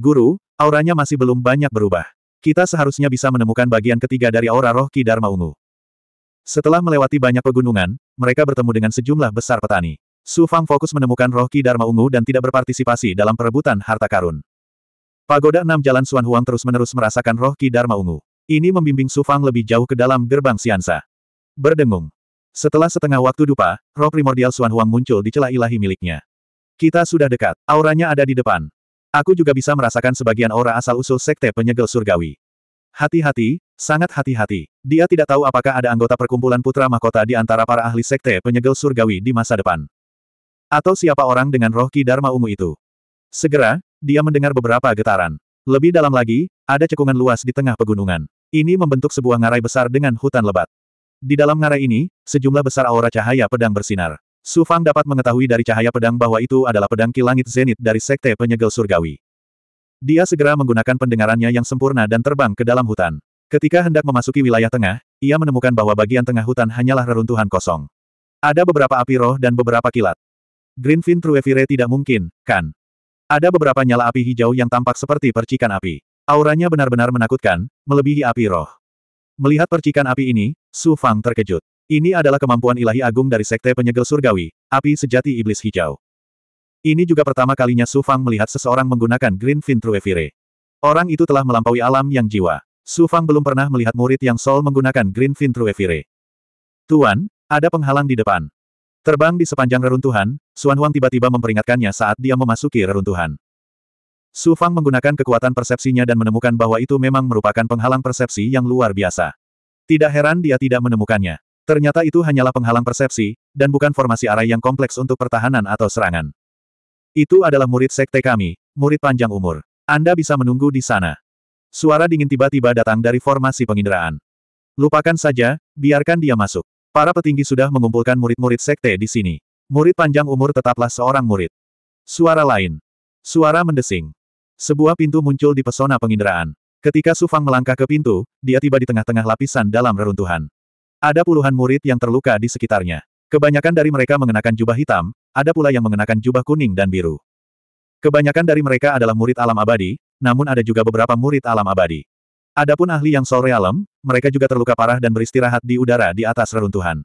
Guru, auranya masih belum banyak berubah. Kita seharusnya bisa menemukan bagian ketiga dari aura roh Ki Dharma Ungu. Setelah melewati banyak pegunungan, mereka bertemu dengan sejumlah besar petani. Su Fang fokus menemukan roh Ki Dharma Ungu dan tidak berpartisipasi dalam perebutan harta karun. Pagoda enam Jalan Suan Huang terus-menerus merasakan roh Ki Dharma Ungu. Ini membimbing Su Fang lebih jauh ke dalam gerbang Siansa. Berdengung. Setelah setengah waktu dupa, roh primordial Suan Huang muncul di celah ilahi miliknya. Kita sudah dekat, auranya ada di depan. Aku juga bisa merasakan sebagian aura asal-usul sekte penyegel surgawi. Hati-hati, sangat hati-hati. Dia tidak tahu apakah ada anggota perkumpulan putra mahkota di antara para ahli sekte penyegel surgawi di masa depan. Atau siapa orang dengan roh Ki Dharma Ungu itu. Segera, dia mendengar beberapa getaran. Lebih dalam lagi, ada cekungan luas di tengah pegunungan. Ini membentuk sebuah ngarai besar dengan hutan lebat. Di dalam ngarai ini, sejumlah besar aura cahaya pedang bersinar. Su Fang dapat mengetahui dari cahaya pedang bahwa itu adalah pedang kilangit zenit dari Sekte Penyegel Surgawi. Dia segera menggunakan pendengarannya yang sempurna dan terbang ke dalam hutan. Ketika hendak memasuki wilayah tengah, ia menemukan bahwa bagian tengah hutan hanyalah reruntuhan kosong. Ada beberapa api roh dan beberapa kilat. Greenfin Truevire tidak mungkin, kan? Ada beberapa nyala api hijau yang tampak seperti percikan api. Auranya benar-benar menakutkan, melebihi api roh. Melihat percikan api ini, Su Fang terkejut. Ini adalah kemampuan ilahi agung dari Sekte Penyegel Surgawi, Api Sejati Iblis Hijau. Ini juga pertama kalinya Su Fang melihat seseorang menggunakan Green Fin True Evire. Orang itu telah melampaui alam yang jiwa. Su Fang belum pernah melihat murid yang Sol menggunakan Green Fin True Evire. Tuan, ada penghalang di depan. Terbang di sepanjang reruntuhan, Suan Huang tiba-tiba memperingatkannya saat dia memasuki reruntuhan. Su Fang menggunakan kekuatan persepsinya dan menemukan bahwa itu memang merupakan penghalang persepsi yang luar biasa. Tidak heran dia tidak menemukannya. Ternyata itu hanyalah penghalang persepsi, dan bukan formasi arah yang kompleks untuk pertahanan atau serangan. Itu adalah murid sekte kami, murid panjang umur. Anda bisa menunggu di sana. Suara dingin tiba-tiba datang dari formasi penginderaan. Lupakan saja, biarkan dia masuk. Para petinggi sudah mengumpulkan murid-murid sekte di sini. Murid panjang umur tetaplah seorang murid. Suara lain. Suara mendesing. Sebuah pintu muncul di pesona penginderaan. Ketika Sufang melangkah ke pintu, dia tiba di tengah-tengah lapisan dalam reruntuhan. Ada puluhan murid yang terluka di sekitarnya. Kebanyakan dari mereka mengenakan jubah hitam, ada pula yang mengenakan jubah kuning dan biru. Kebanyakan dari mereka adalah murid alam abadi, namun ada juga beberapa murid alam abadi. Adapun ahli yang sore alam, mereka juga terluka parah dan beristirahat di udara di atas reruntuhan.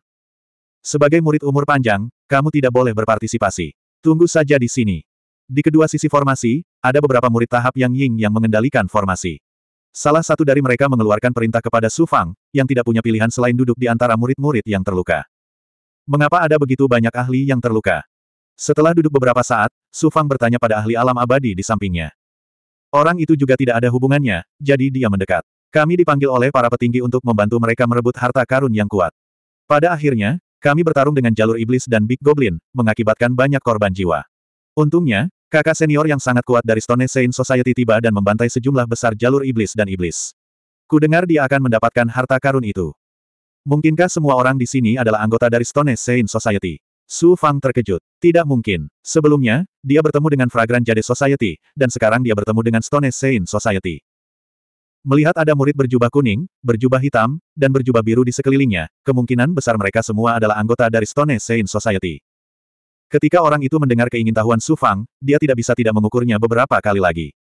Sebagai murid umur panjang, kamu tidak boleh berpartisipasi. Tunggu saja di sini. Di kedua sisi formasi, ada beberapa murid tahap yang Ying yang mengendalikan formasi. Salah satu dari mereka mengeluarkan perintah kepada Su Fang, yang tidak punya pilihan selain duduk di antara murid-murid yang terluka. Mengapa ada begitu banyak ahli yang terluka? Setelah duduk beberapa saat, Su Fang bertanya pada ahli alam abadi di sampingnya. Orang itu juga tidak ada hubungannya, jadi dia mendekat. Kami dipanggil oleh para petinggi untuk membantu mereka merebut harta karun yang kuat. Pada akhirnya, kami bertarung dengan jalur iblis dan Big Goblin, mengakibatkan banyak korban jiwa. Untungnya, Kakak senior yang sangat kuat dari Stone Saint Society tiba dan membantai sejumlah besar jalur iblis dan iblis. Ku dengar dia akan mendapatkan harta karun itu. Mungkinkah semua orang di sini adalah anggota dari Stone Saint Society? Su Fang terkejut. Tidak mungkin. Sebelumnya, dia bertemu dengan Fragran Jade Society, dan sekarang dia bertemu dengan Stone Saint Society. Melihat ada murid berjubah kuning, berjubah hitam, dan berjubah biru di sekelilingnya, kemungkinan besar mereka semua adalah anggota dari Stone Saint Society. Ketika orang itu mendengar keingintahuan Su Fang, dia tidak bisa tidak mengukurnya beberapa kali lagi.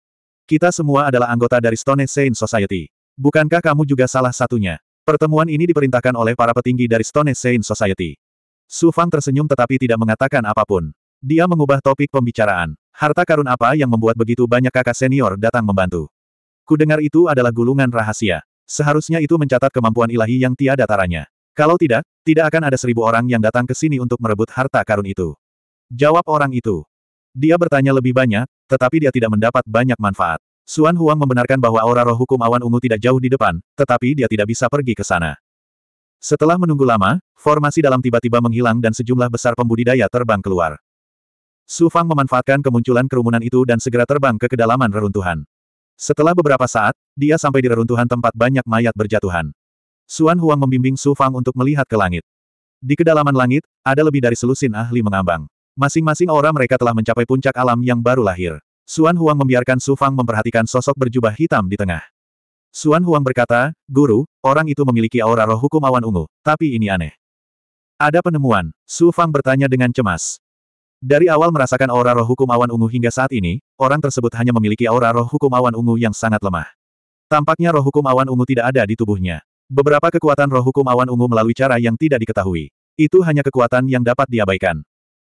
Kita semua adalah anggota dari Stone Saint Society. Bukankah kamu juga salah satunya? Pertemuan ini diperintahkan oleh para petinggi dari Stone Saint Society. Su Fang tersenyum tetapi tidak mengatakan apapun. Dia mengubah topik pembicaraan. Harta karun apa yang membuat begitu banyak kakak senior datang membantu? Kudengar itu adalah gulungan rahasia. Seharusnya itu mencatat kemampuan ilahi yang tiada taranya. Kalau tidak, tidak akan ada seribu orang yang datang ke sini untuk merebut harta karun itu. Jawab orang itu. Dia bertanya lebih banyak, tetapi dia tidak mendapat banyak manfaat. Suan Huang membenarkan bahwa aura roh hukum awan ungu tidak jauh di depan, tetapi dia tidak bisa pergi ke sana. Setelah menunggu lama, formasi dalam tiba-tiba menghilang dan sejumlah besar pembudidaya terbang keluar. Su Fang memanfaatkan kemunculan kerumunan itu dan segera terbang ke kedalaman reruntuhan. Setelah beberapa saat, dia sampai di reruntuhan tempat banyak mayat berjatuhan. Suan Huang membimbing Su Fang untuk melihat ke langit. Di kedalaman langit, ada lebih dari selusin ahli mengambang. Masing-masing aura mereka telah mencapai puncak alam yang baru lahir. Suan Huang membiarkan Su Fang memperhatikan sosok berjubah hitam di tengah. Suan Huang berkata, Guru, orang itu memiliki aura roh hukum awan ungu, tapi ini aneh. Ada penemuan, Su Fang bertanya dengan cemas. Dari awal merasakan aura roh hukum awan ungu hingga saat ini, orang tersebut hanya memiliki aura roh hukum awan ungu yang sangat lemah. Tampaknya roh hukum awan ungu tidak ada di tubuhnya. Beberapa kekuatan roh hukum awan ungu melalui cara yang tidak diketahui. Itu hanya kekuatan yang dapat diabaikan.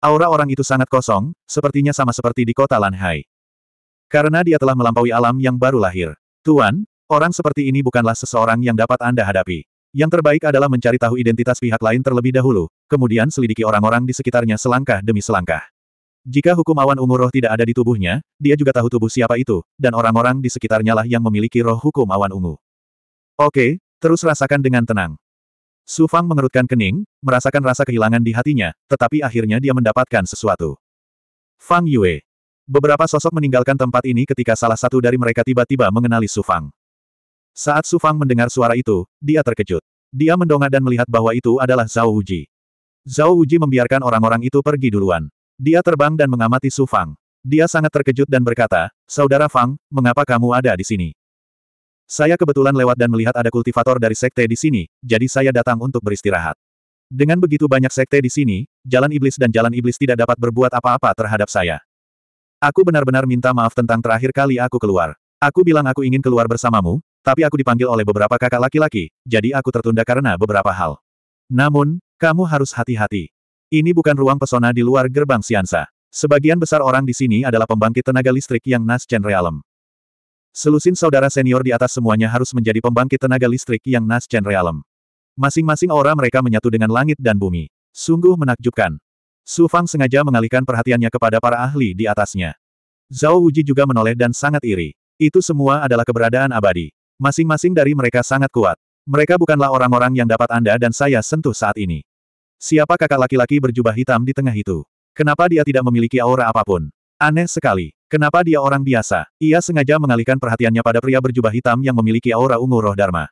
Aura orang itu sangat kosong, sepertinya sama seperti di kota Lanhai. Karena dia telah melampaui alam yang baru lahir. Tuan, orang seperti ini bukanlah seseorang yang dapat Anda hadapi. Yang terbaik adalah mencari tahu identitas pihak lain terlebih dahulu, kemudian selidiki orang-orang di sekitarnya selangkah demi selangkah. Jika hukum awan ungu roh tidak ada di tubuhnya, dia juga tahu tubuh siapa itu, dan orang-orang di sekitarnya lah yang memiliki roh hukum awan ungu. Oke, terus rasakan dengan tenang. Su Fang mengerutkan kening, merasakan rasa kehilangan di hatinya, tetapi akhirnya dia mendapatkan sesuatu. Fang Yue. Beberapa sosok meninggalkan tempat ini ketika salah satu dari mereka tiba-tiba mengenali Su Fang. Saat Su Fang mendengar suara itu, dia terkejut. Dia mendongak dan melihat bahwa itu adalah Zhao Wuji. Zhao Wuji membiarkan orang-orang itu pergi duluan. Dia terbang dan mengamati Su Fang. Dia sangat terkejut dan berkata, Saudara Fang, mengapa kamu ada di sini? Saya kebetulan lewat dan melihat ada kultivator dari sekte di sini, jadi saya datang untuk beristirahat. Dengan begitu banyak sekte di sini, jalan iblis dan jalan iblis tidak dapat berbuat apa-apa terhadap saya. Aku benar-benar minta maaf tentang terakhir kali aku keluar. Aku bilang aku ingin keluar bersamamu, tapi aku dipanggil oleh beberapa kakak laki-laki, jadi aku tertunda karena beberapa hal. Namun, kamu harus hati-hati. Ini bukan ruang pesona di luar gerbang Siansa. Sebagian besar orang di sini adalah pembangkit tenaga listrik yang Nas Chen Realem. Selusin saudara senior di atas semuanya harus menjadi pembangkit tenaga listrik yang Nascen realem. Masing-masing aura mereka menyatu dengan langit dan bumi. Sungguh menakjubkan. Su Fang sengaja mengalihkan perhatiannya kepada para ahli di atasnya. Zhao Wuji juga menoleh dan sangat iri. Itu semua adalah keberadaan abadi. Masing-masing dari mereka sangat kuat. Mereka bukanlah orang-orang yang dapat Anda dan saya sentuh saat ini. Siapa kakak laki-laki berjubah hitam di tengah itu? Kenapa dia tidak memiliki aura apapun? Aneh sekali. Kenapa dia orang biasa? Ia sengaja mengalihkan perhatiannya pada pria berjubah hitam yang memiliki aura ungu roh dharma.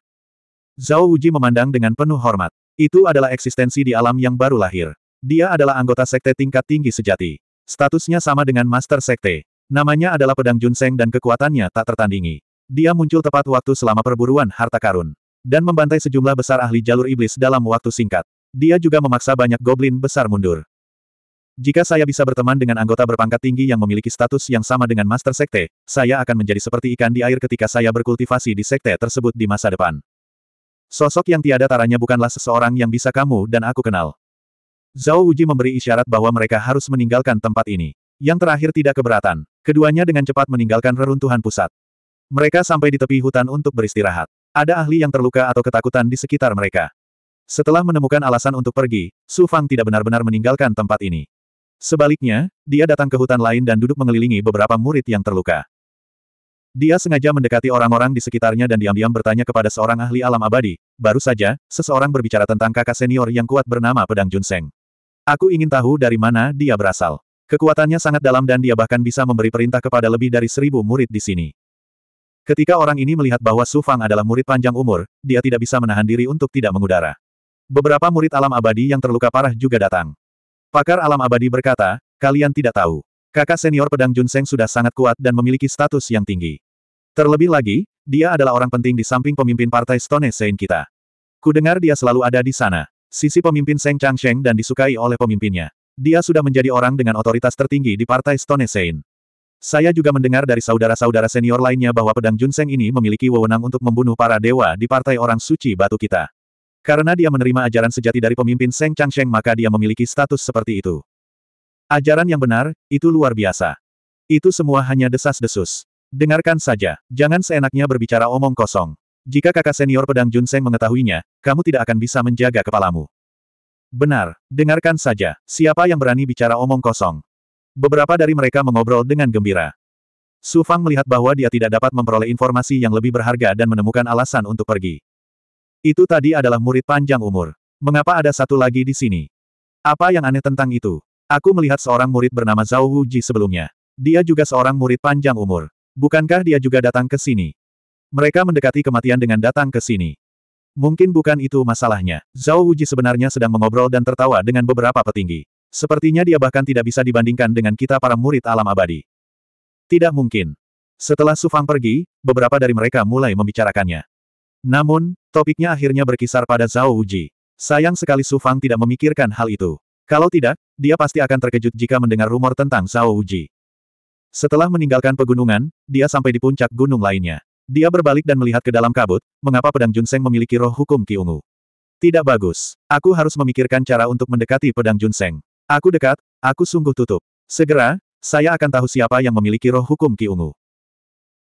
Zhao Wuji memandang dengan penuh hormat. Itu adalah eksistensi di alam yang baru lahir. Dia adalah anggota sekte tingkat tinggi sejati. Statusnya sama dengan Master Sekte. Namanya adalah Pedang Junseng dan kekuatannya tak tertandingi. Dia muncul tepat waktu selama perburuan harta karun. Dan membantai sejumlah besar ahli jalur iblis dalam waktu singkat. Dia juga memaksa banyak goblin besar mundur. Jika saya bisa berteman dengan anggota berpangkat tinggi yang memiliki status yang sama dengan Master Sekte, saya akan menjadi seperti ikan di air ketika saya berkultivasi di Sekte tersebut di masa depan. Sosok yang tiada taranya bukanlah seseorang yang bisa kamu dan aku kenal. Zhao Uji memberi isyarat bahwa mereka harus meninggalkan tempat ini. Yang terakhir tidak keberatan. Keduanya dengan cepat meninggalkan reruntuhan pusat. Mereka sampai di tepi hutan untuk beristirahat. Ada ahli yang terluka atau ketakutan di sekitar mereka. Setelah menemukan alasan untuk pergi, Su Fang tidak benar-benar meninggalkan tempat ini. Sebaliknya, dia datang ke hutan lain dan duduk mengelilingi beberapa murid yang terluka. Dia sengaja mendekati orang-orang di sekitarnya dan diam-diam bertanya kepada seorang ahli alam abadi. Baru saja, seseorang berbicara tentang kakak senior yang kuat bernama Pedang Junseng. Aku ingin tahu dari mana dia berasal. Kekuatannya sangat dalam dan dia bahkan bisa memberi perintah kepada lebih dari seribu murid di sini. Ketika orang ini melihat bahwa Su Fang adalah murid panjang umur, dia tidak bisa menahan diri untuk tidak mengudara. Beberapa murid alam abadi yang terluka parah juga datang. Pakar alam abadi berkata, kalian tidak tahu. Kakak senior pedang Junseng sudah sangat kuat dan memiliki status yang tinggi. Terlebih lagi, dia adalah orang penting di samping pemimpin partai Stone Saint kita. Kudengar dia selalu ada di sana. Sisi pemimpin Seng Changsheng dan disukai oleh pemimpinnya. Dia sudah menjadi orang dengan otoritas tertinggi di partai Stone Saint. Saya juga mendengar dari saudara-saudara senior lainnya bahwa pedang Junseng ini memiliki wewenang untuk membunuh para dewa di partai orang suci batu kita. Karena dia menerima ajaran sejati dari pemimpin Seng Changsheng maka dia memiliki status seperti itu. Ajaran yang benar, itu luar biasa. Itu semua hanya desas-desus. Dengarkan saja, jangan seenaknya berbicara omong kosong. Jika kakak senior pedang Jun Seng mengetahuinya, kamu tidak akan bisa menjaga kepalamu. Benar, dengarkan saja, siapa yang berani bicara omong kosong. Beberapa dari mereka mengobrol dengan gembira. Su Fang melihat bahwa dia tidak dapat memperoleh informasi yang lebih berharga dan menemukan alasan untuk pergi. Itu tadi adalah murid panjang umur. Mengapa ada satu lagi di sini? Apa yang aneh tentang itu? Aku melihat seorang murid bernama Zhao Wuji sebelumnya. Dia juga seorang murid panjang umur. Bukankah dia juga datang ke sini? Mereka mendekati kematian dengan datang ke sini. Mungkin bukan itu masalahnya. Zhao Wuji sebenarnya sedang mengobrol dan tertawa dengan beberapa petinggi. Sepertinya dia bahkan tidak bisa dibandingkan dengan kita para murid alam abadi. Tidak mungkin. Setelah Sufang pergi, beberapa dari mereka mulai membicarakannya. Namun, topiknya akhirnya berkisar pada Zhao Uji. Sayang sekali Su Fang tidak memikirkan hal itu. Kalau tidak, dia pasti akan terkejut jika mendengar rumor tentang Zhao Uji. Setelah meninggalkan pegunungan, dia sampai di puncak gunung lainnya. Dia berbalik dan melihat ke dalam kabut, mengapa pedang Junseng memiliki roh hukum Ki Tidak bagus. Aku harus memikirkan cara untuk mendekati pedang Junseng. Aku dekat, aku sungguh tutup. Segera, saya akan tahu siapa yang memiliki roh hukum Ki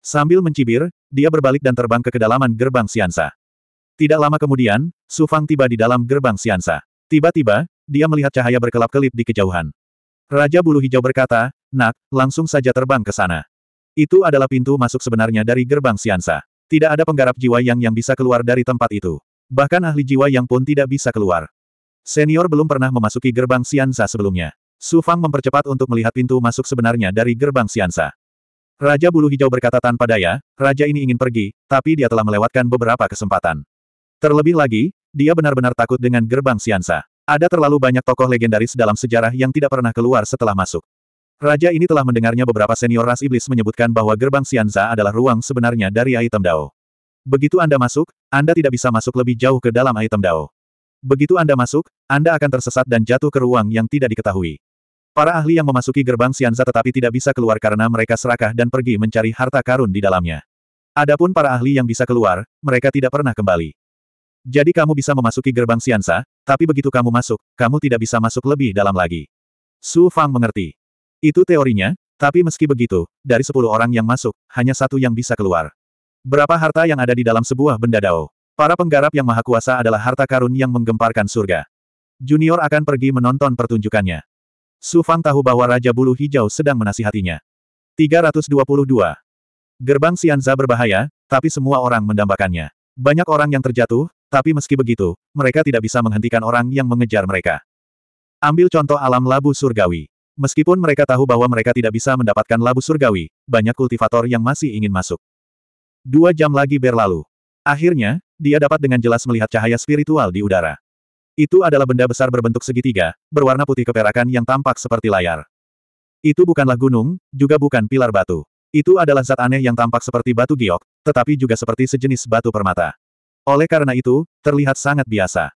Sambil mencibir, dia berbalik dan terbang ke kedalaman gerbang Siansa. Tidak lama kemudian, Su Fang tiba di dalam gerbang Siansa. Tiba-tiba, dia melihat cahaya berkelap-kelip di kejauhan. Raja Bulu Hijau berkata, Nak, langsung saja terbang ke sana. Itu adalah pintu masuk sebenarnya dari gerbang Siansa. Tidak ada penggarap jiwa yang yang bisa keluar dari tempat itu. Bahkan ahli jiwa yang pun tidak bisa keluar. Senior belum pernah memasuki gerbang Siansa sebelumnya. Su Fang mempercepat untuk melihat pintu masuk sebenarnya dari gerbang Siansa. Raja Bulu Hijau berkata tanpa daya, raja ini ingin pergi, tapi dia telah melewatkan beberapa kesempatan. Terlebih lagi, dia benar-benar takut dengan gerbang Siansa. Ada terlalu banyak tokoh legendaris dalam sejarah yang tidak pernah keluar setelah masuk. Raja ini telah mendengarnya beberapa senior ras iblis menyebutkan bahwa gerbang Sianza adalah ruang sebenarnya dari item Dao. Begitu Anda masuk, Anda tidak bisa masuk lebih jauh ke dalam item Dao. Begitu Anda masuk, Anda akan tersesat dan jatuh ke ruang yang tidak diketahui. Para ahli yang memasuki gerbang Sianza tetapi tidak bisa keluar karena mereka serakah dan pergi mencari harta karun di dalamnya. Adapun para ahli yang bisa keluar, mereka tidak pernah kembali. Jadi kamu bisa memasuki gerbang Sianza, tapi begitu kamu masuk, kamu tidak bisa masuk lebih dalam lagi. Su Fang mengerti. Itu teorinya, tapi meski begitu, dari sepuluh orang yang masuk, hanya satu yang bisa keluar. Berapa harta yang ada di dalam sebuah benda dao? Para penggarap yang maha kuasa adalah harta karun yang menggemparkan surga. Junior akan pergi menonton pertunjukannya. Su Fang tahu bahwa Raja Bulu Hijau sedang menasihatinya. 322. Gerbang Sianza berbahaya, tapi semua orang mendambakannya. Banyak orang yang terjatuh, tapi meski begitu, mereka tidak bisa menghentikan orang yang mengejar mereka. Ambil contoh alam labu surgawi. Meskipun mereka tahu bahwa mereka tidak bisa mendapatkan labu surgawi, banyak kultivator yang masih ingin masuk. Dua jam lagi berlalu. Akhirnya, dia dapat dengan jelas melihat cahaya spiritual di udara. Itu adalah benda besar berbentuk segitiga, berwarna putih keperakan yang tampak seperti layar. Itu bukanlah gunung, juga bukan pilar batu. Itu adalah zat aneh yang tampak seperti batu giok, tetapi juga seperti sejenis batu permata. Oleh karena itu, terlihat sangat biasa.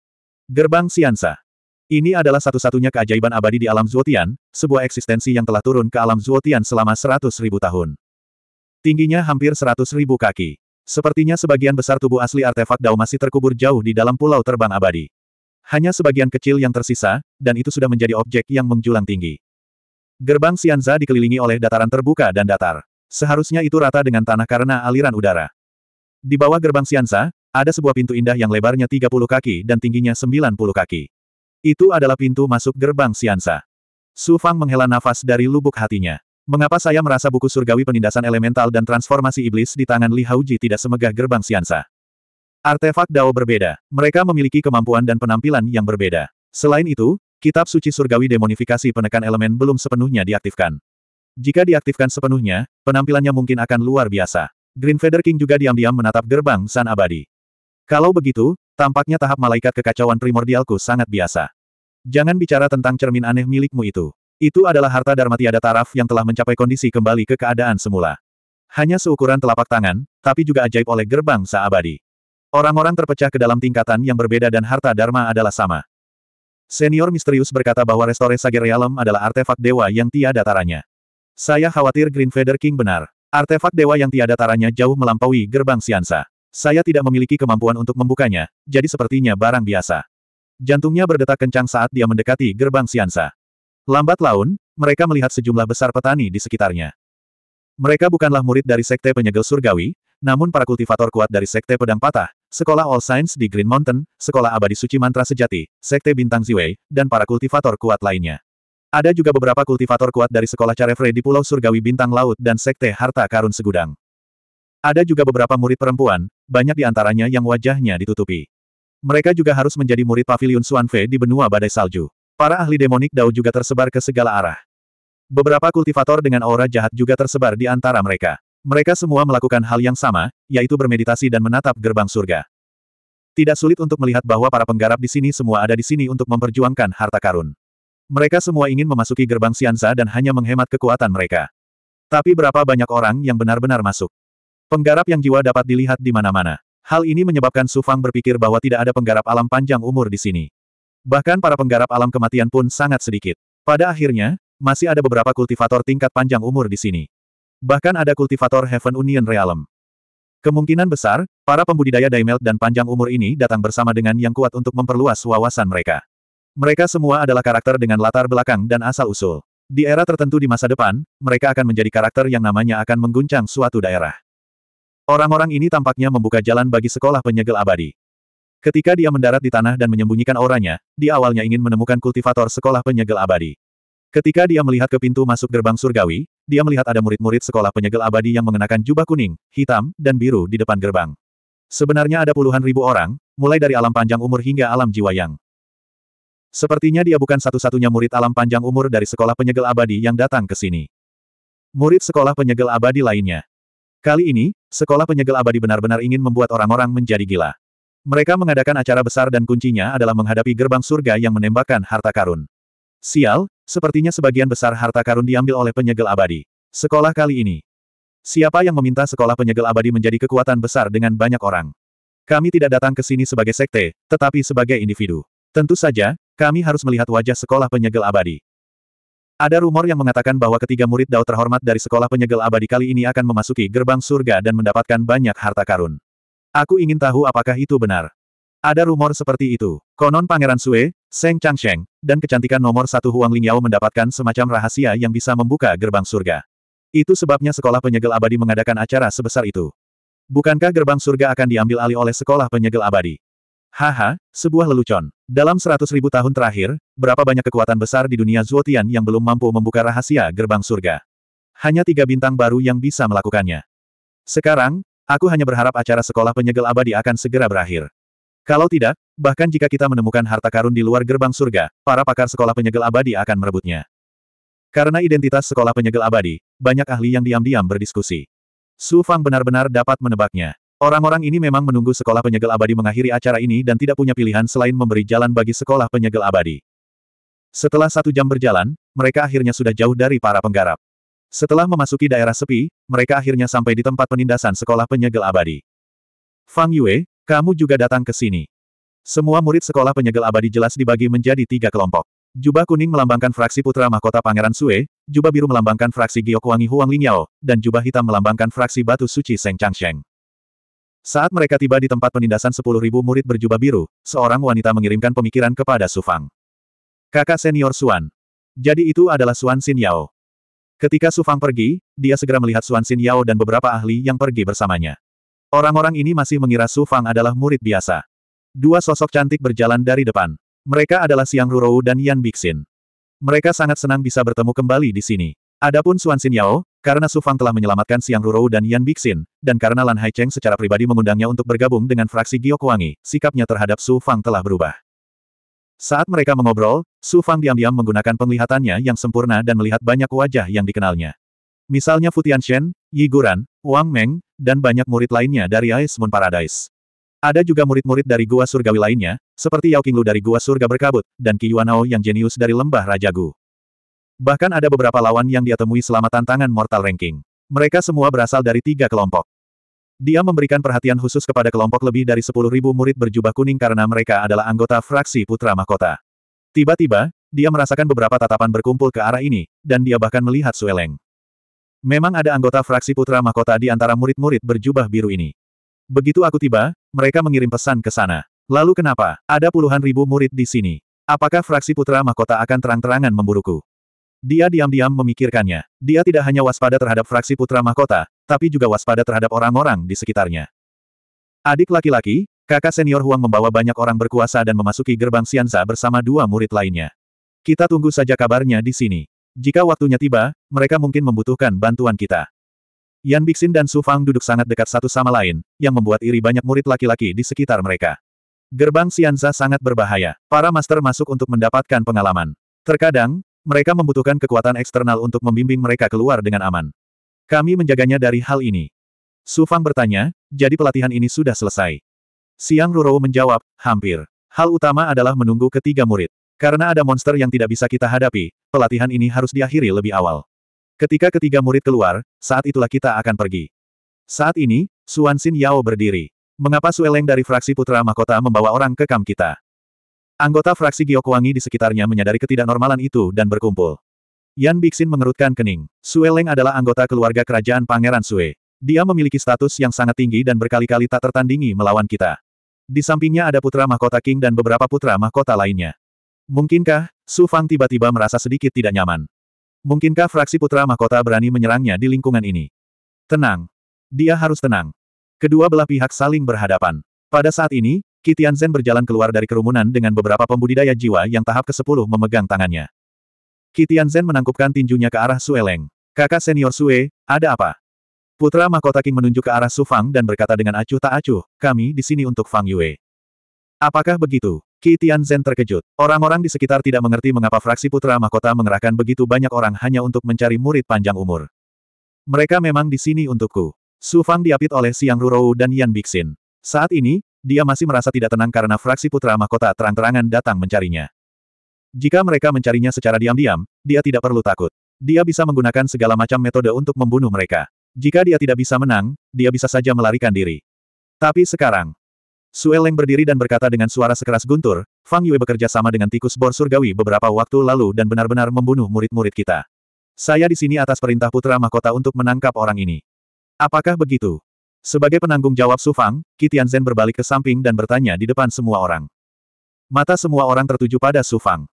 Gerbang Siansa. Ini adalah satu-satunya keajaiban abadi di alam Zuotian, sebuah eksistensi yang telah turun ke alam Zuotian selama seratus ribu tahun. Tingginya hampir seratus ribu kaki. Sepertinya sebagian besar tubuh asli artefak Dao masih terkubur jauh di dalam pulau terbang abadi. Hanya sebagian kecil yang tersisa, dan itu sudah menjadi objek yang menjulang tinggi. Gerbang Sianza dikelilingi oleh dataran terbuka dan datar. Seharusnya itu rata dengan tanah karena aliran udara. Di bawah gerbang Sianza, ada sebuah pintu indah yang lebarnya 30 kaki dan tingginya 90 kaki. Itu adalah pintu masuk gerbang Sianza. Su Fang menghela nafas dari lubuk hatinya. Mengapa saya merasa buku surgawi penindasan elemental dan transformasi iblis di tangan Li Hauji tidak semegah gerbang Sianza? Artefak Dao berbeda. Mereka memiliki kemampuan dan penampilan yang berbeda. Selain itu, kitab suci surgawi demonifikasi penekan elemen belum sepenuhnya diaktifkan. Jika diaktifkan sepenuhnya, penampilannya mungkin akan luar biasa. Green Feather King juga diam-diam menatap gerbang San Abadi. Kalau begitu, tampaknya tahap malaikat kekacauan primordialku sangat biasa. Jangan bicara tentang cermin aneh milikmu itu. Itu adalah harta Dharma tiada taraf yang telah mencapai kondisi kembali ke keadaan semula. Hanya seukuran telapak tangan, tapi juga ajaib oleh gerbang Sa Abadi. Orang-orang terpecah ke dalam tingkatan yang berbeda dan harta Dharma adalah sama. Senior misterius berkata bahwa Restore Sage Realm adalah artefak dewa yang tiada taranya. Saya khawatir Green Feather King benar. Artefak dewa yang tiada taranya jauh melampaui gerbang siansa. Saya tidak memiliki kemampuan untuk membukanya, jadi sepertinya barang biasa. Jantungnya berdetak kencang saat dia mendekati gerbang siansa. Lambat laun, mereka melihat sejumlah besar petani di sekitarnya. Mereka bukanlah murid dari Sekte Penyegel Surgawi, namun para kultivator kuat dari Sekte Pedang Patah, Sekolah All Saints di Green Mountain, Sekolah Abadi Suci Mantra Sejati, Sekte Bintang Ziwei, dan para kultivator kuat lainnya. Ada juga beberapa kultivator kuat dari Sekolah Carefree di Pulau Surgawi Bintang Laut dan Sekte Harta Karun Segudang. Ada juga beberapa murid perempuan, banyak di antaranya yang wajahnya ditutupi. Mereka juga harus menjadi murid Paviliun Suanfe di benua badai salju. Para ahli demonik Dao juga tersebar ke segala arah. Beberapa kultivator dengan aura jahat juga tersebar di antara mereka. Mereka semua melakukan hal yang sama, yaitu bermeditasi dan menatap gerbang surga. Tidak sulit untuk melihat bahwa para penggarap di sini semua ada di sini untuk memperjuangkan harta karun. Mereka semua ingin memasuki gerbang Sianza dan hanya menghemat kekuatan mereka. Tapi berapa banyak orang yang benar-benar masuk? Penggarap yang jiwa dapat dilihat di mana-mana. Hal ini menyebabkan Sufang berpikir bahwa tidak ada penggarap alam panjang umur di sini. Bahkan para penggarap alam kematian pun sangat sedikit. Pada akhirnya, masih ada beberapa kultivator tingkat panjang umur di sini. Bahkan ada kultivator Heaven Union Realm. Kemungkinan besar, para pembudidaya Daimelt dan panjang umur ini datang bersama dengan yang kuat untuk memperluas wawasan mereka. Mereka semua adalah karakter dengan latar belakang dan asal-usul. Di era tertentu di masa depan, mereka akan menjadi karakter yang namanya akan mengguncang suatu daerah. Orang-orang ini tampaknya membuka jalan bagi sekolah penyegel abadi. Ketika dia mendarat di tanah dan menyembunyikan auranya, di awalnya ingin menemukan kultivator sekolah penyegel abadi. Ketika dia melihat ke pintu masuk gerbang surgawi, dia melihat ada murid-murid sekolah penyegel abadi yang mengenakan jubah kuning, hitam, dan biru di depan gerbang. Sebenarnya ada puluhan ribu orang, mulai dari alam panjang umur hingga alam jiwa yang. Sepertinya dia bukan satu-satunya murid alam panjang umur dari sekolah penyegel abadi yang datang ke sini. Murid sekolah penyegel abadi lainnya. Kali ini, sekolah penyegel abadi benar-benar ingin membuat orang-orang menjadi gila. Mereka mengadakan acara besar dan kuncinya adalah menghadapi gerbang surga yang menembakkan harta karun. Sial, Sepertinya sebagian besar harta karun diambil oleh penyegel abadi. Sekolah kali ini. Siapa yang meminta sekolah penyegel abadi menjadi kekuatan besar dengan banyak orang? Kami tidak datang ke sini sebagai sekte, tetapi sebagai individu. Tentu saja, kami harus melihat wajah sekolah penyegel abadi. Ada rumor yang mengatakan bahwa ketiga murid Dao terhormat dari sekolah penyegel abadi kali ini akan memasuki gerbang surga dan mendapatkan banyak harta karun. Aku ingin tahu apakah itu benar. Ada rumor seperti itu. Konon Pangeran Sue, Seng Changsheng, dan kecantikan nomor satu Huang Lingyao mendapatkan semacam rahasia yang bisa membuka gerbang surga. Itu sebabnya sekolah penyegel abadi mengadakan acara sebesar itu. Bukankah gerbang surga akan diambil alih oleh sekolah penyegel abadi? Haha, sebuah lelucon. Dalam seratus ribu tahun terakhir, berapa banyak kekuatan besar di dunia Zuotian yang belum mampu membuka rahasia gerbang surga? Hanya tiga bintang baru yang bisa melakukannya. Sekarang, aku hanya berharap acara sekolah penyegel abadi akan segera berakhir. Kalau tidak, bahkan jika kita menemukan harta karun di luar gerbang surga, para pakar sekolah penyegel abadi akan merebutnya. Karena identitas sekolah penyegel abadi, banyak ahli yang diam-diam berdiskusi. Su Fang benar-benar dapat menebaknya. Orang-orang ini memang menunggu sekolah penyegel abadi mengakhiri acara ini dan tidak punya pilihan selain memberi jalan bagi sekolah penyegel abadi. Setelah satu jam berjalan, mereka akhirnya sudah jauh dari para penggarap. Setelah memasuki daerah sepi, mereka akhirnya sampai di tempat penindasan sekolah penyegel abadi. Fang Yue, kamu juga datang ke sini. Semua murid sekolah penyegel abadi jelas dibagi menjadi tiga kelompok. Jubah kuning melambangkan fraksi putra mahkota Pangeran Sue, jubah biru melambangkan fraksi Giokwangi Huang Lingyao, dan jubah hitam melambangkan fraksi batu suci Seng Changsheng. Saat mereka tiba di tempat penindasan sepuluh ribu murid berjubah biru, seorang wanita mengirimkan pemikiran kepada Su Fang. Kakak senior Suan. Jadi itu adalah Suan Xin Yao. Ketika Su Fang pergi, dia segera melihat Suan Xin Yao dan beberapa ahli yang pergi bersamanya. Orang-orang ini masih mengira Su Fang adalah murid biasa. Dua sosok cantik berjalan dari depan. Mereka adalah Siang Rurou dan Yan Bixin. Mereka sangat senang bisa bertemu kembali di sini. Adapun Xuan Xin Yao, karena Su Fang telah menyelamatkan Siang Rurou dan Yan Bixin, dan karena Lan Haicheng secara pribadi mengundangnya untuk bergabung dengan fraksi Gyokuwangi, sikapnya terhadap Su Fang telah berubah. Saat mereka mengobrol, Su Fang diam-diam menggunakan penglihatannya yang sempurna dan melihat banyak wajah yang dikenalnya. Misalnya Futian Shen, Yi Guran, Wang Meng, dan banyak murid lainnya dari Ice Moon Paradise. Ada juga murid-murid dari Gua Surgawi lainnya, seperti Yao Qinglu dari Gua Surga Berkabut, dan Qi Yuanao yang jenius dari Lembah Raja Gu. Bahkan ada beberapa lawan yang dia temui selama tantangan Mortal Ranking. Mereka semua berasal dari tiga kelompok. Dia memberikan perhatian khusus kepada kelompok lebih dari 10.000 murid berjubah kuning karena mereka adalah anggota fraksi Putra Mahkota. Tiba-tiba, dia merasakan beberapa tatapan berkumpul ke arah ini, dan dia bahkan melihat Sueleng. Memang ada anggota fraksi putra mahkota di antara murid-murid berjubah biru ini. Begitu aku tiba, mereka mengirim pesan ke sana. Lalu kenapa? Ada puluhan ribu murid di sini. Apakah fraksi putra mahkota akan terang-terangan memburuku? Dia diam-diam memikirkannya. Dia tidak hanya waspada terhadap fraksi putra mahkota, tapi juga waspada terhadap orang-orang di sekitarnya. Adik laki-laki, kakak senior Huang membawa banyak orang berkuasa dan memasuki gerbang Sianza bersama dua murid lainnya. Kita tunggu saja kabarnya di sini. Jika waktunya tiba, mereka mungkin membutuhkan bantuan kita. Yan Bixin dan Su Fang duduk sangat dekat satu sama lain, yang membuat iri banyak murid laki-laki di sekitar mereka. Gerbang Sianza sangat berbahaya. Para master masuk untuk mendapatkan pengalaman. Terkadang, mereka membutuhkan kekuatan eksternal untuk membimbing mereka keluar dengan aman. Kami menjaganya dari hal ini. Su Fang bertanya, jadi pelatihan ini sudah selesai. Siang Rurou menjawab, hampir. Hal utama adalah menunggu ketiga murid. Karena ada monster yang tidak bisa kita hadapi, pelatihan ini harus diakhiri lebih awal. Ketika ketiga murid keluar, saat itulah kita akan pergi. Saat ini, Suan Xin Yao berdiri. Mengapa Sueleng dari fraksi Putra Mahkota membawa orang ke kam kita? Anggota fraksi Giokwangi di sekitarnya menyadari ketidaknormalan itu dan berkumpul. Yan Bixin mengerutkan kening. Sueleng adalah anggota keluarga kerajaan Pangeran Sue. Dia memiliki status yang sangat tinggi dan berkali-kali tak tertandingi melawan kita. Di sampingnya ada putra mahkota King dan beberapa putra mahkota lainnya. Mungkinkah, Su Fang tiba-tiba merasa sedikit tidak nyaman. Mungkinkah fraksi putra mahkota berani menyerangnya di lingkungan ini? Tenang. Dia harus tenang. Kedua belah pihak saling berhadapan. Pada saat ini, Kitian Zen berjalan keluar dari kerumunan dengan beberapa pembudidaya jiwa yang tahap ke-10 memegang tangannya. Kitian Zen menangkupkan tinjunya ke arah Sueleng. Kakak senior Sue, ada apa? Putra mahkota King menunjuk ke arah Su Fang dan berkata dengan acuh tak acuh, kami di sini untuk Fang Yue. Apakah begitu? Qi Tianzhen terkejut. Orang-orang di sekitar tidak mengerti mengapa fraksi Putra Mahkota mengerahkan begitu banyak orang hanya untuk mencari murid panjang umur. Mereka memang di sini untukku. Su Fang diapit oleh Siang Rurou dan Yan Bixin. Saat ini, dia masih merasa tidak tenang karena fraksi Putra Mahkota terang-terangan datang mencarinya. Jika mereka mencarinya secara diam-diam, dia tidak perlu takut. Dia bisa menggunakan segala macam metode untuk membunuh mereka. Jika dia tidak bisa menang, dia bisa saja melarikan diri. Tapi sekarang, Sue Leng berdiri dan berkata dengan suara sekeras guntur, Fang Yue bekerja sama dengan tikus bor surgawi beberapa waktu lalu dan benar-benar membunuh murid-murid kita. Saya di sini atas perintah putra mahkota untuk menangkap orang ini. Apakah begitu? Sebagai penanggung jawab Su Fang, Kitian Zen berbalik ke samping dan bertanya di depan semua orang. Mata semua orang tertuju pada Su Fang.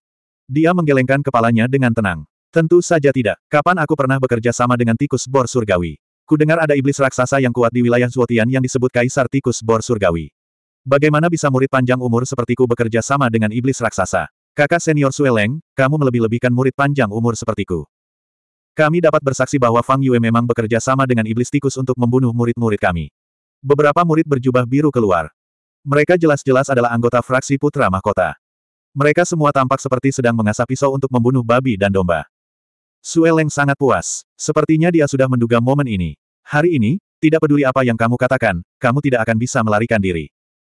Dia menggelengkan kepalanya dengan tenang. Tentu saja tidak. Kapan aku pernah bekerja sama dengan tikus bor surgawi? Kudengar ada iblis raksasa yang kuat di wilayah Zuotian yang disebut Kaisar Tikus Bor Surgawi. Bagaimana bisa murid panjang umur sepertiku bekerja sama dengan iblis raksasa? Kakak senior Sueleng, kamu melebih-lebihkan murid panjang umur sepertiku. Kami dapat bersaksi bahwa Fang Yue memang bekerja sama dengan iblis tikus untuk membunuh murid-murid kami. Beberapa murid berjubah biru keluar. Mereka jelas-jelas adalah anggota fraksi Putra Mahkota. Mereka semua tampak seperti sedang mengasah pisau untuk membunuh babi dan domba. Sueleng sangat puas. Sepertinya dia sudah menduga momen ini. Hari ini, tidak peduli apa yang kamu katakan, kamu tidak akan bisa melarikan diri.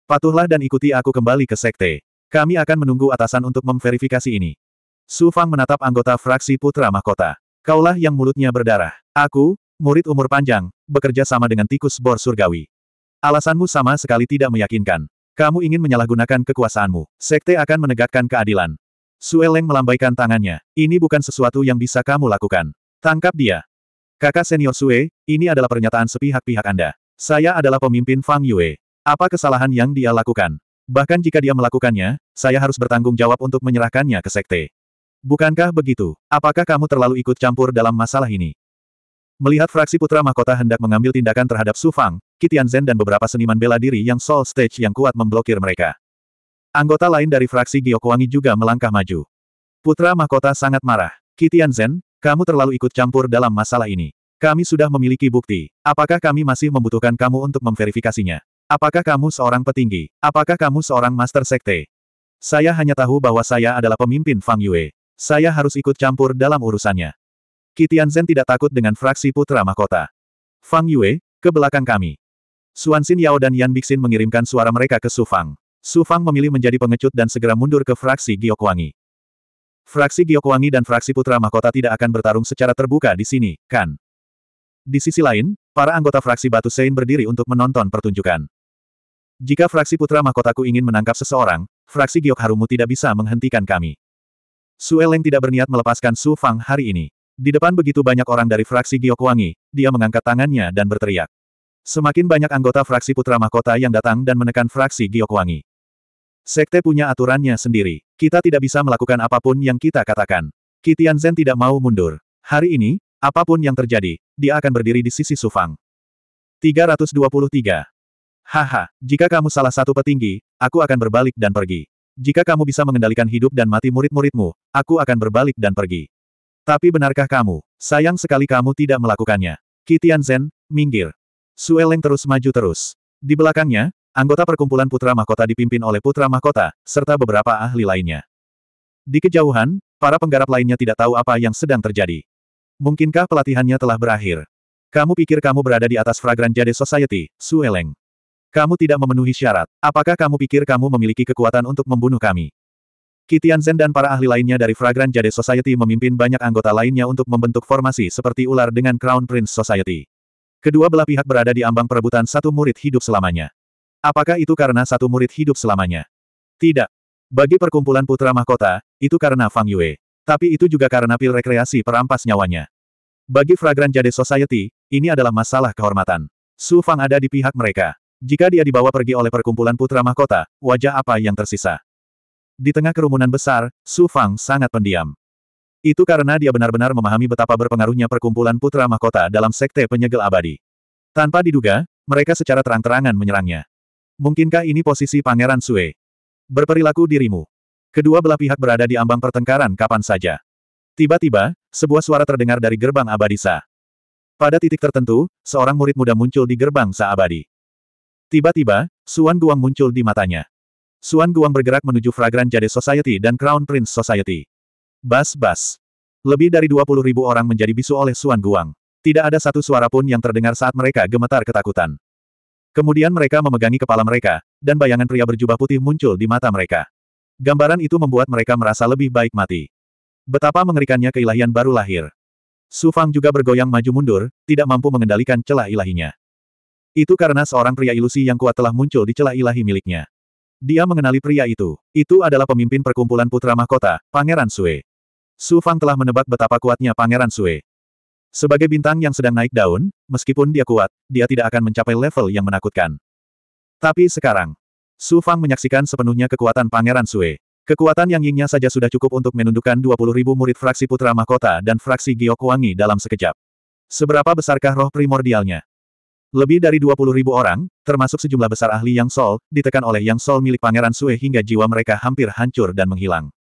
Patuhlah dan ikuti aku kembali ke sekte. Kami akan menunggu atasan untuk memverifikasi ini. Su Fang menatap anggota fraksi Putra Mahkota. Kaulah yang mulutnya berdarah. Aku, murid umur panjang, bekerja sama dengan tikus bor surgawi. Alasanmu sama sekali tidak meyakinkan. Kamu ingin menyalahgunakan kekuasaanmu. Sekte akan menegakkan keadilan. Sueleng melambaikan tangannya. Ini bukan sesuatu yang bisa kamu lakukan. Tangkap dia. Kakak senior Sue, ini adalah pernyataan sepihak-pihak Anda. Saya adalah pemimpin Fang Yue. Apa kesalahan yang dia lakukan? Bahkan jika dia melakukannya, saya harus bertanggung jawab untuk menyerahkannya ke sekte. Bukankah begitu? Apakah kamu terlalu ikut campur dalam masalah ini? Melihat fraksi putra mahkota hendak mengambil tindakan terhadap Su Fang, Kitian Zen dan beberapa seniman bela diri yang Soul Stage yang kuat memblokir mereka. Anggota lain dari fraksi Gyokuwangi juga melangkah maju. Putra mahkota sangat marah. Kitian Zen, kamu terlalu ikut campur dalam masalah ini. Kami sudah memiliki bukti. Apakah kami masih membutuhkan kamu untuk memverifikasinya? Apakah kamu seorang petinggi? Apakah kamu seorang master sekte? Saya hanya tahu bahwa saya adalah pemimpin Fang Yue. Saya harus ikut campur dalam urusannya. Kitian Zen tidak takut dengan fraksi putra mahkota. Fang Yue, ke belakang kami. Suan Xin Yao dan Yan Bixin mengirimkan suara mereka ke Su Fang. Su Fang memilih menjadi pengecut dan segera mundur ke fraksi Giokwangi. Fraksi Giokwangi dan fraksi putra mahkota tidak akan bertarung secara terbuka di sini, kan? Di sisi lain, para anggota fraksi Batu Sein berdiri untuk menonton pertunjukan. Jika fraksi putra mahkotaku ingin menangkap seseorang, fraksi Giok Harumu tidak bisa menghentikan kami. Su Eleng tidak berniat melepaskan Su Fang hari ini. Di depan begitu banyak orang dari fraksi Giok Wangi, dia mengangkat tangannya dan berteriak. Semakin banyak anggota fraksi putra mahkota yang datang dan menekan fraksi Giok Wangi. Sekte punya aturannya sendiri. Kita tidak bisa melakukan apapun yang kita katakan. Kitian Zen tidak mau mundur. Hari ini, apapun yang terjadi, dia akan berdiri di sisi Su Fang. 323. Haha, jika kamu salah satu petinggi, aku akan berbalik dan pergi. Jika kamu bisa mengendalikan hidup dan mati murid-muridmu, aku akan berbalik dan pergi. Tapi benarkah kamu? Sayang sekali kamu tidak melakukannya. Kitian Zen, minggir. Sueleng terus maju terus. Di belakangnya, anggota perkumpulan Putra Mahkota dipimpin oleh Putra Mahkota, serta beberapa ahli lainnya. Di kejauhan, para penggarap lainnya tidak tahu apa yang sedang terjadi. Mungkinkah pelatihannya telah berakhir? Kamu pikir kamu berada di atas Fragran Jade Society, Sueleng? Kamu tidak memenuhi syarat. Apakah kamu pikir kamu memiliki kekuatan untuk membunuh kami? Kitian Zen dan para ahli lainnya dari Fragrant Jade Society memimpin banyak anggota lainnya untuk membentuk formasi seperti ular dengan Crown Prince Society. Kedua belah pihak berada di ambang perebutan satu murid hidup selamanya. Apakah itu karena satu murid hidup selamanya? Tidak. Bagi perkumpulan putra mahkota, itu karena Fang Yue. Tapi itu juga karena pil rekreasi perampas nyawanya. Bagi Fragrant Jade Society, ini adalah masalah kehormatan. Su Fang ada di pihak mereka. Jika dia dibawa pergi oleh perkumpulan putra mahkota, wajah apa yang tersisa? Di tengah kerumunan besar, Su Fang sangat pendiam. Itu karena dia benar-benar memahami betapa berpengaruhnya perkumpulan putra mahkota dalam sekte penyegel abadi. Tanpa diduga, mereka secara terang-terangan menyerangnya. Mungkinkah ini posisi Pangeran Sue? Berperilaku dirimu. Kedua belah pihak berada di ambang pertengkaran kapan saja. Tiba-tiba, sebuah suara terdengar dari gerbang abadi Sa. Pada titik tertentu, seorang murid muda muncul di gerbang Sa abadi. Tiba-tiba, Suan Guang muncul di matanya. Suan Guang bergerak menuju Fragrant Jade Society dan Crown Prince Society. Bas-bas. Lebih dari 20 ribu orang menjadi bisu oleh Suan Guang. Tidak ada satu suara pun yang terdengar saat mereka gemetar ketakutan. Kemudian mereka memegangi kepala mereka, dan bayangan pria berjubah putih muncul di mata mereka. Gambaran itu membuat mereka merasa lebih baik mati. Betapa mengerikannya keilahian baru lahir. Su Fang juga bergoyang maju mundur, tidak mampu mengendalikan celah ilahinya. Itu karena seorang pria ilusi yang kuat telah muncul di celah ilahi miliknya. Dia mengenali pria itu. Itu adalah pemimpin perkumpulan putra mahkota, Pangeran Sue. Su Fang telah menebak betapa kuatnya Pangeran Sue. Sebagai bintang yang sedang naik daun, meskipun dia kuat, dia tidak akan mencapai level yang menakutkan. Tapi sekarang, Su Fang menyaksikan sepenuhnya kekuatan Pangeran Sue. Kekuatan yang yingnya saja sudah cukup untuk menundukkan 20.000 murid fraksi putra mahkota dan fraksi Giok Wangi dalam sekejap. Seberapa besarkah roh primordialnya? Lebih dari 20 ribu orang, termasuk sejumlah besar ahli Yang Sol, ditekan oleh Yang Sol milik Pangeran Sue hingga jiwa mereka hampir hancur dan menghilang.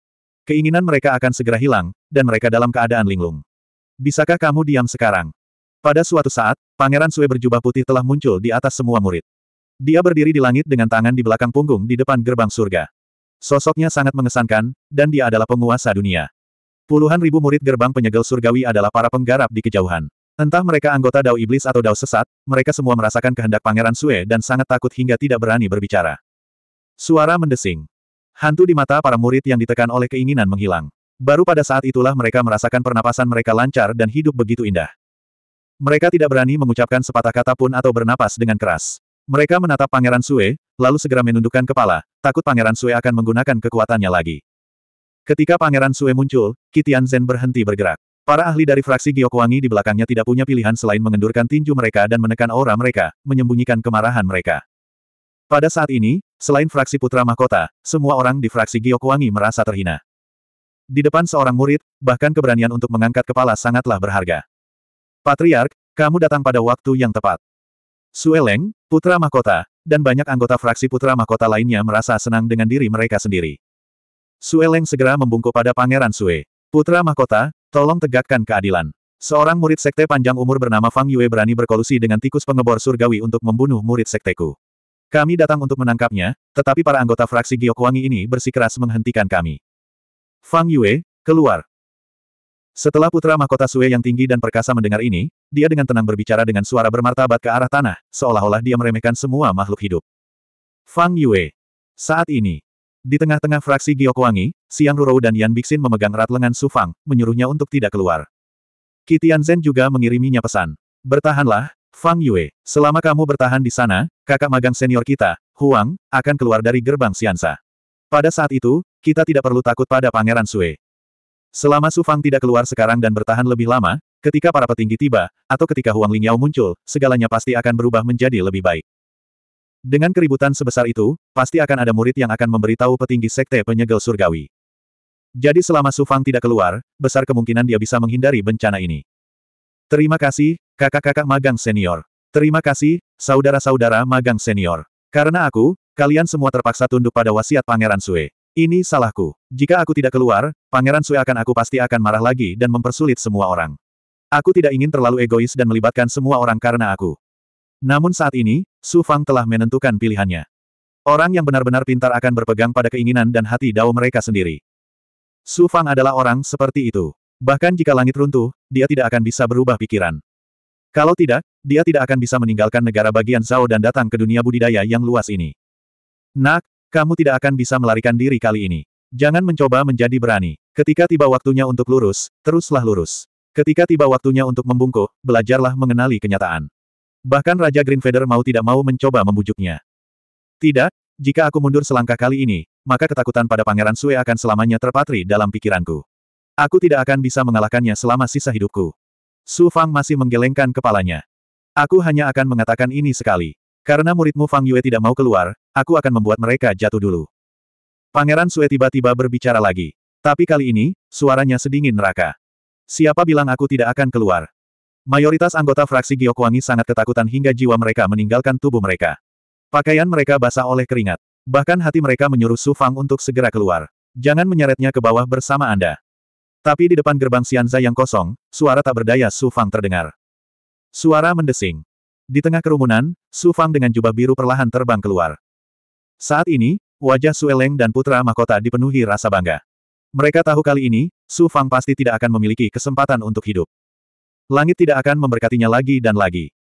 Keinginan mereka akan segera hilang, dan mereka dalam keadaan linglung. Bisakah kamu diam sekarang? Pada suatu saat, Pangeran Sue berjubah putih telah muncul di atas semua murid. Dia berdiri di langit dengan tangan di belakang punggung di depan gerbang surga. Sosoknya sangat mengesankan, dan dia adalah penguasa dunia. Puluhan ribu murid gerbang penyegel surgawi adalah para penggarap di kejauhan. Entah mereka anggota Dao Iblis atau Dao Sesat, mereka semua merasakan kehendak Pangeran Sue dan sangat takut hingga tidak berani berbicara. Suara mendesing. Hantu di mata para murid yang ditekan oleh keinginan menghilang. Baru pada saat itulah mereka merasakan pernapasan mereka lancar dan hidup begitu indah. Mereka tidak berani mengucapkan sepatah kata pun atau bernapas dengan keras. Mereka menatap Pangeran Sue, lalu segera menundukkan kepala, takut Pangeran Sue akan menggunakan kekuatannya lagi. Ketika Pangeran Sue muncul, Kitian Zen berhenti bergerak. Para ahli dari fraksi Giokwangi di belakangnya tidak punya pilihan selain mengendurkan tinju mereka dan menekan aura mereka, menyembunyikan kemarahan mereka. Pada saat ini, selain fraksi Putra Mahkota, semua orang di fraksi Giokwangi merasa terhina. Di depan seorang murid, bahkan keberanian untuk mengangkat kepala sangatlah berharga. Patriark, kamu datang pada waktu yang tepat. Sueleng, Putra Mahkota, dan banyak anggota fraksi Putra Mahkota lainnya merasa senang dengan diri mereka sendiri. Sueleng segera membungkuk pada Pangeran Sue. Putra Mahkota, Tolong tegakkan keadilan. Seorang murid sekte panjang umur bernama Fang Yue berani berkolusi dengan tikus pengebor surgawi untuk membunuh murid sekteku. Kami datang untuk menangkapnya, tetapi para anggota fraksi Giokwangi ini bersikeras menghentikan kami. Fang Yue, keluar. Setelah putra mahkota Sue yang tinggi dan perkasa mendengar ini, dia dengan tenang berbicara dengan suara bermartabat ke arah tanah, seolah-olah dia meremehkan semua makhluk hidup. Fang Yue. Saat ini, di tengah-tengah fraksi Giokwangi, Siang Rurou dan Yan Bixin memegang erat lengan Su Fang, menyuruhnya untuk tidak keluar. Kitian Zhen juga mengiriminya pesan. Bertahanlah, Fang Yue. Selama kamu bertahan di sana, kakak magang senior kita, Huang, akan keluar dari gerbang Siansa. Pada saat itu, kita tidak perlu takut pada Pangeran Sue. Selama Su Fang tidak keluar sekarang dan bertahan lebih lama, ketika para petinggi tiba, atau ketika Huang Lingyao muncul, segalanya pasti akan berubah menjadi lebih baik. Dengan keributan sebesar itu, pasti akan ada murid yang akan memberitahu petinggi sekte penyegel surgawi. Jadi selama Sufang tidak keluar, besar kemungkinan dia bisa menghindari bencana ini. Terima kasih, kakak-kakak magang senior. Terima kasih, saudara-saudara magang senior. Karena aku, kalian semua terpaksa tunduk pada wasiat Pangeran Sue. Ini salahku. Jika aku tidak keluar, Pangeran Sue akan aku pasti akan marah lagi dan mempersulit semua orang. Aku tidak ingin terlalu egois dan melibatkan semua orang karena aku. Namun saat ini, Su Fang telah menentukan pilihannya. Orang yang benar-benar pintar akan berpegang pada keinginan dan hati dao mereka sendiri. Su Fang adalah orang seperti itu. Bahkan jika langit runtuh, dia tidak akan bisa berubah pikiran. Kalau tidak, dia tidak akan bisa meninggalkan negara bagian Zhao dan datang ke dunia budidaya yang luas ini. Nak, kamu tidak akan bisa melarikan diri kali ini. Jangan mencoba menjadi berani. Ketika tiba waktunya untuk lurus, teruslah lurus. Ketika tiba waktunya untuk membungkuk, belajarlah mengenali kenyataan. Bahkan Raja Green Feather mau tidak mau mencoba membujuknya. Tidak, jika aku mundur selangkah kali ini, maka ketakutan pada Pangeran Sue akan selamanya terpatri dalam pikiranku. Aku tidak akan bisa mengalahkannya selama sisa hidupku. Su Fang masih menggelengkan kepalanya. Aku hanya akan mengatakan ini sekali. Karena muridmu Fang Yue tidak mau keluar, aku akan membuat mereka jatuh dulu. Pangeran Sue tiba-tiba berbicara lagi. Tapi kali ini, suaranya sedingin neraka. Siapa bilang aku tidak akan keluar? Mayoritas anggota fraksi Giokwangi sangat ketakutan hingga jiwa mereka meninggalkan tubuh mereka. Pakaian mereka basah oleh keringat. Bahkan hati mereka menyuruh Su Fang untuk segera keluar. Jangan menyeretnya ke bawah bersama Anda. Tapi di depan gerbang Xianza yang kosong, suara tak berdaya Su Fang terdengar. Suara mendesing. Di tengah kerumunan, Su Fang dengan jubah biru perlahan terbang keluar. Saat ini, wajah Su Eleng dan putra mahkota dipenuhi rasa bangga. Mereka tahu kali ini, Su Fang pasti tidak akan memiliki kesempatan untuk hidup. Langit tidak akan memberkatinya lagi dan lagi.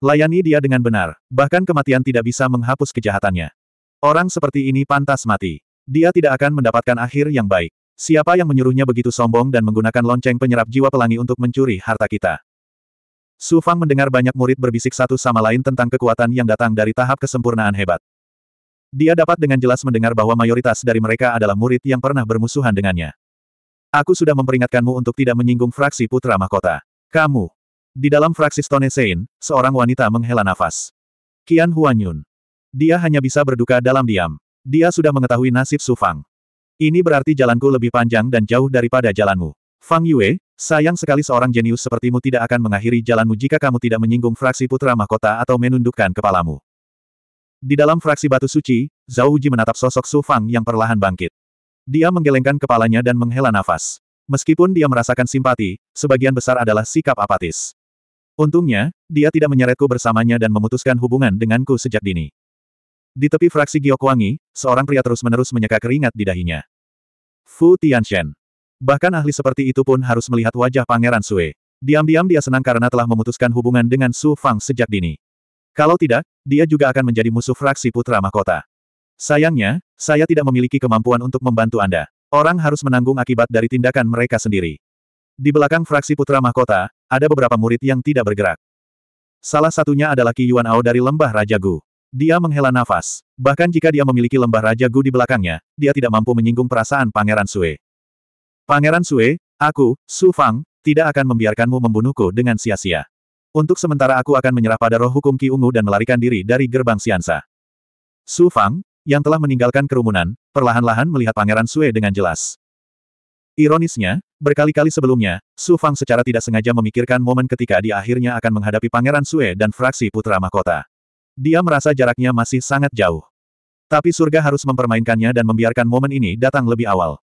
Layani dia dengan benar, bahkan kematian tidak bisa menghapus kejahatannya. Orang seperti ini pantas mati. Dia tidak akan mendapatkan akhir yang baik. Siapa yang menyuruhnya begitu sombong dan menggunakan lonceng penyerap jiwa pelangi untuk mencuri harta kita? Su Fang mendengar banyak murid berbisik satu sama lain tentang kekuatan yang datang dari tahap kesempurnaan hebat. Dia dapat dengan jelas mendengar bahwa mayoritas dari mereka adalah murid yang pernah bermusuhan dengannya. Aku sudah memperingatkanmu untuk tidak menyinggung fraksi putra mahkota. Kamu. Di dalam fraksi Stone Sein, seorang wanita menghela nafas. Qian Huanyun. Dia hanya bisa berduka dalam diam. Dia sudah mengetahui nasib Su Fang. Ini berarti jalanku lebih panjang dan jauh daripada jalanmu. Fang Yue, sayang sekali seorang jenius sepertimu tidak akan mengakhiri jalanmu jika kamu tidak menyinggung fraksi putra mahkota atau menundukkan kepalamu. Di dalam fraksi batu suci, Zhao Uji menatap sosok Su Fang yang perlahan bangkit. Dia menggelengkan kepalanya dan menghela nafas. Meskipun dia merasakan simpati, sebagian besar adalah sikap apatis. Untungnya, dia tidak menyeretku bersamanya dan memutuskan hubungan denganku sejak dini. Di tepi fraksi Giokwangi, seorang pria terus-menerus menyeka keringat di dahinya. Fu Tianshen. Bahkan ahli seperti itu pun harus melihat wajah Pangeran Sue. Diam-diam dia senang karena telah memutuskan hubungan dengan Su Fang sejak dini. Kalau tidak, dia juga akan menjadi musuh fraksi Putra Mahkota. Sayangnya, saya tidak memiliki kemampuan untuk membantu Anda. Orang harus menanggung akibat dari tindakan mereka sendiri. Di belakang fraksi Putra Mahkota, ada beberapa murid yang tidak bergerak. Salah satunya adalah Ki Yuan Ao dari Lembah Raja Gu. Dia menghela nafas. Bahkan jika dia memiliki Lembah Raja Gu di belakangnya, dia tidak mampu menyinggung perasaan Pangeran Sue. Pangeran Sue, aku, Su Fang, tidak akan membiarkanmu membunuhku dengan sia-sia. Untuk sementara aku akan menyerah pada roh hukum Ki Ungu dan melarikan diri dari gerbang Siansa. Su Fang, yang telah meninggalkan kerumunan, perlahan-lahan melihat Pangeran Sue dengan jelas. Ironisnya, berkali-kali sebelumnya, Su Fang secara tidak sengaja memikirkan momen ketika dia akhirnya akan menghadapi Pangeran Sue dan fraksi Putra Mahkota. Dia merasa jaraknya masih sangat jauh. Tapi surga harus mempermainkannya dan membiarkan momen ini datang lebih awal.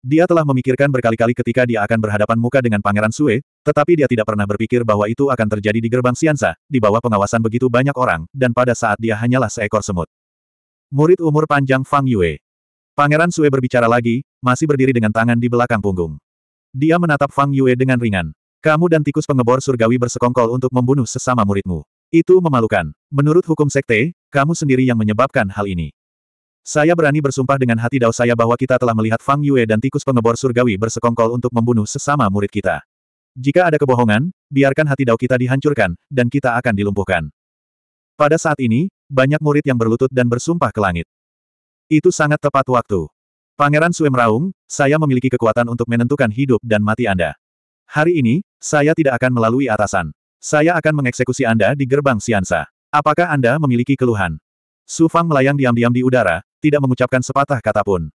Dia telah memikirkan berkali-kali ketika dia akan berhadapan muka dengan Pangeran Sue, tetapi dia tidak pernah berpikir bahwa itu akan terjadi di gerbang Siansa, di bawah pengawasan begitu banyak orang, dan pada saat dia hanyalah seekor semut. Murid umur panjang Fang Yue. Pangeran Sue berbicara lagi, masih berdiri dengan tangan di belakang punggung. Dia menatap Fang Yue dengan ringan. Kamu dan tikus pengebor surgawi bersekongkol untuk membunuh sesama muridmu. Itu memalukan. Menurut hukum sekte, kamu sendiri yang menyebabkan hal ini. Saya berani bersumpah dengan hati dao saya bahwa kita telah melihat Fang Yue dan tikus pengebor surgawi bersekongkol untuk membunuh sesama murid kita. Jika ada kebohongan, biarkan hati dao kita dihancurkan, dan kita akan dilumpuhkan. Pada saat ini, banyak murid yang berlutut dan bersumpah ke langit. Itu sangat tepat waktu. Pangeran Sue meraung, saya memiliki kekuatan untuk menentukan hidup dan mati Anda. Hari ini, saya tidak akan melalui atasan. Saya akan mengeksekusi Anda di gerbang Siansa. Apakah Anda memiliki keluhan? Su Fang melayang diam-diam di udara, tidak mengucapkan sepatah kata pun.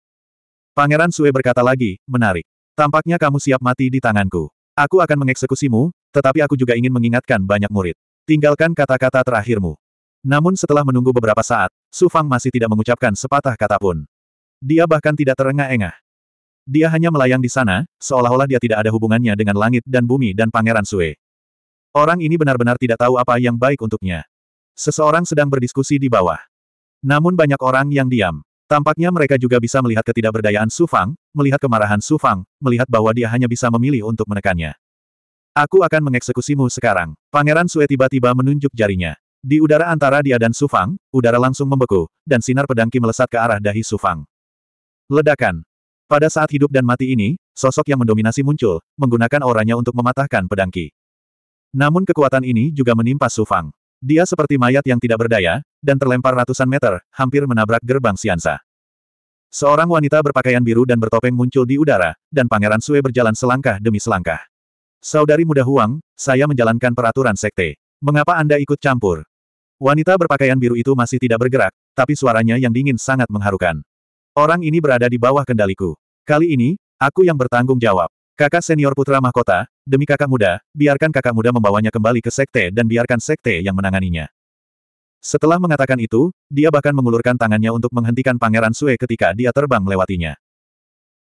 Pangeran Sue berkata lagi, menarik. Tampaknya kamu siap mati di tanganku. Aku akan mengeksekusimu, tetapi aku juga ingin mengingatkan banyak murid. Tinggalkan kata-kata terakhirmu. Namun setelah menunggu beberapa saat, Su Fang masih tidak mengucapkan sepatah kata pun. Dia bahkan tidak terengah-engah. Dia hanya melayang di sana, seolah-olah dia tidak ada hubungannya dengan langit dan bumi dan Pangeran Sue. Orang ini benar-benar tidak tahu apa yang baik untuknya. Seseorang sedang berdiskusi di bawah. Namun banyak orang yang diam. Tampaknya mereka juga bisa melihat ketidakberdayaan Su Fang, melihat kemarahan Su Fang, melihat bahwa dia hanya bisa memilih untuk menekannya. Aku akan mengeksekusimu sekarang. Pangeran Sue tiba-tiba menunjuk jarinya. Di udara antara dia dan Sufang, udara langsung membeku, dan sinar pedangki melesat ke arah dahi Sufang. Ledakan. Pada saat hidup dan mati ini, sosok yang mendominasi muncul, menggunakan auranya untuk mematahkan pedangki. Namun kekuatan ini juga menimpa Sufang. Dia seperti mayat yang tidak berdaya, dan terlempar ratusan meter, hampir menabrak gerbang Siansa. Seorang wanita berpakaian biru dan bertopeng muncul di udara, dan Pangeran Sue berjalan selangkah demi selangkah. Saudari muda Huang, saya menjalankan peraturan sekte. Mengapa Anda ikut campur? Wanita berpakaian biru itu masih tidak bergerak, tapi suaranya yang dingin sangat mengharukan. Orang ini berada di bawah kendaliku. Kali ini, aku yang bertanggung jawab. Kakak senior putra mahkota, demi kakak muda, biarkan kakak muda membawanya kembali ke sekte dan biarkan sekte yang menanganinya. Setelah mengatakan itu, dia bahkan mengulurkan tangannya untuk menghentikan Pangeran Sue ketika dia terbang melewatinya.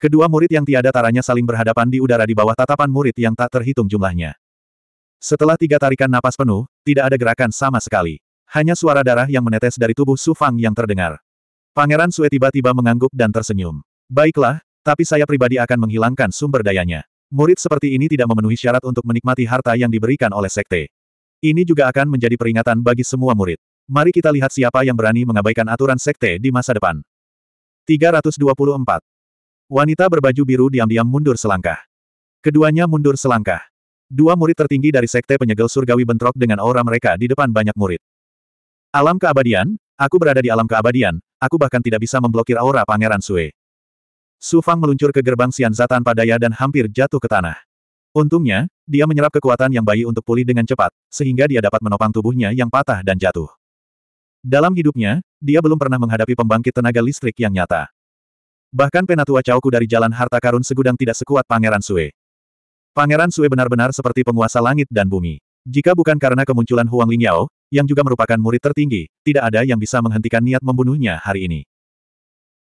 Kedua murid yang tiada taranya saling berhadapan di udara di bawah tatapan murid yang tak terhitung jumlahnya. Setelah tiga tarikan napas penuh, tidak ada gerakan sama sekali. Hanya suara darah yang menetes dari tubuh Su Fang yang terdengar. Pangeran Sue tiba-tiba mengangguk dan tersenyum. Baiklah, tapi saya pribadi akan menghilangkan sumber dayanya. Murid seperti ini tidak memenuhi syarat untuk menikmati harta yang diberikan oleh sekte. Ini juga akan menjadi peringatan bagi semua murid. Mari kita lihat siapa yang berani mengabaikan aturan sekte di masa depan. 324. Wanita berbaju biru diam-diam mundur selangkah. Keduanya mundur selangkah. Dua murid tertinggi dari sekte penyegel surgawi bentrok dengan aura mereka di depan banyak murid. Alam keabadian, aku berada di alam keabadian, aku bahkan tidak bisa memblokir aura Pangeran Sue. Su Fang meluncur ke gerbang Xianza tanpa daya dan hampir jatuh ke tanah. Untungnya, dia menyerap kekuatan yang bayi untuk pulih dengan cepat, sehingga dia dapat menopang tubuhnya yang patah dan jatuh. Dalam hidupnya, dia belum pernah menghadapi pembangkit tenaga listrik yang nyata. Bahkan penatua cauku dari Jalan Harta Karun segudang tidak sekuat Pangeran Sue. Pangeran Sue benar-benar seperti penguasa langit dan bumi. Jika bukan karena kemunculan Huang Lingyao, yang juga merupakan murid tertinggi, tidak ada yang bisa menghentikan niat membunuhnya hari ini.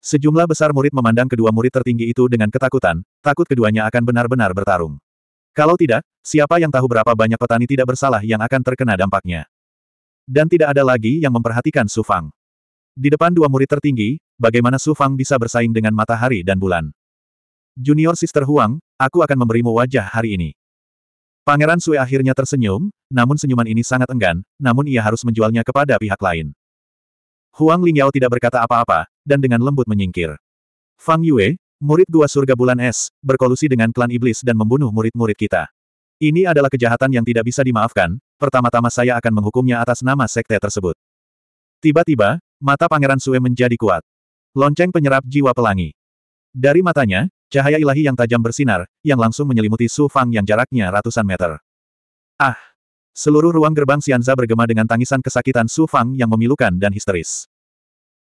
Sejumlah besar murid memandang kedua murid tertinggi itu dengan ketakutan, takut keduanya akan benar-benar bertarung. Kalau tidak, siapa yang tahu berapa banyak petani tidak bersalah yang akan terkena dampaknya. Dan tidak ada lagi yang memperhatikan Su Fang. Di depan dua murid tertinggi, bagaimana Su Fang bisa bersaing dengan matahari dan bulan? Junior Sister Huang, aku akan memberimu wajah hari ini. Pangeran Sui akhirnya tersenyum, namun senyuman ini sangat enggan, namun ia harus menjualnya kepada pihak lain. Huang Lingyao tidak berkata apa-apa, dan dengan lembut menyingkir. Fang Yue, murid gua surga bulan es, berkolusi dengan klan iblis dan membunuh murid-murid kita. Ini adalah kejahatan yang tidak bisa dimaafkan, pertama-tama saya akan menghukumnya atas nama sekte tersebut. Tiba-tiba, mata Pangeran Sue menjadi kuat. Lonceng penyerap jiwa pelangi. Dari matanya, Cahaya ilahi yang tajam bersinar, yang langsung menyelimuti Su Fang yang jaraknya ratusan meter. Ah! Seluruh ruang gerbang Xianza bergema dengan tangisan kesakitan Su Fang yang memilukan dan histeris.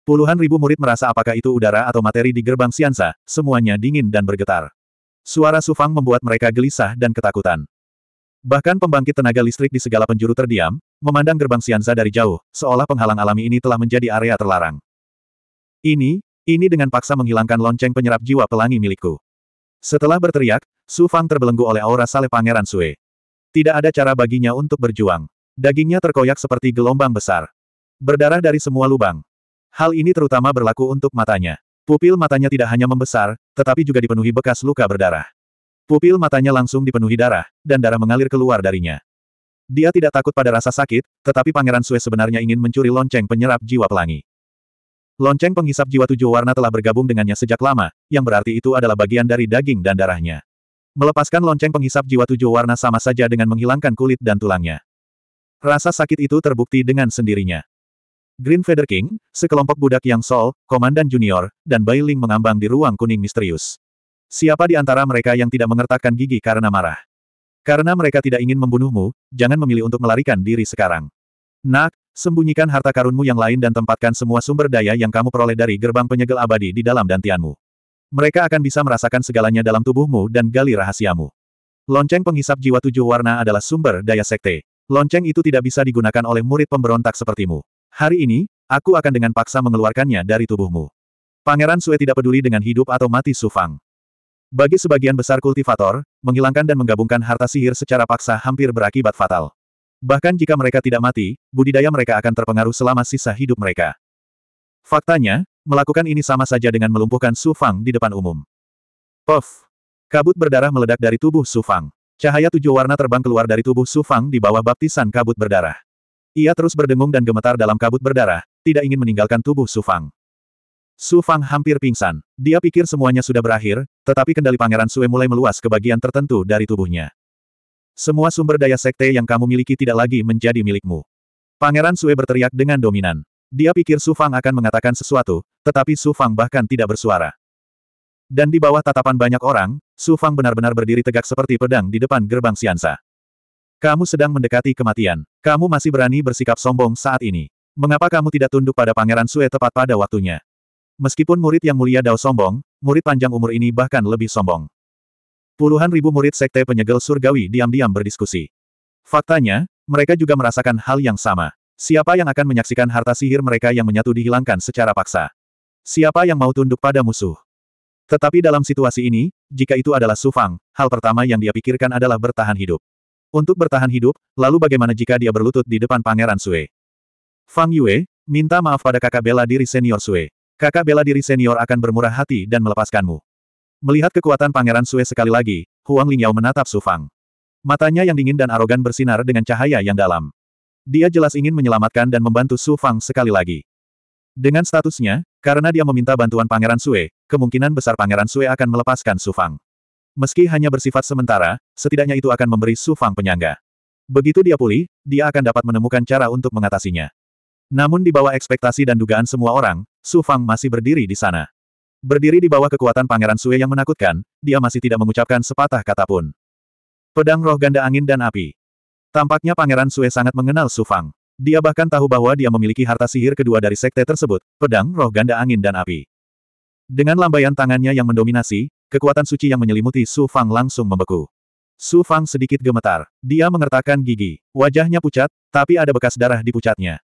Puluhan ribu murid merasa apakah itu udara atau materi di gerbang Xianza, semuanya dingin dan bergetar. Suara Su Fang membuat mereka gelisah dan ketakutan. Bahkan pembangkit tenaga listrik di segala penjuru terdiam, memandang gerbang Xianza dari jauh, seolah penghalang alami ini telah menjadi area terlarang. Ini, ini dengan paksa menghilangkan lonceng penyerap jiwa pelangi milikku. Setelah berteriak, Su Fang terbelenggu oleh aura saleh Pangeran Sue. Tidak ada cara baginya untuk berjuang. Dagingnya terkoyak seperti gelombang besar. Berdarah dari semua lubang. Hal ini terutama berlaku untuk matanya. Pupil matanya tidak hanya membesar, tetapi juga dipenuhi bekas luka berdarah. Pupil matanya langsung dipenuhi darah, dan darah mengalir keluar darinya. Dia tidak takut pada rasa sakit, tetapi Pangeran Sue sebenarnya ingin mencuri lonceng penyerap jiwa pelangi. Lonceng penghisap jiwa tujuh warna telah bergabung dengannya sejak lama, yang berarti itu adalah bagian dari daging dan darahnya. Melepaskan lonceng penghisap jiwa tujuh warna sama saja dengan menghilangkan kulit dan tulangnya. Rasa sakit itu terbukti dengan sendirinya. Green Feather King, sekelompok budak yang Sol, Komandan Junior, dan Bai Ling mengambang di ruang kuning misterius. Siapa di antara mereka yang tidak mengertakkan gigi karena marah? Karena mereka tidak ingin membunuhmu, jangan memilih untuk melarikan diri sekarang. Nak, Sembunyikan harta karunmu yang lain dan tempatkan semua sumber daya yang kamu peroleh dari gerbang penyegel abadi di dalam dantianmu. Mereka akan bisa merasakan segalanya dalam tubuhmu dan gali rahasiamu. Lonceng penghisap jiwa tujuh warna adalah sumber daya sekte. Lonceng itu tidak bisa digunakan oleh murid pemberontak sepertimu. Hari ini, aku akan dengan paksa mengeluarkannya dari tubuhmu. Pangeran Sue tidak peduli dengan hidup atau mati Sufang. Bagi sebagian besar kultivator, menghilangkan dan menggabungkan harta sihir secara paksa hampir berakibat fatal. Bahkan jika mereka tidak mati, budidaya mereka akan terpengaruh selama sisa hidup mereka. Faktanya, melakukan ini sama saja dengan melumpuhkan Su Fang di depan umum. Puff! Kabut berdarah meledak dari tubuh Su Fang. Cahaya tujuh warna terbang keluar dari tubuh Su Fang di bawah baptisan kabut berdarah. Ia terus berdengung dan gemetar dalam kabut berdarah, tidak ingin meninggalkan tubuh Su Fang. Su Fang hampir pingsan. Dia pikir semuanya sudah berakhir, tetapi kendali Pangeran Sue mulai meluas ke bagian tertentu dari tubuhnya. Semua sumber daya sekte yang kamu miliki tidak lagi menjadi milikmu. Pangeran Sue berteriak dengan dominan. Dia pikir Su Fang akan mengatakan sesuatu, tetapi Su Fang bahkan tidak bersuara. Dan di bawah tatapan banyak orang, Su Fang benar-benar berdiri tegak seperti pedang di depan gerbang Siansa. Kamu sedang mendekati kematian. Kamu masih berani bersikap sombong saat ini. Mengapa kamu tidak tunduk pada Pangeran Sue tepat pada waktunya? Meskipun murid yang mulia Dao sombong, murid panjang umur ini bahkan lebih sombong. Puluhan ribu murid sekte penyegel surgawi diam-diam berdiskusi. Faktanya, mereka juga merasakan hal yang sama. Siapa yang akan menyaksikan harta sihir mereka yang menyatu dihilangkan secara paksa? Siapa yang mau tunduk pada musuh? Tetapi dalam situasi ini, jika itu adalah Sufang, hal pertama yang dia pikirkan adalah bertahan hidup. Untuk bertahan hidup, lalu bagaimana jika dia berlutut di depan Pangeran Sue? Fang Yue, minta maaf pada kakak bela diri senior Sue. Kakak bela diri senior akan bermurah hati dan melepaskanmu. Melihat kekuatan Pangeran Sue sekali lagi, Huang Lingyao menatap Su Fang. Matanya yang dingin dan arogan bersinar dengan cahaya yang dalam. Dia jelas ingin menyelamatkan dan membantu Su Fang sekali lagi. Dengan statusnya, karena dia meminta bantuan Pangeran Sue, kemungkinan besar Pangeran Sue akan melepaskan Su Fang. Meski hanya bersifat sementara, setidaknya itu akan memberi Su Fang penyangga. Begitu dia pulih, dia akan dapat menemukan cara untuk mengatasinya. Namun di bawah ekspektasi dan dugaan semua orang, Su Fang masih berdiri di sana. Berdiri di bawah kekuatan Pangeran Sue yang menakutkan, dia masih tidak mengucapkan sepatah kata pun. Pedang roh ganda angin dan api. Tampaknya Pangeran Sue sangat mengenal Su Fang. Dia bahkan tahu bahwa dia memiliki harta sihir kedua dari sekte tersebut, pedang roh ganda angin dan api. Dengan lambaian tangannya yang mendominasi, kekuatan suci yang menyelimuti Su Fang langsung membeku. Su Fang sedikit gemetar. Dia mengertakkan gigi. Wajahnya pucat, tapi ada bekas darah di pucatnya.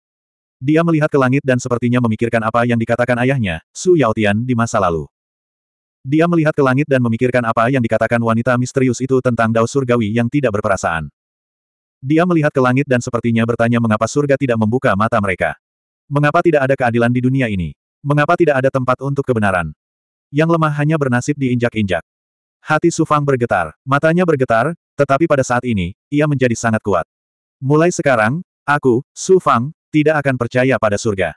Dia melihat ke langit dan sepertinya memikirkan apa yang dikatakan ayahnya, Su Yao Tian, di masa lalu. Dia melihat ke langit dan memikirkan apa yang dikatakan wanita misterius itu tentang dao surgawi yang tidak berperasaan. Dia melihat ke langit dan sepertinya bertanya mengapa surga tidak membuka mata mereka. Mengapa tidak ada keadilan di dunia ini? Mengapa tidak ada tempat untuk kebenaran? Yang lemah hanya bernasib diinjak-injak. Hati Sufang bergetar, matanya bergetar, tetapi pada saat ini, ia menjadi sangat kuat. Mulai sekarang, aku, Sufang, tidak akan percaya pada surga.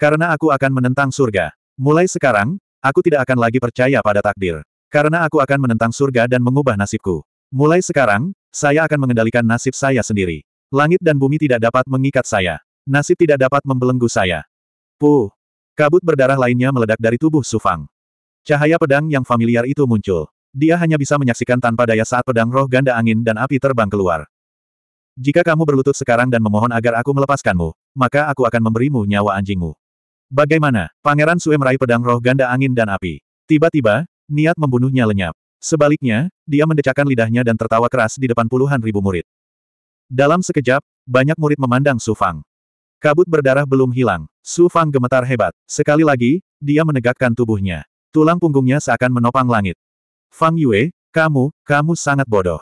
Karena aku akan menentang surga. Mulai sekarang, aku tidak akan lagi percaya pada takdir. Karena aku akan menentang surga dan mengubah nasibku. Mulai sekarang, saya akan mengendalikan nasib saya sendiri. Langit dan bumi tidak dapat mengikat saya. Nasib tidak dapat membelenggu saya. Puh! Kabut berdarah lainnya meledak dari tubuh Sufang. Cahaya pedang yang familiar itu muncul. Dia hanya bisa menyaksikan tanpa daya saat pedang roh ganda angin dan api terbang keluar. Jika kamu berlutut sekarang dan memohon agar aku melepaskanmu, maka aku akan memberimu nyawa anjingmu. Bagaimana? Pangeran Sue meraih pedang roh ganda angin dan api. Tiba-tiba, niat membunuhnya lenyap. Sebaliknya, dia mendecakkan lidahnya dan tertawa keras di depan puluhan ribu murid. Dalam sekejap, banyak murid memandang Su Fang. Kabut berdarah belum hilang. Su Fang gemetar hebat. Sekali lagi, dia menegakkan tubuhnya. Tulang punggungnya seakan menopang langit. Fang Yue, kamu, kamu sangat bodoh.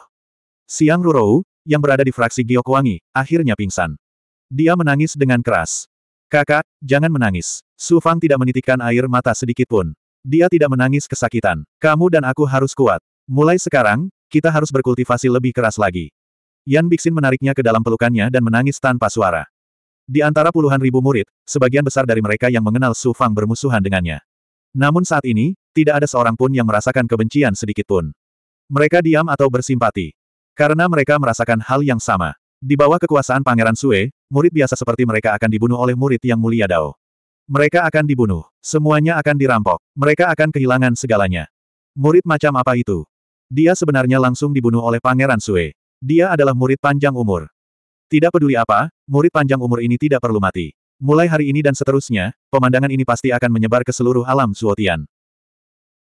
Siang Rurou, yang berada di fraksi Giokwangi, akhirnya pingsan. Dia menangis dengan keras. Kakak, jangan menangis. Su Fang tidak menitikkan air mata sedikit pun. Dia tidak menangis kesakitan. Kamu dan aku harus kuat. Mulai sekarang, kita harus berkultivasi lebih keras lagi. Yan Bixin menariknya ke dalam pelukannya dan menangis tanpa suara. Di antara puluhan ribu murid, sebagian besar dari mereka yang mengenal Su Fang bermusuhan dengannya. Namun saat ini, tidak ada seorang pun yang merasakan kebencian sedikitpun. Mereka diam atau bersimpati. Karena mereka merasakan hal yang sama. Di bawah kekuasaan Pangeran Sue, murid biasa seperti mereka akan dibunuh oleh murid yang mulia Dao. Mereka akan dibunuh. Semuanya akan dirampok. Mereka akan kehilangan segalanya. Murid macam apa itu? Dia sebenarnya langsung dibunuh oleh Pangeran Sue. Dia adalah murid panjang umur. Tidak peduli apa, murid panjang umur ini tidak perlu mati. Mulai hari ini dan seterusnya, pemandangan ini pasti akan menyebar ke seluruh alam Suotian.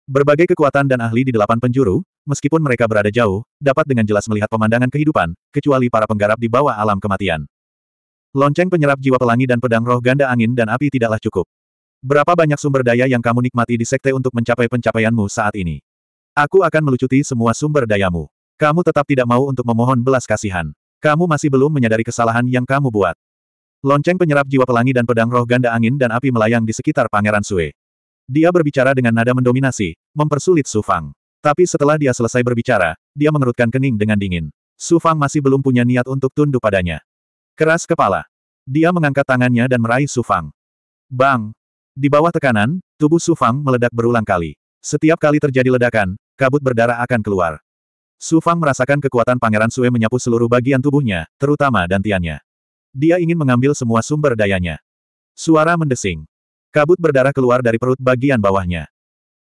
Berbagai kekuatan dan ahli di delapan penjuru, meskipun mereka berada jauh, dapat dengan jelas melihat pemandangan kehidupan, kecuali para penggarap di bawah alam kematian. Lonceng penyerap jiwa pelangi dan pedang roh ganda angin dan api tidaklah cukup. Berapa banyak sumber daya yang kamu nikmati di sekte untuk mencapai pencapaianmu saat ini? Aku akan melucuti semua sumber dayamu. Kamu tetap tidak mau untuk memohon belas kasihan. Kamu masih belum menyadari kesalahan yang kamu buat. Lonceng penyerap jiwa pelangi dan pedang roh ganda angin dan api melayang di sekitar Pangeran Sue. Dia berbicara dengan nada mendominasi, mempersulit Su Fang. Tapi setelah dia selesai berbicara, dia mengerutkan kening dengan dingin. Su Fang masih belum punya niat untuk tunduk padanya. Keras kepala. Dia mengangkat tangannya dan meraih Su Fang. Bang! Di bawah tekanan, tubuh Su Fang meledak berulang kali. Setiap kali terjadi ledakan, kabut berdarah akan keluar. Su Fang merasakan kekuatan Pangeran Sue menyapu seluruh bagian tubuhnya, terutama dantiannya. Dia ingin mengambil semua sumber dayanya. Suara mendesing. Kabut berdarah keluar dari perut bagian bawahnya.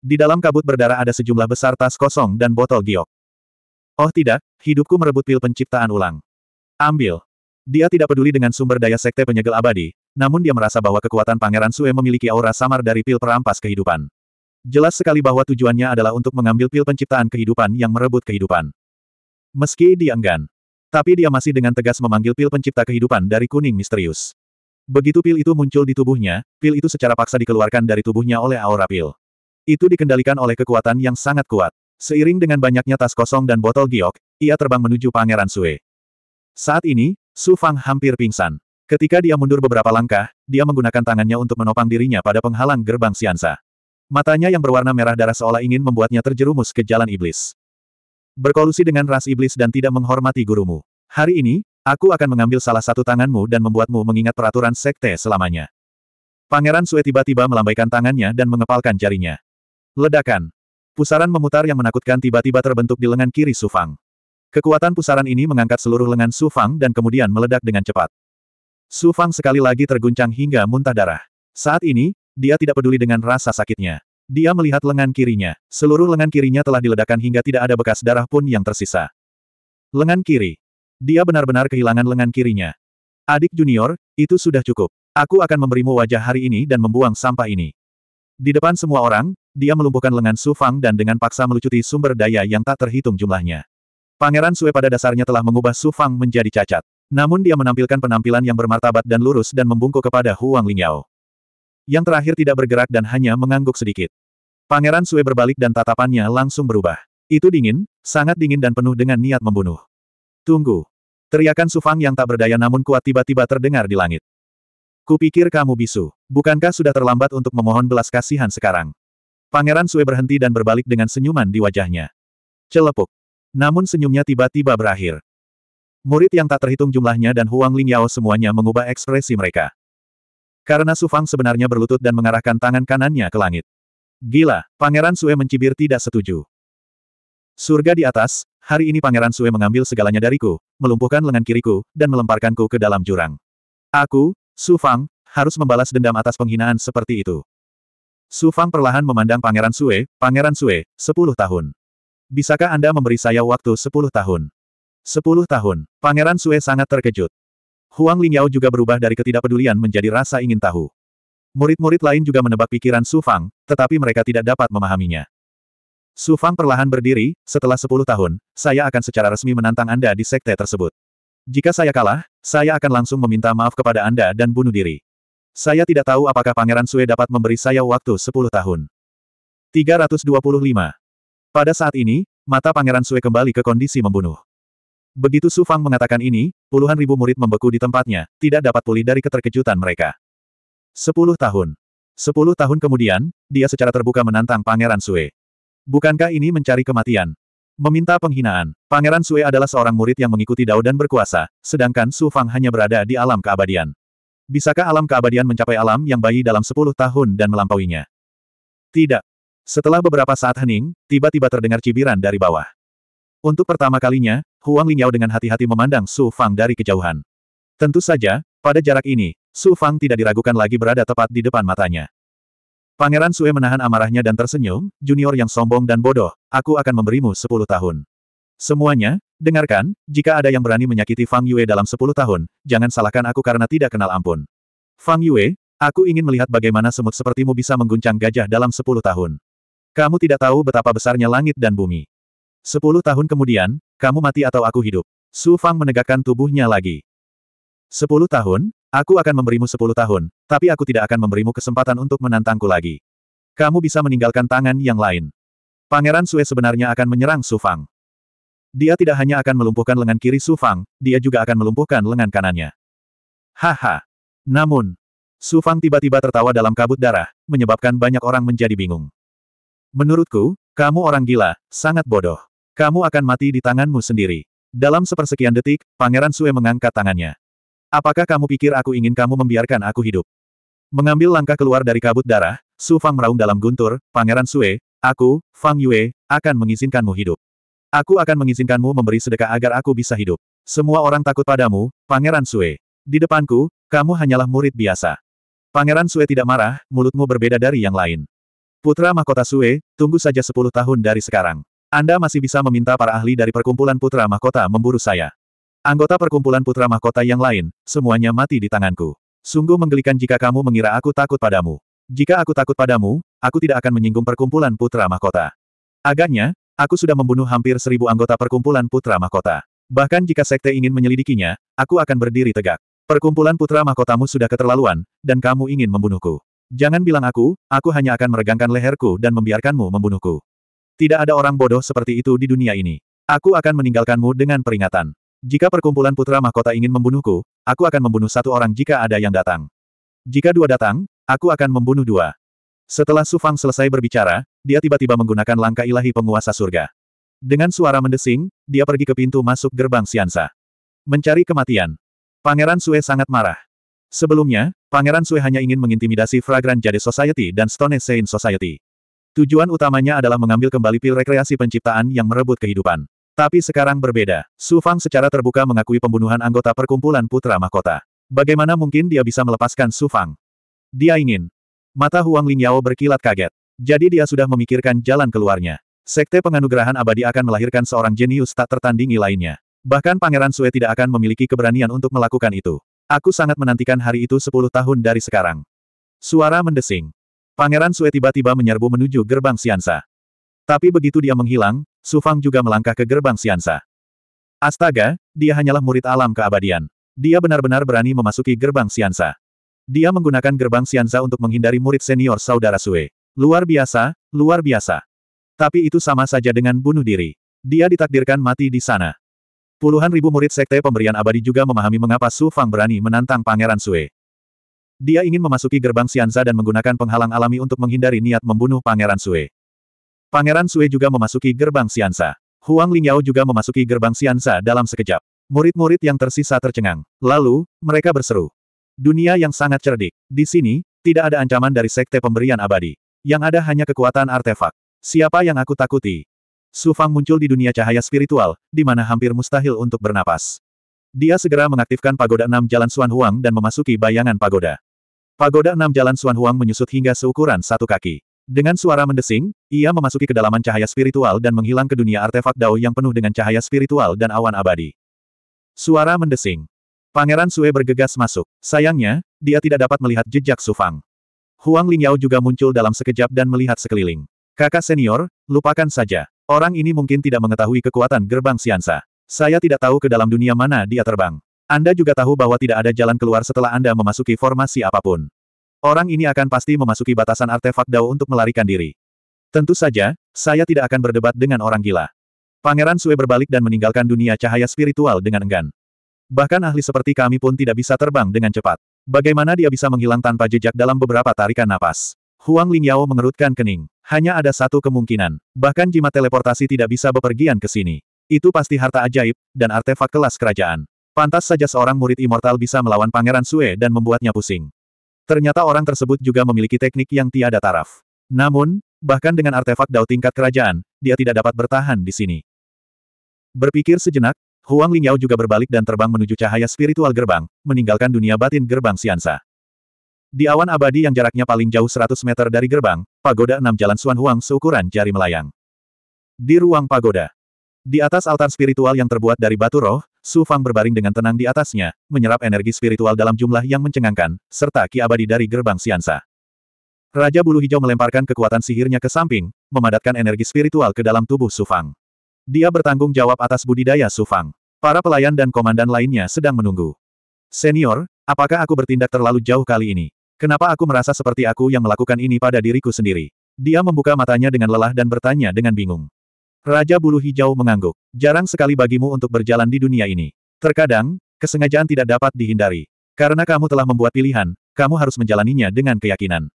Di dalam kabut berdarah ada sejumlah besar tas kosong dan botol giok. Oh tidak, hidupku merebut pil penciptaan ulang. Ambil. Dia tidak peduli dengan sumber daya sekte penyegel abadi, namun dia merasa bahwa kekuatan Pangeran Sue memiliki aura samar dari pil perampas kehidupan. Jelas sekali bahwa tujuannya adalah untuk mengambil pil penciptaan kehidupan yang merebut kehidupan. Meski dia enggan, tapi dia masih dengan tegas memanggil pil pencipta kehidupan dari kuning misterius. Begitu pil itu muncul di tubuhnya, pil itu secara paksa dikeluarkan dari tubuhnya oleh aura pil. Itu dikendalikan oleh kekuatan yang sangat kuat. Seiring dengan banyaknya tas kosong dan botol giok, ia terbang menuju Pangeran Sue. Saat ini, Su Fang hampir pingsan. Ketika dia mundur beberapa langkah, dia menggunakan tangannya untuk menopang dirinya pada penghalang gerbang Siansa. Matanya yang berwarna merah darah seolah ingin membuatnya terjerumus ke jalan iblis. Berkolusi dengan ras iblis dan tidak menghormati gurumu. Hari ini, Aku akan mengambil salah satu tanganmu dan membuatmu mengingat peraturan sekte selamanya. Pangeran Sue tiba-tiba melambaikan tangannya dan mengepalkan jarinya. Ledakan. Pusaran memutar yang menakutkan tiba-tiba terbentuk di lengan kiri Sufang. Kekuatan pusaran ini mengangkat seluruh lengan Sufang dan kemudian meledak dengan cepat. Sufang sekali lagi terguncang hingga muntah darah. Saat ini, dia tidak peduli dengan rasa sakitnya. Dia melihat lengan kirinya. Seluruh lengan kirinya telah diledakkan hingga tidak ada bekas darah pun yang tersisa. Lengan kiri. Dia benar-benar kehilangan lengan kirinya. Adik junior, itu sudah cukup. Aku akan memberimu wajah hari ini dan membuang sampah ini. Di depan semua orang, dia melumpuhkan lengan Su Fang dan dengan paksa melucuti sumber daya yang tak terhitung jumlahnya. Pangeran Sue pada dasarnya telah mengubah Su Fang menjadi cacat. Namun dia menampilkan penampilan yang bermartabat dan lurus dan membungkuk kepada Huang Lingyao. Yang terakhir tidak bergerak dan hanya mengangguk sedikit. Pangeran Sue berbalik dan tatapannya langsung berubah. Itu dingin, sangat dingin dan penuh dengan niat membunuh. Tunggu, Teriakan Sufang yang tak berdaya namun kuat tiba-tiba terdengar di langit. Kupikir kamu bisu. Bukankah sudah terlambat untuk memohon belas kasihan sekarang? Pangeran Sue berhenti dan berbalik dengan senyuman di wajahnya. Celepuk. Namun senyumnya tiba-tiba berakhir. Murid yang tak terhitung jumlahnya dan Huang Ling Yao semuanya mengubah ekspresi mereka. Karena Sufang sebenarnya berlutut dan mengarahkan tangan kanannya ke langit. Gila, Pangeran Sue mencibir tidak setuju. Surga di atas, hari ini Pangeran Sue mengambil segalanya dariku, melumpuhkan lengan kiriku, dan melemparkanku ke dalam jurang. Aku, Su Fang, harus membalas dendam atas penghinaan seperti itu. Su Fang perlahan memandang Pangeran Sue, Pangeran Sue, sepuluh tahun. Bisakah Anda memberi saya waktu sepuluh tahun? Sepuluh tahun, Pangeran Sue sangat terkejut. Huang Lingyao juga berubah dari ketidakpedulian menjadi rasa ingin tahu. Murid-murid lain juga menebak pikiran Su Fang, tetapi mereka tidak dapat memahaminya. Su Fang perlahan berdiri, setelah sepuluh tahun, saya akan secara resmi menantang Anda di sekte tersebut. Jika saya kalah, saya akan langsung meminta maaf kepada Anda dan bunuh diri. Saya tidak tahu apakah Pangeran Sue dapat memberi saya waktu sepuluh tahun. 325. Pada saat ini, mata Pangeran Sue kembali ke kondisi membunuh. Begitu Su Fang mengatakan ini, puluhan ribu murid membeku di tempatnya, tidak dapat pulih dari keterkejutan mereka. Sepuluh tahun. Sepuluh tahun kemudian, dia secara terbuka menantang Pangeran Sue. Bukankah ini mencari kematian? Meminta penghinaan, Pangeran Sue adalah seorang murid yang mengikuti Dao dan berkuasa, sedangkan Su Fang hanya berada di alam keabadian. Bisakah alam keabadian mencapai alam yang bayi dalam 10 tahun dan melampauinya? Tidak. Setelah beberapa saat hening, tiba-tiba terdengar cibiran dari bawah. Untuk pertama kalinya, Huang Lingyao dengan hati-hati memandang Su Fang dari kejauhan. Tentu saja, pada jarak ini, Su Fang tidak diragukan lagi berada tepat di depan matanya. Pangeran Sue menahan amarahnya dan tersenyum, junior yang sombong dan bodoh, aku akan memberimu sepuluh tahun. Semuanya, dengarkan, jika ada yang berani menyakiti Fang Yue dalam sepuluh tahun, jangan salahkan aku karena tidak kenal ampun. Fang Yue, aku ingin melihat bagaimana semut sepertimu bisa mengguncang gajah dalam sepuluh tahun. Kamu tidak tahu betapa besarnya langit dan bumi. Sepuluh tahun kemudian, kamu mati atau aku hidup. Su Fang menegakkan tubuhnya lagi. Sepuluh tahun, Aku akan memberimu sepuluh tahun, tapi aku tidak akan memberimu kesempatan untuk menantangku lagi. Kamu bisa meninggalkan tangan yang lain. Pangeran Sue sebenarnya akan menyerang Su Fang. Dia tidak hanya akan melumpuhkan lengan kiri Su Fang, dia juga akan melumpuhkan lengan kanannya. Haha. Namun, Su Fang tiba-tiba tertawa dalam kabut darah, menyebabkan banyak orang menjadi bingung. Menurutku, kamu orang gila, sangat bodoh. Kamu akan mati di tanganmu sendiri. Dalam sepersekian detik, Pangeran Sue mengangkat tangannya. Apakah kamu pikir aku ingin kamu membiarkan aku hidup? Mengambil langkah keluar dari kabut darah, Su Fang meraung dalam guntur, Pangeran Sue, aku, Fang Yue, akan mengizinkanmu hidup. Aku akan mengizinkanmu memberi sedekah agar aku bisa hidup. Semua orang takut padamu, Pangeran Sue. Di depanku, kamu hanyalah murid biasa. Pangeran Sue tidak marah, mulutmu berbeda dari yang lain. Putra Mahkota Sue, tunggu saja sepuluh tahun dari sekarang. Anda masih bisa meminta para ahli dari perkumpulan Putra Mahkota memburu saya. Anggota perkumpulan putra mahkota yang lain, semuanya mati di tanganku. Sungguh menggelikan jika kamu mengira aku takut padamu. Jika aku takut padamu, aku tidak akan menyinggung perkumpulan putra mahkota. Agaknya, aku sudah membunuh hampir seribu anggota perkumpulan putra mahkota. Bahkan jika sekte ingin menyelidikinya, aku akan berdiri tegak. Perkumpulan putra mahkotamu sudah keterlaluan, dan kamu ingin membunuhku. Jangan bilang aku, aku hanya akan meregangkan leherku dan membiarkanmu membunuhku. Tidak ada orang bodoh seperti itu di dunia ini. Aku akan meninggalkanmu dengan peringatan. Jika perkumpulan putra mahkota ingin membunuhku, aku akan membunuh satu orang jika ada yang datang. Jika dua datang, aku akan membunuh dua. Setelah Su Fang selesai berbicara, dia tiba-tiba menggunakan langkah ilahi penguasa surga. Dengan suara mendesing, dia pergi ke pintu masuk gerbang Siansa. Mencari kematian. Pangeran Sue sangat marah. Sebelumnya, Pangeran Sue hanya ingin mengintimidasi Fragrant Jade Society dan Stone Saint Society. Tujuan utamanya adalah mengambil kembali pil rekreasi penciptaan yang merebut kehidupan. Tapi sekarang berbeda, Su Fang secara terbuka mengakui pembunuhan anggota perkumpulan Putra Mahkota. Bagaimana mungkin dia bisa melepaskan Su Fang? Dia ingin. Mata Huang Lingyao berkilat kaget. Jadi dia sudah memikirkan jalan keluarnya. Sekte penganugerahan abadi akan melahirkan seorang jenius tak tertandingi lainnya. Bahkan Pangeran Sue tidak akan memiliki keberanian untuk melakukan itu. Aku sangat menantikan hari itu sepuluh tahun dari sekarang. Suara mendesing. Pangeran Sue tiba-tiba menyerbu menuju gerbang Siansa. Tapi begitu dia menghilang, Su Fang juga melangkah ke gerbang Siansa. Astaga, dia hanyalah murid alam keabadian. Dia benar-benar berani memasuki gerbang Siansa. Dia menggunakan gerbang Siansa untuk menghindari murid senior saudara Sue. Luar biasa, luar biasa. Tapi itu sama saja dengan bunuh diri. Dia ditakdirkan mati di sana. Puluhan ribu murid sekte pemberian abadi juga memahami mengapa Su Fang berani menantang Pangeran Sue. Dia ingin memasuki gerbang Sianza dan menggunakan penghalang alami untuk menghindari niat membunuh Pangeran Sue. Pangeran Sui juga memasuki gerbang Siansa. Huang Lingyao juga memasuki gerbang Siansa dalam sekejap. Murid-murid yang tersisa tercengang. Lalu, mereka berseru. Dunia yang sangat cerdik. Di sini, tidak ada ancaman dari sekte pemberian abadi. Yang ada hanya kekuatan artefak. Siapa yang aku takuti? Su Fang muncul di dunia cahaya spiritual, di mana hampir mustahil untuk bernapas. Dia segera mengaktifkan pagoda enam jalan Suan Huang dan memasuki bayangan pagoda. Pagoda enam jalan Suan Huang menyusut hingga seukuran satu kaki. Dengan suara mendesing, ia memasuki kedalaman cahaya spiritual dan menghilang ke dunia artefak Dao yang penuh dengan cahaya spiritual dan awan abadi. Suara mendesing. Pangeran Sue bergegas masuk. Sayangnya, dia tidak dapat melihat jejak Sufang. Huang Lingyao juga muncul dalam sekejap dan melihat sekeliling. Kakak senior, lupakan saja. Orang ini mungkin tidak mengetahui kekuatan gerbang Siansa. Saya tidak tahu ke dalam dunia mana dia terbang. Anda juga tahu bahwa tidak ada jalan keluar setelah Anda memasuki formasi apapun. Orang ini akan pasti memasuki batasan artefak Dao untuk melarikan diri. Tentu saja, saya tidak akan berdebat dengan orang gila. Pangeran Sue berbalik dan meninggalkan dunia cahaya spiritual dengan enggan. Bahkan ahli seperti kami pun tidak bisa terbang dengan cepat. Bagaimana dia bisa menghilang tanpa jejak dalam beberapa tarikan napas? Huang Lingyao mengerutkan kening. Hanya ada satu kemungkinan. Bahkan jimat teleportasi tidak bisa bepergian ke sini. Itu pasti harta ajaib, dan artefak kelas kerajaan. Pantas saja seorang murid immortal bisa melawan Pangeran Sue dan membuatnya pusing. Ternyata orang tersebut juga memiliki teknik yang tiada taraf. Namun, bahkan dengan artefak dao tingkat kerajaan, dia tidak dapat bertahan di sini. Berpikir sejenak, Huang Lingyao juga berbalik dan terbang menuju cahaya spiritual gerbang, meninggalkan dunia batin gerbang Siansa. Di awan abadi yang jaraknya paling jauh 100 meter dari gerbang, pagoda enam jalan Suan Huang seukuran jari melayang. Di ruang pagoda, di atas altar spiritual yang terbuat dari batu roh, Su Fang berbaring dengan tenang di atasnya, menyerap energi spiritual dalam jumlah yang mencengangkan, serta ki abadi dari gerbang siansa. Raja Bulu Hijau melemparkan kekuatan sihirnya ke samping, memadatkan energi spiritual ke dalam tubuh Su Fang. Dia bertanggung jawab atas budidaya Su Fang. Para pelayan dan komandan lainnya sedang menunggu. Senior, apakah aku bertindak terlalu jauh kali ini? Kenapa aku merasa seperti aku yang melakukan ini pada diriku sendiri? Dia membuka matanya dengan lelah dan bertanya dengan bingung. Raja Bulu Hijau mengangguk. Jarang sekali bagimu untuk berjalan di dunia ini. Terkadang, kesengajaan tidak dapat dihindari. Karena kamu telah membuat pilihan, kamu harus menjalaninya dengan keyakinan.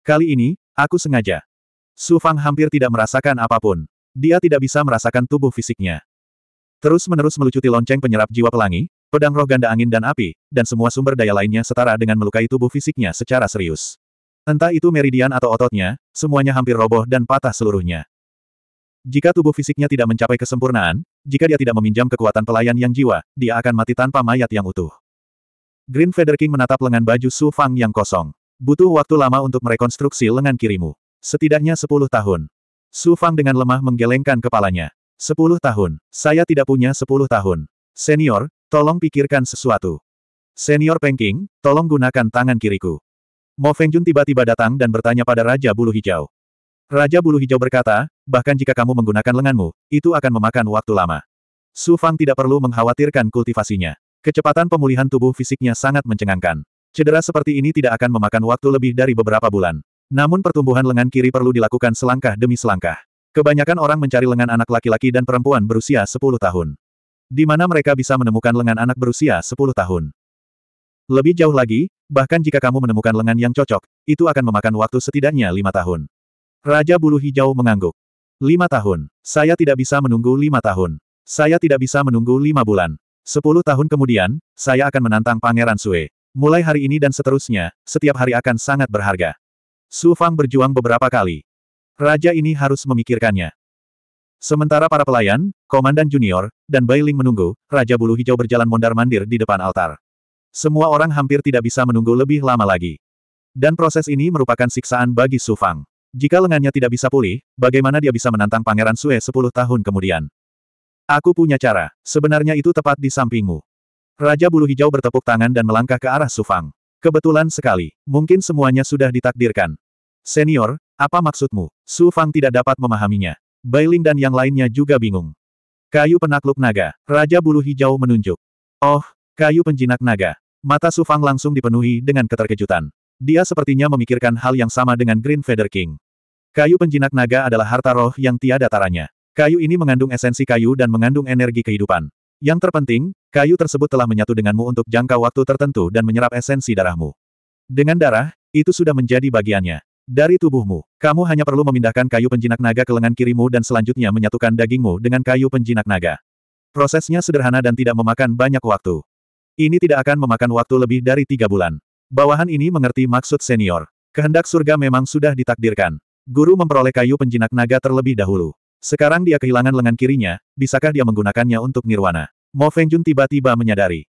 Kali ini, aku sengaja. Su Fang hampir tidak merasakan apapun. Dia tidak bisa merasakan tubuh fisiknya. Terus-menerus melucuti lonceng penyerap jiwa pelangi, pedang roh ganda angin dan api, dan semua sumber daya lainnya setara dengan melukai tubuh fisiknya secara serius. Entah itu meridian atau ototnya, semuanya hampir roboh dan patah seluruhnya. Jika tubuh fisiknya tidak mencapai kesempurnaan, jika dia tidak meminjam kekuatan pelayan yang jiwa, dia akan mati tanpa mayat yang utuh. Green Feather King menatap lengan baju Su Fang yang kosong. Butuh waktu lama untuk merekonstruksi lengan kirimu. Setidaknya sepuluh tahun. Su Fang dengan lemah menggelengkan kepalanya. Sepuluh tahun. Saya tidak punya sepuluh tahun. Senior, tolong pikirkan sesuatu. Senior Pengking, tolong gunakan tangan kiriku. Mo Fengjun tiba-tiba datang dan bertanya pada Raja Bulu Hijau. Raja Bulu Hijau berkata, bahkan jika kamu menggunakan lenganmu, itu akan memakan waktu lama. Su Fang tidak perlu mengkhawatirkan kultivasinya. Kecepatan pemulihan tubuh fisiknya sangat mencengangkan. Cedera seperti ini tidak akan memakan waktu lebih dari beberapa bulan. Namun pertumbuhan lengan kiri perlu dilakukan selangkah demi selangkah. Kebanyakan orang mencari lengan anak laki-laki dan perempuan berusia 10 tahun. Di mana mereka bisa menemukan lengan anak berusia 10 tahun. Lebih jauh lagi, bahkan jika kamu menemukan lengan yang cocok, itu akan memakan waktu setidaknya lima tahun. Raja Bulu Hijau mengangguk. Lima tahun. Saya tidak bisa menunggu lima tahun. Saya tidak bisa menunggu lima bulan. Sepuluh tahun kemudian, saya akan menantang Pangeran Sue. Mulai hari ini dan seterusnya, setiap hari akan sangat berharga. Su Fang berjuang beberapa kali. Raja ini harus memikirkannya. Sementara para pelayan, komandan junior, dan Bailing menunggu, Raja Bulu Hijau berjalan mondar-mandir di depan altar. Semua orang hampir tidak bisa menunggu lebih lama lagi. Dan proses ini merupakan siksaan bagi Su Fang. Jika lengannya tidak bisa pulih, bagaimana dia bisa menantang Pangeran Sue sepuluh tahun kemudian? Aku punya cara. Sebenarnya itu tepat di sampingmu. Raja Bulu Hijau bertepuk tangan dan melangkah ke arah Sufang. Kebetulan sekali. Mungkin semuanya sudah ditakdirkan. Senior, apa maksudmu? Sufang tidak dapat memahaminya. Bailing dan yang lainnya juga bingung. Kayu penakluk naga. Raja Bulu Hijau menunjuk. Oh, kayu penjinak naga. Mata Sufang langsung dipenuhi dengan keterkejutan. Dia sepertinya memikirkan hal yang sama dengan Green Feather King. Kayu penjinak naga adalah harta roh yang tiada taranya. Kayu ini mengandung esensi kayu dan mengandung energi kehidupan. Yang terpenting, kayu tersebut telah menyatu denganmu untuk jangka waktu tertentu dan menyerap esensi darahmu. Dengan darah, itu sudah menjadi bagiannya. Dari tubuhmu, kamu hanya perlu memindahkan kayu penjinak naga ke lengan kirimu dan selanjutnya menyatukan dagingmu dengan kayu penjinak naga. Prosesnya sederhana dan tidak memakan banyak waktu. Ini tidak akan memakan waktu lebih dari tiga bulan. Bawahan ini mengerti maksud senior. Kehendak surga memang sudah ditakdirkan. Guru memperoleh kayu penjinak naga terlebih dahulu. Sekarang dia kehilangan lengan kirinya, bisakah dia menggunakannya untuk nirwana? Mo Fengjun tiba-tiba menyadari.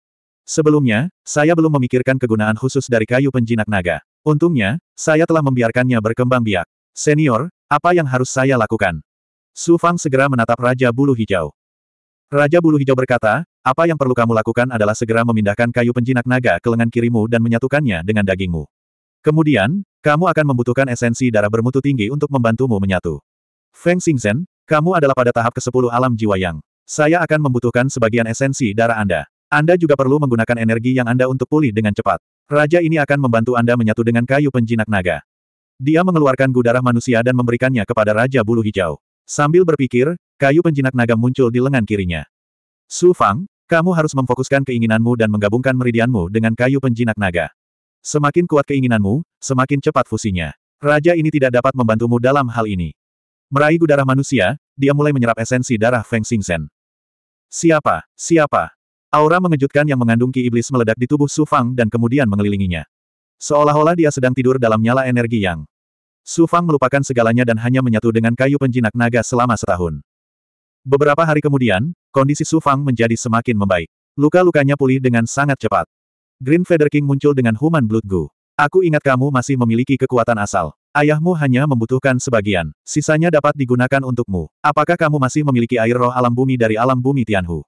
Sebelumnya, saya belum memikirkan kegunaan khusus dari kayu penjinak naga. Untungnya, saya telah membiarkannya berkembang biak. Senior, apa yang harus saya lakukan? Su Fang segera menatap Raja Bulu Hijau. Raja Bulu Hijau berkata, apa yang perlu kamu lakukan adalah segera memindahkan kayu penjinak naga ke lengan kirimu dan menyatukannya dengan dagingmu. Kemudian, kamu akan membutuhkan esensi darah bermutu tinggi untuk membantumu menyatu. Feng Xingzhen, kamu adalah pada tahap ke-10 alam jiwa yang. Saya akan membutuhkan sebagian esensi darah Anda. Anda juga perlu menggunakan energi yang Anda untuk pulih dengan cepat. Raja ini akan membantu Anda menyatu dengan kayu penjinak naga. Dia mengeluarkan gudarah manusia dan memberikannya kepada Raja Bulu Hijau. Sambil berpikir, kayu penjinak naga muncul di lengan kirinya. Su Fang, kamu harus memfokuskan keinginanmu dan menggabungkan meridianmu dengan kayu penjinak naga. Semakin kuat keinginanmu, semakin cepat fusinya. Raja ini tidak dapat membantumu dalam hal ini. Meraih darah manusia, dia mulai menyerap esensi darah Feng Xingzhen. Siapa? Siapa? Aura mengejutkan yang mengandung ki iblis meledak di tubuh Su Fang dan kemudian mengelilinginya. Seolah-olah dia sedang tidur dalam nyala energi yang Su Fang melupakan segalanya dan hanya menyatu dengan kayu penjinak naga selama setahun. Beberapa hari kemudian, kondisi Su Fang menjadi semakin membaik. Luka-lukanya pulih dengan sangat cepat. Green Feather King muncul dengan Human Blood Goo. Aku ingat kamu masih memiliki kekuatan asal. Ayahmu hanya membutuhkan sebagian, sisanya dapat digunakan untukmu. Apakah kamu masih memiliki air roh alam bumi dari alam bumi Tianhu?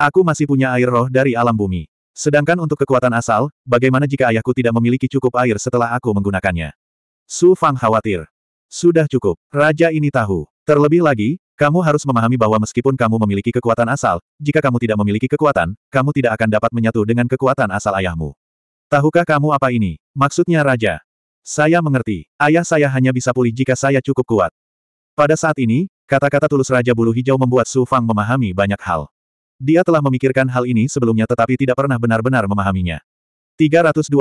Aku masih punya air roh dari alam bumi. Sedangkan untuk kekuatan asal, bagaimana jika ayahku tidak memiliki cukup air setelah aku menggunakannya? Su Fang khawatir. Sudah cukup, raja ini tahu. Terlebih lagi, kamu harus memahami bahwa meskipun kamu memiliki kekuatan asal, jika kamu tidak memiliki kekuatan, kamu tidak akan dapat menyatu dengan kekuatan asal ayahmu. Tahukah kamu apa ini? Maksudnya raja. Saya mengerti, ayah saya hanya bisa pulih jika saya cukup kuat. Pada saat ini, kata-kata tulus Raja Bulu Hijau membuat Su Fang memahami banyak hal. Dia telah memikirkan hal ini sebelumnya tetapi tidak pernah benar-benar memahaminya. 326.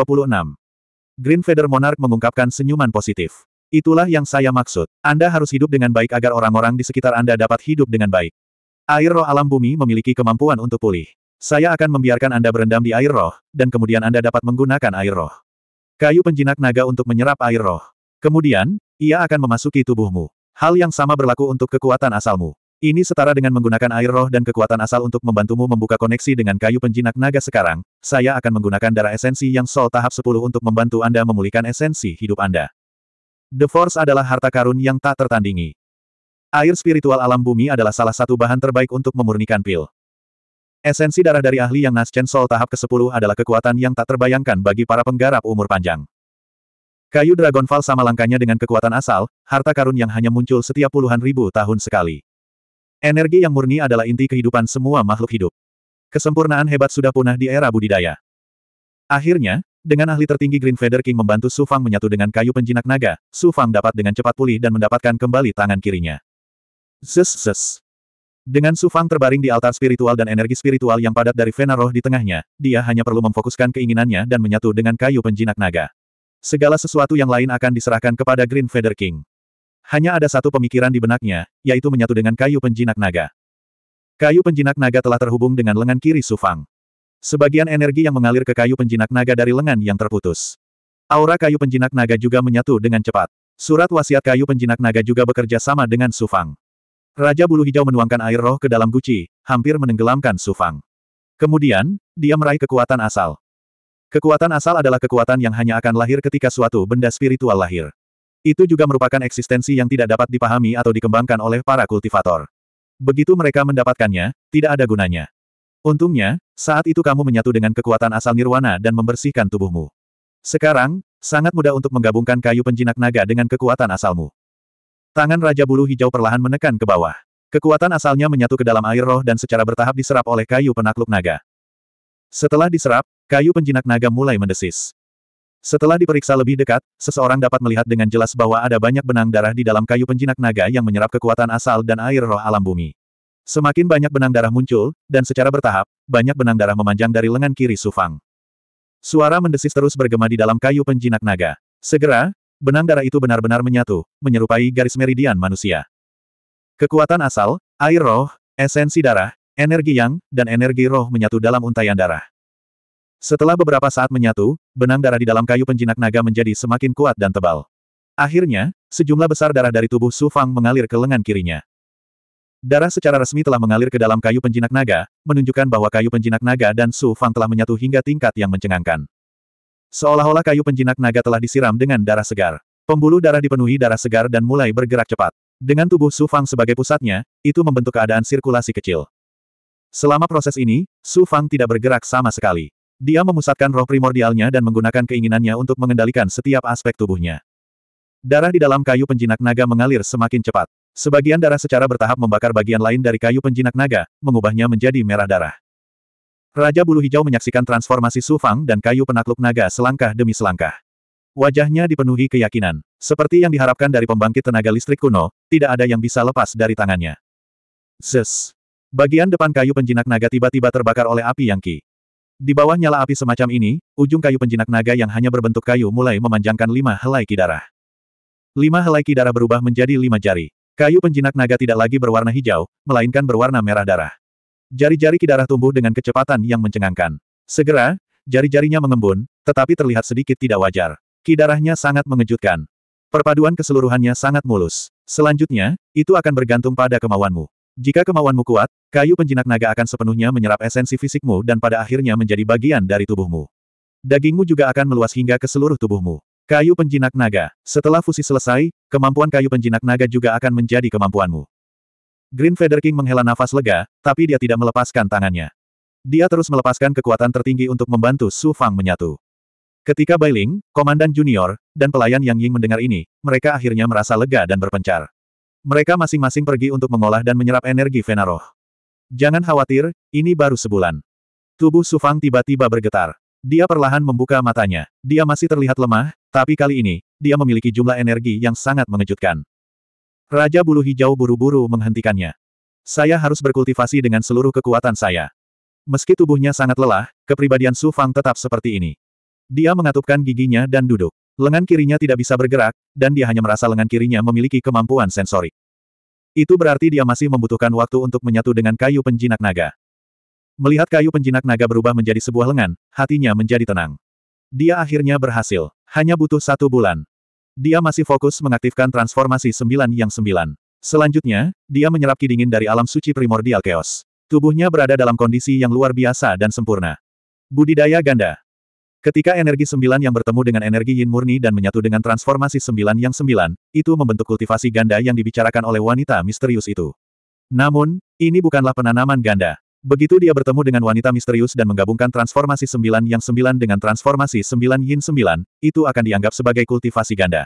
Green Feather Monarch mengungkapkan senyuman positif. Itulah yang saya maksud. Anda harus hidup dengan baik agar orang-orang di sekitar Anda dapat hidup dengan baik. Air roh alam bumi memiliki kemampuan untuk pulih. Saya akan membiarkan Anda berendam di air roh, dan kemudian Anda dapat menggunakan air roh. Kayu penjinak naga untuk menyerap air roh. Kemudian, ia akan memasuki tubuhmu. Hal yang sama berlaku untuk kekuatan asalmu. Ini setara dengan menggunakan air roh dan kekuatan asal untuk membantumu membuka koneksi dengan kayu penjinak naga sekarang, saya akan menggunakan darah esensi yang sol tahap 10 untuk membantu Anda memulihkan esensi hidup Anda. The Force adalah harta karun yang tak tertandingi. Air spiritual alam bumi adalah salah satu bahan terbaik untuk memurnikan pil. Esensi darah dari ahli yang Naschen Sol tahap ke-10 adalah kekuatan yang tak terbayangkan bagi para penggarap umur panjang. Kayu dragon Dragonfall sama langkanya dengan kekuatan asal, harta karun yang hanya muncul setiap puluhan ribu tahun sekali. Energi yang murni adalah inti kehidupan semua makhluk hidup. Kesempurnaan hebat sudah punah di era budidaya. Akhirnya, dengan ahli tertinggi Green Feather King membantu Su Fang menyatu dengan kayu penjinak naga, Su Fang dapat dengan cepat pulih dan mendapatkan kembali tangan kirinya. Zes zes. Dengan Su Fang terbaring di altar spiritual dan energi spiritual yang padat dari Vena Roh di tengahnya, dia hanya perlu memfokuskan keinginannya dan menyatu dengan kayu penjinak naga. Segala sesuatu yang lain akan diserahkan kepada Green Feather King. Hanya ada satu pemikiran di benaknya, yaitu menyatu dengan kayu penjinak naga. Kayu penjinak naga telah terhubung dengan lengan kiri Sufang. Sebagian energi yang mengalir ke kayu penjinak naga dari lengan yang terputus. Aura kayu penjinak naga juga menyatu dengan cepat. Surat wasiat kayu penjinak naga juga bekerja sama dengan Sufang. Raja Bulu Hijau menuangkan air roh ke dalam guci, hampir menenggelamkan Sufang. Kemudian, dia meraih kekuatan asal. Kekuatan asal adalah kekuatan yang hanya akan lahir ketika suatu benda spiritual lahir. Itu juga merupakan eksistensi yang tidak dapat dipahami atau dikembangkan oleh para kultivator. Begitu mereka mendapatkannya, tidak ada gunanya. Untungnya, saat itu kamu menyatu dengan kekuatan asal nirwana dan membersihkan tubuhmu. Sekarang, sangat mudah untuk menggabungkan kayu penjinak naga dengan kekuatan asalmu. Tangan Raja Bulu Hijau perlahan menekan ke bawah. Kekuatan asalnya menyatu ke dalam air roh dan secara bertahap diserap oleh kayu penakluk naga. Setelah diserap, kayu penjinak naga mulai mendesis. Setelah diperiksa lebih dekat, seseorang dapat melihat dengan jelas bahwa ada banyak benang darah di dalam kayu penjinak naga yang menyerap kekuatan asal dan air roh alam bumi. Semakin banyak benang darah muncul, dan secara bertahap, banyak benang darah memanjang dari lengan kiri Sufang. Suara mendesis terus bergema di dalam kayu penjinak naga. Segera, benang darah itu benar-benar menyatu, menyerupai garis meridian manusia. Kekuatan asal, air roh, esensi darah, energi yang, dan energi roh menyatu dalam untaian darah. Setelah beberapa saat menyatu, benang darah di dalam kayu penjinak naga menjadi semakin kuat dan tebal. Akhirnya, sejumlah besar darah dari tubuh Su Fang mengalir ke lengan kirinya. Darah secara resmi telah mengalir ke dalam kayu penjinak naga, menunjukkan bahwa kayu penjinak naga dan Su Fang telah menyatu hingga tingkat yang mencengangkan. Seolah-olah kayu penjinak naga telah disiram dengan darah segar. Pembuluh darah dipenuhi darah segar dan mulai bergerak cepat. Dengan tubuh Su Fang sebagai pusatnya, itu membentuk keadaan sirkulasi kecil. Selama proses ini, Su Fang tidak bergerak sama sekali. Dia memusatkan roh primordialnya dan menggunakan keinginannya untuk mengendalikan setiap aspek tubuhnya. Darah di dalam kayu penjinak naga mengalir semakin cepat. Sebagian darah secara bertahap membakar bagian lain dari kayu penjinak naga, mengubahnya menjadi merah darah. Raja Bulu Hijau menyaksikan transformasi Sufang dan kayu penakluk naga selangkah demi selangkah. Wajahnya dipenuhi keyakinan. Seperti yang diharapkan dari pembangkit tenaga listrik kuno, tidak ada yang bisa lepas dari tangannya. Zes. Bagian depan kayu penjinak naga tiba-tiba terbakar oleh api yang ki. Di bawah nyala api semacam ini, ujung kayu penjinak naga yang hanya berbentuk kayu mulai memanjangkan lima helai kidarah. Lima helai kidarah berubah menjadi lima jari. Kayu penjinak naga tidak lagi berwarna hijau, melainkan berwarna merah darah. Jari-jari kidarah tumbuh dengan kecepatan yang mencengangkan. Segera, jari-jarinya mengembun, tetapi terlihat sedikit tidak wajar. Kidarahnya sangat mengejutkan. Perpaduan keseluruhannya sangat mulus. Selanjutnya, itu akan bergantung pada kemauanmu. Jika kemauanmu kuat, kayu penjinak naga akan sepenuhnya menyerap esensi fisikmu dan pada akhirnya menjadi bagian dari tubuhmu. Dagingmu juga akan meluas hingga ke seluruh tubuhmu. Kayu penjinak naga. Setelah fusi selesai, kemampuan kayu penjinak naga juga akan menjadi kemampuanmu. Green Feather King menghela nafas lega, tapi dia tidak melepaskan tangannya. Dia terus melepaskan kekuatan tertinggi untuk membantu Su Fang menyatu. Ketika Bailing, Komandan Junior, dan pelayan Yang Ying mendengar ini, mereka akhirnya merasa lega dan berpencar. Mereka masing-masing pergi untuk mengolah dan menyerap energi Venaroh. Jangan khawatir, ini baru sebulan. Tubuh Sufang tiba-tiba bergetar. Dia perlahan membuka matanya. Dia masih terlihat lemah, tapi kali ini, dia memiliki jumlah energi yang sangat mengejutkan. Raja bulu hijau buru-buru menghentikannya. Saya harus berkultivasi dengan seluruh kekuatan saya. Meski tubuhnya sangat lelah, kepribadian Sufang tetap seperti ini. Dia mengatupkan giginya dan duduk. Lengan kirinya tidak bisa bergerak, dan dia hanya merasa lengan kirinya memiliki kemampuan sensorik. Itu berarti dia masih membutuhkan waktu untuk menyatu dengan kayu penjinak naga. Melihat kayu penjinak naga berubah menjadi sebuah lengan, hatinya menjadi tenang. Dia akhirnya berhasil. Hanya butuh satu bulan. Dia masih fokus mengaktifkan transformasi sembilan yang sembilan. Selanjutnya, dia menyerap ki dari alam suci primordial chaos. Tubuhnya berada dalam kondisi yang luar biasa dan sempurna. Budidaya ganda. Ketika energi sembilan yang bertemu dengan energi yin murni dan menyatu dengan transformasi sembilan yang sembilan, itu membentuk kultivasi ganda yang dibicarakan oleh wanita misterius itu. Namun, ini bukanlah penanaman ganda. Begitu dia bertemu dengan wanita misterius dan menggabungkan transformasi sembilan yang sembilan dengan transformasi sembilan yin sembilan, itu akan dianggap sebagai kultivasi ganda.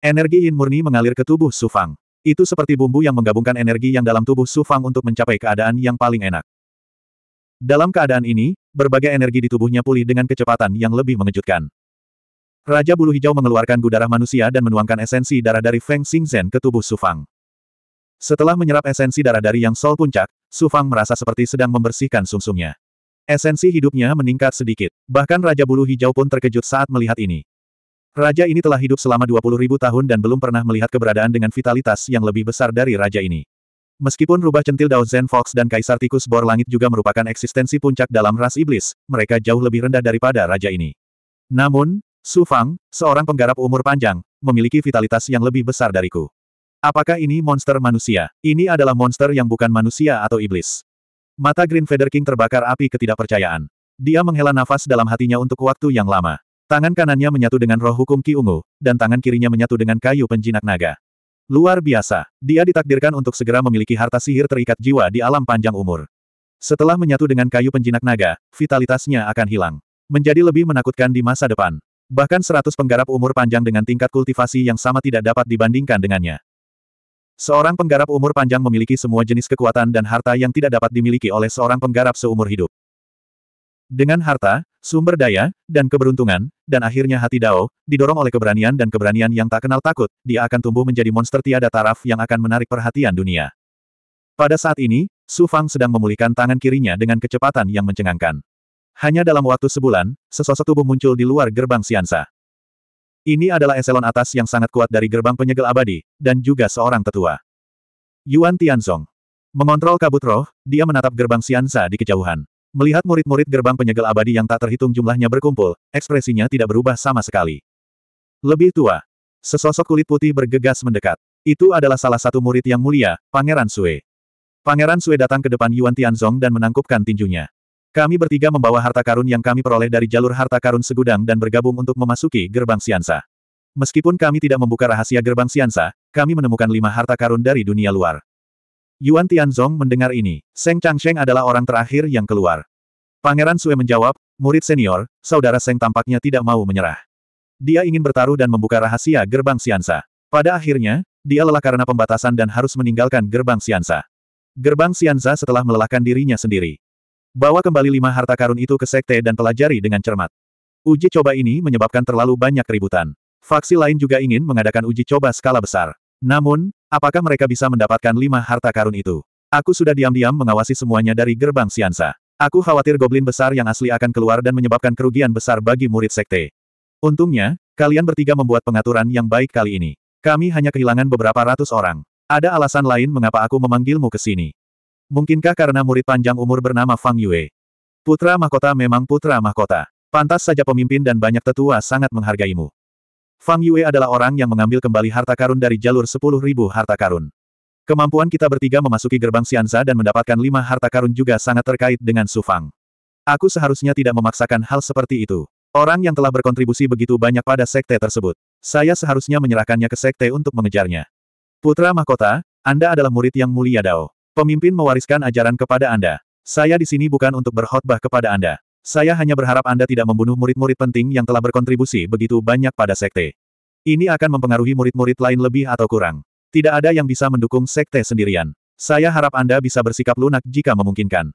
Energi yin murni mengalir ke tubuh Sufang. Itu seperti bumbu yang menggabungkan energi yang dalam tubuh Sufang untuk mencapai keadaan yang paling enak. Dalam keadaan ini, berbagai energi di tubuhnya pulih dengan kecepatan yang lebih mengejutkan. Raja Bulu Hijau mengeluarkan gudarah manusia dan menuangkan esensi darah dari Feng Xingzhen ke tubuh Su Fang. Setelah menyerap esensi darah dari Yang Sol Puncak, Su Fang merasa seperti sedang membersihkan sumsumnya. Esensi hidupnya meningkat sedikit, bahkan Raja Bulu Hijau pun terkejut saat melihat ini. Raja ini telah hidup selama 20.000 tahun dan belum pernah melihat keberadaan dengan vitalitas yang lebih besar dari raja ini. Meskipun rubah centil Dao Zen Fox dan Kaisar Tikus Bor Langit juga merupakan eksistensi puncak dalam ras iblis, mereka jauh lebih rendah daripada raja ini. Namun, Su Fang, seorang penggarap umur panjang, memiliki vitalitas yang lebih besar dariku. Apakah ini monster manusia? Ini adalah monster yang bukan manusia atau iblis. Mata Green Feather King terbakar api ketidakpercayaan. Dia menghela nafas dalam hatinya untuk waktu yang lama. Tangan kanannya menyatu dengan roh hukum Ki Ungu, dan tangan kirinya menyatu dengan kayu penjinak naga. Luar biasa, dia ditakdirkan untuk segera memiliki harta sihir terikat jiwa di alam panjang umur. Setelah menyatu dengan kayu penjinak naga, vitalitasnya akan hilang. Menjadi lebih menakutkan di masa depan. Bahkan seratus penggarap umur panjang dengan tingkat kultivasi yang sama tidak dapat dibandingkan dengannya. Seorang penggarap umur panjang memiliki semua jenis kekuatan dan harta yang tidak dapat dimiliki oleh seorang penggarap seumur hidup. Dengan harta, sumber daya, dan keberuntungan, dan akhirnya hati Dao, didorong oleh keberanian dan keberanian yang tak kenal takut, dia akan tumbuh menjadi monster tiada taraf yang akan menarik perhatian dunia. Pada saat ini, Su Fang sedang memulihkan tangan kirinya dengan kecepatan yang mencengangkan. Hanya dalam waktu sebulan, sesosok tubuh muncul di luar gerbang Siansa. Ini adalah eselon atas yang sangat kuat dari gerbang penyegel abadi, dan juga seorang tetua. Yuan Tianzong. Mengontrol kabut roh, dia menatap gerbang Siansa di kejauhan. Melihat murid-murid gerbang penyegel abadi yang tak terhitung jumlahnya berkumpul, ekspresinya tidak berubah sama sekali. Lebih tua. Sesosok kulit putih bergegas mendekat. Itu adalah salah satu murid yang mulia, Pangeran Sue. Pangeran Sue datang ke depan Yuan Tianzong dan menangkupkan tinjunya. Kami bertiga membawa harta karun yang kami peroleh dari jalur harta karun segudang dan bergabung untuk memasuki gerbang Siansa. Meskipun kami tidak membuka rahasia gerbang Siansa, kami menemukan lima harta karun dari dunia luar. Yuan Tianzong mendengar ini, Seng Changsheng adalah orang terakhir yang keluar. Pangeran Sue menjawab, murid senior, saudara Seng tampaknya tidak mau menyerah. Dia ingin bertaruh dan membuka rahasia gerbang Siansa. Pada akhirnya, dia lelah karena pembatasan dan harus meninggalkan gerbang Siansa. Gerbang Siansa setelah melelahkan dirinya sendiri. Bawa kembali lima harta karun itu ke sekte dan pelajari dengan cermat. Uji coba ini menyebabkan terlalu banyak keributan. Faksi lain juga ingin mengadakan uji coba skala besar. Namun, Apakah mereka bisa mendapatkan lima harta karun itu? Aku sudah diam-diam mengawasi semuanya dari gerbang Siansa. Aku khawatir goblin besar yang asli akan keluar dan menyebabkan kerugian besar bagi murid sekte. Untungnya, kalian bertiga membuat pengaturan yang baik kali ini. Kami hanya kehilangan beberapa ratus orang. Ada alasan lain mengapa aku memanggilmu ke sini. Mungkinkah karena murid panjang umur bernama Fang Yue? Putra mahkota memang putra mahkota. Pantas saja pemimpin dan banyak tetua sangat menghargaimu. Fang Yue adalah orang yang mengambil kembali harta karun dari jalur sepuluh ribu harta karun. Kemampuan kita bertiga memasuki gerbang Sianza dan mendapatkan lima harta karun juga sangat terkait dengan Su Fang. Aku seharusnya tidak memaksakan hal seperti itu. Orang yang telah berkontribusi begitu banyak pada sekte tersebut. Saya seharusnya menyerahkannya ke sekte untuk mengejarnya. Putra Mahkota, Anda adalah murid yang mulia Dao. Pemimpin mewariskan ajaran kepada Anda. Saya di sini bukan untuk berkhotbah kepada Anda. Saya hanya berharap Anda tidak membunuh murid-murid penting yang telah berkontribusi begitu banyak pada sekte. Ini akan mempengaruhi murid-murid lain lebih atau kurang. Tidak ada yang bisa mendukung sekte sendirian. Saya harap Anda bisa bersikap lunak jika memungkinkan.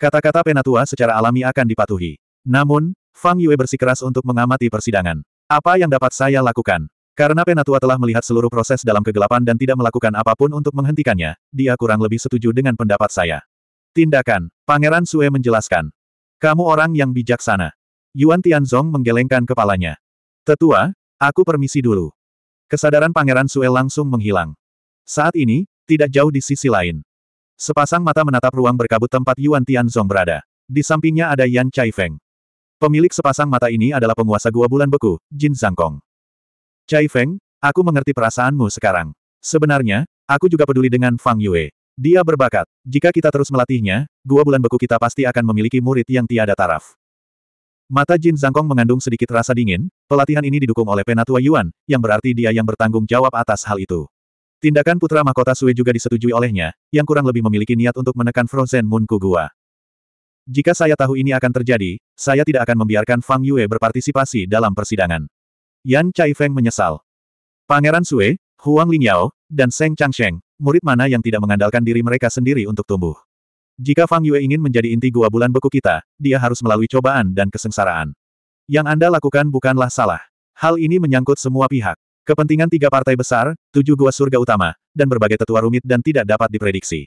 Kata-kata penatua secara alami akan dipatuhi. Namun, Fang Yue bersikeras untuk mengamati persidangan. Apa yang dapat saya lakukan? Karena penatua telah melihat seluruh proses dalam kegelapan dan tidak melakukan apapun untuk menghentikannya, dia kurang lebih setuju dengan pendapat saya. Tindakan, Pangeran Sue menjelaskan. Kamu orang yang bijaksana. Yuan Tianzong menggelengkan kepalanya. Tetua, aku permisi dulu. Kesadaran Pangeran Sue langsung menghilang. Saat ini, tidak jauh di sisi lain. Sepasang mata menatap ruang berkabut tempat Yuan Tianzong berada. Di sampingnya ada Yan Chai Feng. Pemilik sepasang mata ini adalah penguasa gua bulan beku, Jin Chai Feng, aku mengerti perasaanmu sekarang. Sebenarnya, aku juga peduli dengan Fang Yue. Dia berbakat. Jika kita terus melatihnya, gua bulan beku kita pasti akan memiliki murid yang tiada taraf. Mata Jin Zangkong mengandung sedikit rasa dingin, pelatihan ini didukung oleh Penatua Yuan, yang berarti dia yang bertanggung jawab atas hal itu. Tindakan putra mahkota Sui juga disetujui olehnya, yang kurang lebih memiliki niat untuk menekan Frozen Moon Kugua. Jika saya tahu ini akan terjadi, saya tidak akan membiarkan Fang Yue berpartisipasi dalam persidangan. Yan Chai Feng menyesal. Pangeran Sui, Huang Lingyao, dan Seng Changsheng, murid mana yang tidak mengandalkan diri mereka sendiri untuk tumbuh. Jika Fang Yue ingin menjadi inti gua bulan beku kita, dia harus melalui cobaan dan kesengsaraan. Yang Anda lakukan bukanlah salah. Hal ini menyangkut semua pihak. Kepentingan tiga partai besar, tujuh gua surga utama, dan berbagai tetua rumit dan tidak dapat diprediksi.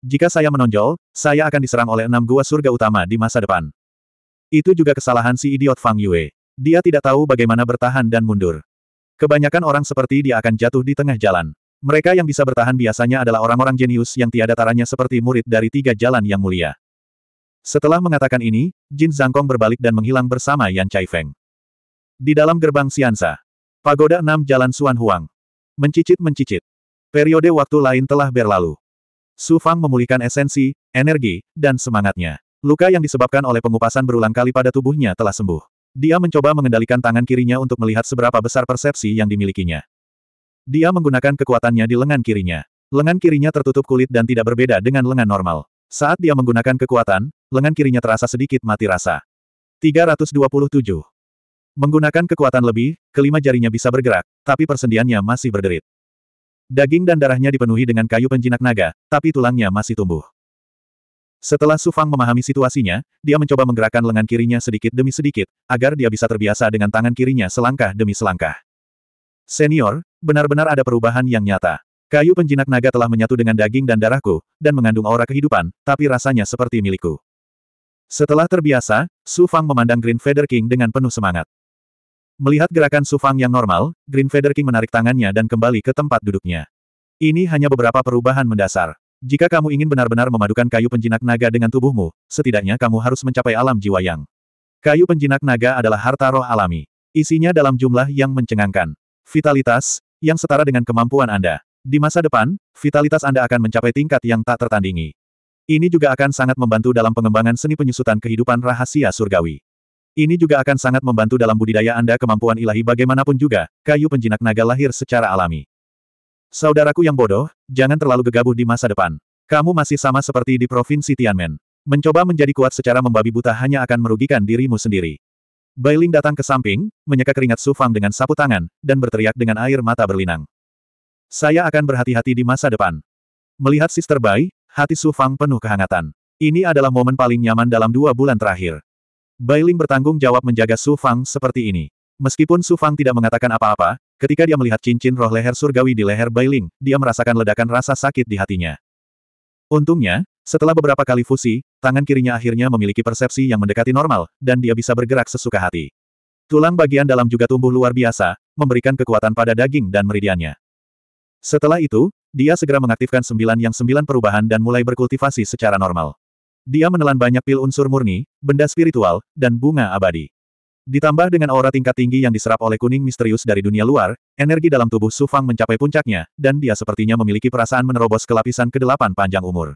Jika saya menonjol, saya akan diserang oleh enam gua surga utama di masa depan. Itu juga kesalahan si idiot Fang Yue. Dia tidak tahu bagaimana bertahan dan mundur. Kebanyakan orang seperti dia akan jatuh di tengah jalan. Mereka yang bisa bertahan biasanya adalah orang-orang jenius yang tiada taranya seperti murid dari tiga jalan yang mulia. Setelah mengatakan ini, Jin Zangkong berbalik dan menghilang bersama Yan Feng. Di dalam gerbang Siansa, Pagoda enam Jalan Suan Huang. Mencicit-mencicit. Periode waktu lain telah berlalu. Su Fang memulihkan esensi, energi, dan semangatnya. Luka yang disebabkan oleh pengupasan berulang kali pada tubuhnya telah sembuh. Dia mencoba mengendalikan tangan kirinya untuk melihat seberapa besar persepsi yang dimilikinya. Dia menggunakan kekuatannya di lengan kirinya. Lengan kirinya tertutup kulit dan tidak berbeda dengan lengan normal. Saat dia menggunakan kekuatan, lengan kirinya terasa sedikit mati rasa. 327. Menggunakan kekuatan lebih, kelima jarinya bisa bergerak, tapi persendiannya masih berderit. Daging dan darahnya dipenuhi dengan kayu penjinak naga, tapi tulangnya masih tumbuh. Setelah Sufang memahami situasinya, dia mencoba menggerakkan lengan kirinya sedikit demi sedikit, agar dia bisa terbiasa dengan tangan kirinya selangkah demi selangkah. Senior, benar-benar ada perubahan yang nyata. Kayu penjinak naga telah menyatu dengan daging dan darahku, dan mengandung aura kehidupan, tapi rasanya seperti milikku. Setelah terbiasa, Su Fang memandang Green Feather King dengan penuh semangat. Melihat gerakan Su Fang yang normal, Green Feather King menarik tangannya dan kembali ke tempat duduknya. Ini hanya beberapa perubahan mendasar. Jika kamu ingin benar-benar memadukan kayu penjinak naga dengan tubuhmu, setidaknya kamu harus mencapai alam jiwa yang. Kayu penjinak naga adalah harta roh alami. Isinya dalam jumlah yang mencengangkan. Vitalitas, yang setara dengan kemampuan Anda. Di masa depan, vitalitas Anda akan mencapai tingkat yang tak tertandingi. Ini juga akan sangat membantu dalam pengembangan seni penyusutan kehidupan rahasia surgawi. Ini juga akan sangat membantu dalam budidaya Anda kemampuan ilahi bagaimanapun juga, kayu penjinak naga lahir secara alami. Saudaraku yang bodoh, jangan terlalu gegabah di masa depan. Kamu masih sama seperti di provinsi Tianmen. Mencoba menjadi kuat secara membabi buta hanya akan merugikan dirimu sendiri. Bailing datang ke samping, menyeka keringat Su Fang dengan sapu tangan, dan berteriak dengan air mata berlinang. Saya akan berhati-hati di masa depan. Melihat Sister Bai, hati Su Fang penuh kehangatan. Ini adalah momen paling nyaman dalam dua bulan terakhir. Bailing bertanggung jawab menjaga Su Fang seperti ini. Meskipun Su Fang tidak mengatakan apa-apa, ketika dia melihat cincin roh leher surgawi di leher Bailing, dia merasakan ledakan rasa sakit di hatinya. Untungnya, setelah beberapa kali fusi, tangan kirinya akhirnya memiliki persepsi yang mendekati normal, dan dia bisa bergerak sesuka hati. Tulang bagian dalam juga tumbuh luar biasa, memberikan kekuatan pada daging dan meridiannya. Setelah itu, dia segera mengaktifkan sembilan yang sembilan perubahan dan mulai berkultivasi secara normal. Dia menelan banyak pil unsur murni, benda spiritual, dan bunga abadi. Ditambah dengan aura tingkat tinggi yang diserap oleh kuning misterius dari dunia luar, energi dalam tubuh Sufang mencapai puncaknya, dan dia sepertinya memiliki perasaan menerobos ke lapisan kedelapan panjang umur.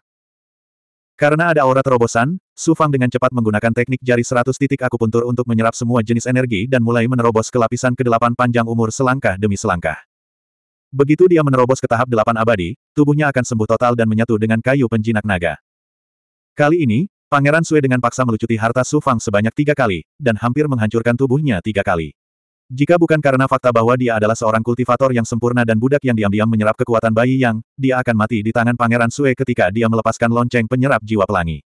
Karena ada aura terobosan, Su Fang dengan cepat menggunakan teknik jari seratus titik akupuntur untuk menyerap semua jenis energi dan mulai menerobos ke lapisan ke panjang umur selangkah demi selangkah. Begitu dia menerobos ke tahap delapan abadi, tubuhnya akan sembuh total dan menyatu dengan kayu penjinak naga. Kali ini, Pangeran Sue dengan paksa melucuti harta Su Fang sebanyak tiga kali, dan hampir menghancurkan tubuhnya tiga kali. Jika bukan karena fakta bahwa dia adalah seorang kultivator yang sempurna dan budak yang diam-diam menyerap kekuatan bayi yang, dia akan mati di tangan Pangeran Sue ketika dia melepaskan lonceng penyerap jiwa pelangi.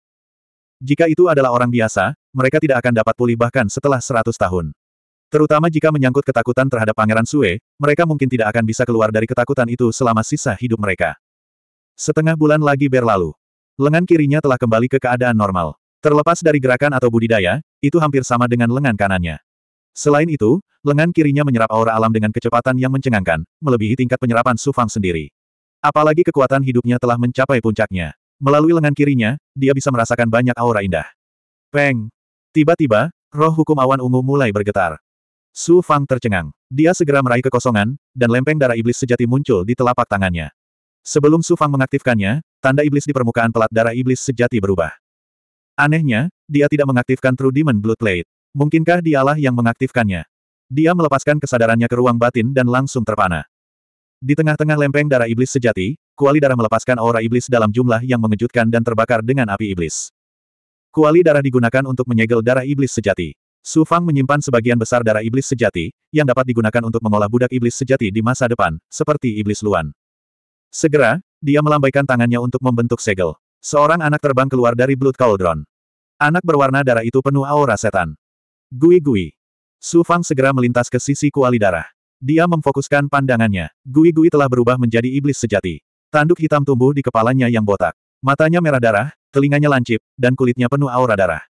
Jika itu adalah orang biasa, mereka tidak akan dapat pulih bahkan setelah seratus tahun. Terutama jika menyangkut ketakutan terhadap Pangeran Sue, mereka mungkin tidak akan bisa keluar dari ketakutan itu selama sisa hidup mereka. Setengah bulan lagi berlalu. Lengan kirinya telah kembali ke keadaan normal. Terlepas dari gerakan atau budidaya, itu hampir sama dengan lengan kanannya. Selain itu, lengan kirinya menyerap aura alam dengan kecepatan yang mencengangkan, melebihi tingkat penyerapan Sufang sendiri. Apalagi kekuatan hidupnya telah mencapai puncaknya. Melalui lengan kirinya, dia bisa merasakan banyak aura indah. Peng! Tiba-tiba, roh hukum awan ungu mulai bergetar. Su Fang tercengang. Dia segera meraih kekosongan, dan lempeng darah iblis sejati muncul di telapak tangannya. Sebelum Su Fang mengaktifkannya, tanda iblis di permukaan pelat darah iblis sejati berubah. Anehnya, dia tidak mengaktifkan True Demon Blood Plate. Mungkinkah dialah yang mengaktifkannya? Dia melepaskan kesadarannya ke ruang batin dan langsung terpana. Di tengah-tengah lempeng darah iblis sejati, kuali darah melepaskan aura iblis dalam jumlah yang mengejutkan dan terbakar dengan api iblis. Kuali darah digunakan untuk menyegel darah iblis sejati. Su Fang menyimpan sebagian besar darah iblis sejati, yang dapat digunakan untuk mengolah budak iblis sejati di masa depan, seperti iblis luan. Segera, dia melambaikan tangannya untuk membentuk segel. Seorang anak terbang keluar dari Blood Cauldron. Anak berwarna darah itu penuh aura setan. Gui-gui. Su Fang segera melintas ke sisi kuali darah. Dia memfokuskan pandangannya. Gui-gui telah berubah menjadi iblis sejati. Tanduk hitam tumbuh di kepalanya yang botak. Matanya merah darah, telinganya lancip, dan kulitnya penuh aura darah.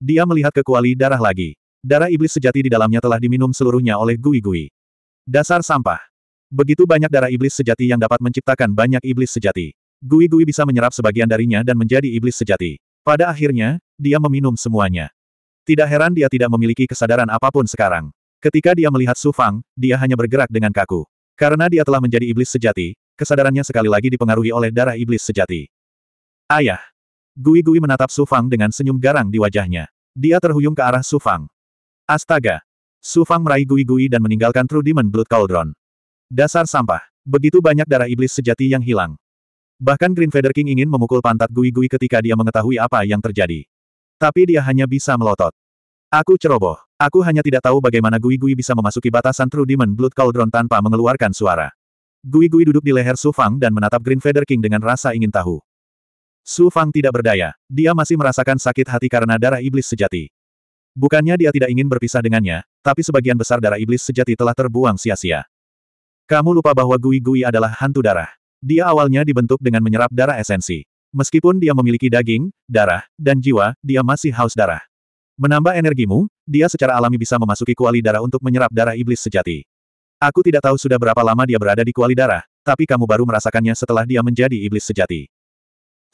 Dia melihat ke kuali darah lagi. Darah iblis sejati di dalamnya telah diminum seluruhnya oleh Gui-gui. Dasar sampah. Begitu banyak darah iblis sejati yang dapat menciptakan banyak iblis sejati. Gui-gui bisa menyerap sebagian darinya dan menjadi iblis sejati. Pada akhirnya, dia meminum semuanya. Tidak heran dia tidak memiliki kesadaran apapun sekarang. Ketika dia melihat Su Fang, dia hanya bergerak dengan kaku. Karena dia telah menjadi iblis sejati, kesadarannya sekali lagi dipengaruhi oleh darah iblis sejati. Ayah! Gui-Gui menatap Su Fang dengan senyum garang di wajahnya. Dia terhuyung ke arah Su Fang. Astaga! Su Fang meraih Gui-Gui dan meninggalkan True Demon Blood Cauldron. Dasar sampah! Begitu banyak darah iblis sejati yang hilang. Bahkan Green Feather King ingin memukul pantat Gui-Gui ketika dia mengetahui apa yang terjadi. Tapi dia hanya bisa melotot. Aku ceroboh. Aku hanya tidak tahu bagaimana Gui-Gui bisa memasuki batasan True Demon Blood Cauldron tanpa mengeluarkan suara. Gui-Gui duduk di leher Su Fang dan menatap Green Feather King dengan rasa ingin tahu. Su Fang tidak berdaya. Dia masih merasakan sakit hati karena darah iblis sejati. Bukannya dia tidak ingin berpisah dengannya, tapi sebagian besar darah iblis sejati telah terbuang sia-sia. Kamu lupa bahwa Gui-Gui adalah hantu darah. Dia awalnya dibentuk dengan menyerap darah esensi. Meskipun dia memiliki daging, darah, dan jiwa, dia masih haus darah. Menambah energimu, dia secara alami bisa memasuki kuali darah untuk menyerap darah iblis sejati. Aku tidak tahu sudah berapa lama dia berada di kuali darah, tapi kamu baru merasakannya setelah dia menjadi iblis sejati.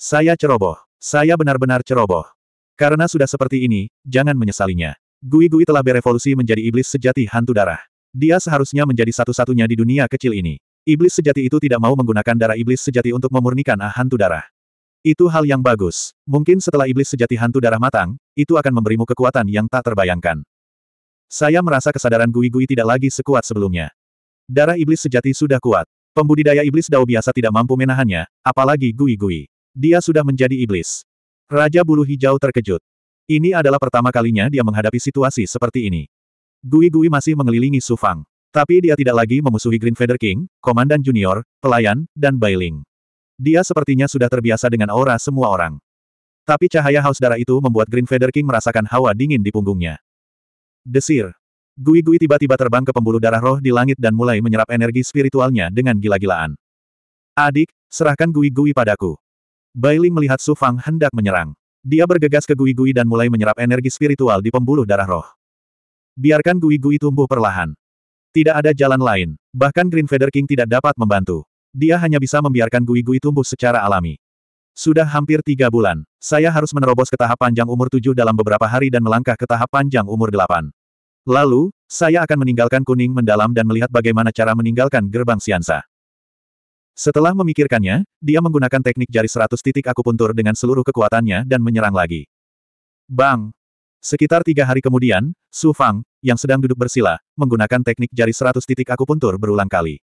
Saya ceroboh. Saya benar-benar ceroboh. Karena sudah seperti ini, jangan menyesalinya. Gui Gui telah berevolusi menjadi iblis sejati hantu darah. Dia seharusnya menjadi satu-satunya di dunia kecil ini. Iblis sejati itu tidak mau menggunakan darah iblis sejati untuk memurnikan ah hantu darah. Itu hal yang bagus. Mungkin setelah iblis sejati hantu darah matang, itu akan memberimu kekuatan yang tak terbayangkan. Saya merasa kesadaran Gui-Gui tidak lagi sekuat sebelumnya. Darah iblis sejati sudah kuat. Pembudidaya iblis dao biasa tidak mampu menahannya, apalagi Gui-Gui. Dia sudah menjadi iblis. Raja bulu hijau terkejut. Ini adalah pertama kalinya dia menghadapi situasi seperti ini. Gui-Gui masih mengelilingi Sufang. Tapi dia tidak lagi memusuhi Green Feather King, Komandan Junior, Pelayan, dan Bailing. Dia sepertinya sudah terbiasa dengan aura semua orang. Tapi cahaya haus darah itu membuat Green Feather King merasakan hawa dingin di punggungnya. Desir. Gui-gui tiba-tiba terbang ke pembuluh darah roh di langit dan mulai menyerap energi spiritualnya dengan gila-gilaan. Adik, serahkan gui-gui padaku. Bailing melihat Su Fang hendak menyerang. Dia bergegas ke gui-gui dan mulai menyerap energi spiritual di pembuluh darah roh. Biarkan gui-gui tumbuh perlahan. Tidak ada jalan lain, bahkan Green Feather King tidak dapat membantu. Dia hanya bisa membiarkan gui-gui tumbuh secara alami. Sudah hampir tiga bulan, saya harus menerobos ke tahap panjang umur tujuh dalam beberapa hari dan melangkah ke tahap panjang umur delapan. Lalu, saya akan meninggalkan kuning mendalam dan melihat bagaimana cara meninggalkan gerbang siansa. Setelah memikirkannya, dia menggunakan teknik jari seratus titik akupuntur dengan seluruh kekuatannya dan menyerang lagi. Bang! Sekitar tiga hari kemudian, Su Fang, yang sedang duduk bersila, menggunakan teknik jari seratus titik akupuntur berulang kali.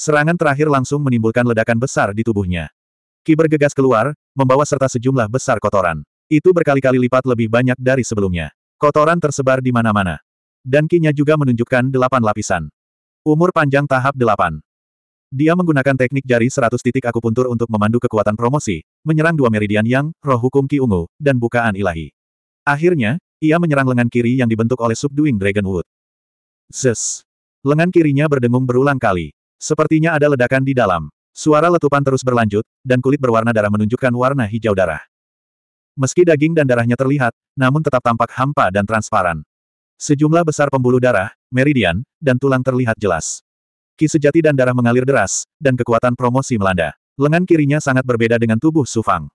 Serangan terakhir langsung menimbulkan ledakan besar di tubuhnya. Ki bergegas keluar, membawa serta sejumlah besar kotoran. Itu berkali-kali lipat lebih banyak dari sebelumnya. Kotoran tersebar di mana-mana. Dan Kinya juga menunjukkan delapan lapisan. Umur panjang tahap delapan. Dia menggunakan teknik jari seratus titik akupuntur untuk memandu kekuatan promosi, menyerang dua meridian yang, roh hukum Ki Ungu, dan bukaan ilahi. Akhirnya, ia menyerang lengan kiri yang dibentuk oleh subduing dragonwood. Zes. Lengan kirinya berdengung berulang kali. Sepertinya ada ledakan di dalam. Suara letupan terus berlanjut, dan kulit berwarna darah menunjukkan warna hijau darah. Meski daging dan darahnya terlihat, namun tetap tampak hampa dan transparan. Sejumlah besar pembuluh darah, meridian, dan tulang terlihat jelas. Ki sejati dan darah mengalir deras, dan kekuatan promosi melanda. Lengan kirinya sangat berbeda dengan tubuh Sufang.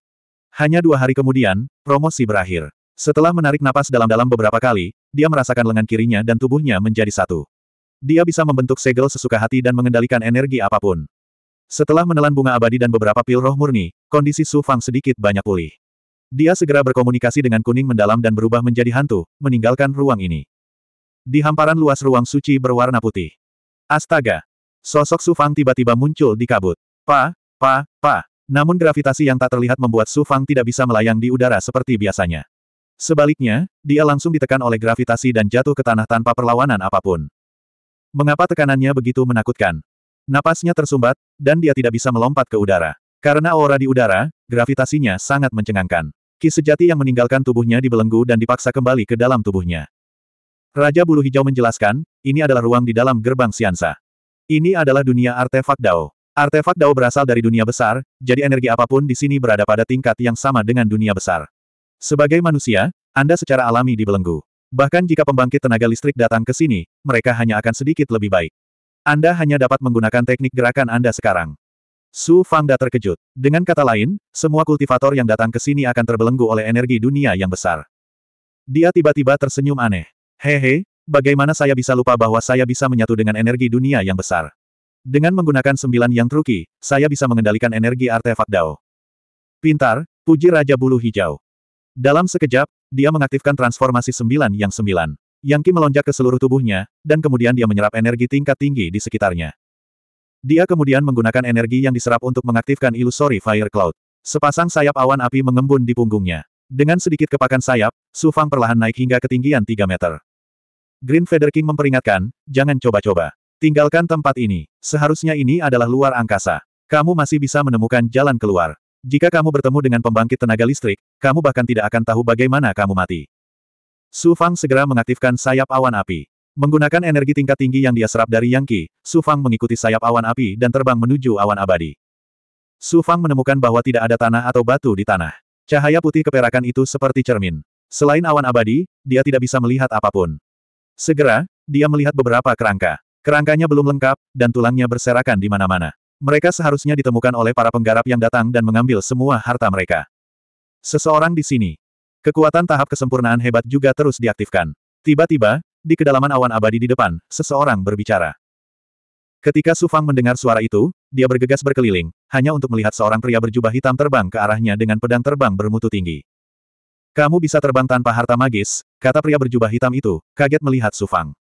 Hanya dua hari kemudian, promosi berakhir. Setelah menarik napas dalam-dalam beberapa kali, dia merasakan lengan kirinya dan tubuhnya menjadi satu. Dia bisa membentuk segel sesuka hati dan mengendalikan energi apapun. Setelah menelan bunga abadi dan beberapa pil roh murni, kondisi Su Fang sedikit banyak pulih. Dia segera berkomunikasi dengan kuning mendalam dan berubah menjadi hantu, meninggalkan ruang ini. Di hamparan luas ruang suci berwarna putih. Astaga! Sosok Su Fang tiba-tiba muncul di kabut. Pa, pa, pa. Namun gravitasi yang tak terlihat membuat Su Fang tidak bisa melayang di udara seperti biasanya. Sebaliknya, dia langsung ditekan oleh gravitasi dan jatuh ke tanah tanpa perlawanan apapun. Mengapa tekanannya begitu menakutkan? Napasnya tersumbat, dan dia tidak bisa melompat ke udara. Karena aura di udara, gravitasinya sangat mencengangkan. Ki sejati yang meninggalkan tubuhnya dibelenggu dan dipaksa kembali ke dalam tubuhnya. Raja Bulu Hijau menjelaskan, ini adalah ruang di dalam gerbang Siansa. Ini adalah dunia artefak Dao. Artefak Dao berasal dari dunia besar, jadi energi apapun di sini berada pada tingkat yang sama dengan dunia besar. Sebagai manusia, Anda secara alami dibelenggu. Bahkan jika pembangkit tenaga listrik datang ke sini, mereka hanya akan sedikit lebih baik. Anda hanya dapat menggunakan teknik gerakan Anda sekarang. Su Fangda terkejut. Dengan kata lain, semua kultivator yang datang ke sini akan terbelenggu oleh energi dunia yang besar. Dia tiba-tiba tersenyum aneh. Hehe, bagaimana saya bisa lupa bahwa saya bisa menyatu dengan energi dunia yang besar? Dengan menggunakan sembilan yang truki, saya bisa mengendalikan energi artefak Dao. Pintar, puji Raja Bulu Hijau. Dalam sekejap, dia mengaktifkan transformasi sembilan yang sembilan. Yang Qi melonjak ke seluruh tubuhnya, dan kemudian dia menyerap energi tingkat tinggi di sekitarnya. Dia kemudian menggunakan energi yang diserap untuk mengaktifkan ilusori Fire Cloud. Sepasang sayap awan api mengembun di punggungnya. Dengan sedikit kepakan sayap, Su Fang perlahan naik hingga ketinggian 3 meter. Green Feather King memperingatkan, jangan coba-coba. Tinggalkan tempat ini. Seharusnya ini adalah luar angkasa. Kamu masih bisa menemukan jalan keluar. Jika kamu bertemu dengan pembangkit tenaga listrik, kamu bahkan tidak akan tahu bagaimana kamu mati. Su Fang segera mengaktifkan sayap awan api. Menggunakan energi tingkat tinggi yang dia serap dari Yang Qi, Su Fang mengikuti sayap awan api dan terbang menuju awan abadi. Su Fang menemukan bahwa tidak ada tanah atau batu di tanah. Cahaya putih keperakan itu seperti cermin. Selain awan abadi, dia tidak bisa melihat apapun. Segera, dia melihat beberapa kerangka. Kerangkanya belum lengkap, dan tulangnya berserakan di mana-mana. Mereka seharusnya ditemukan oleh para penggarap yang datang dan mengambil semua harta mereka. Seseorang di sini. Kekuatan tahap kesempurnaan hebat juga terus diaktifkan. Tiba-tiba, di kedalaman awan abadi di depan, seseorang berbicara. Ketika Sufang mendengar suara itu, dia bergegas berkeliling, hanya untuk melihat seorang pria berjubah hitam terbang ke arahnya dengan pedang terbang bermutu tinggi. Kamu bisa terbang tanpa harta magis, kata pria berjubah hitam itu, kaget melihat Sufang.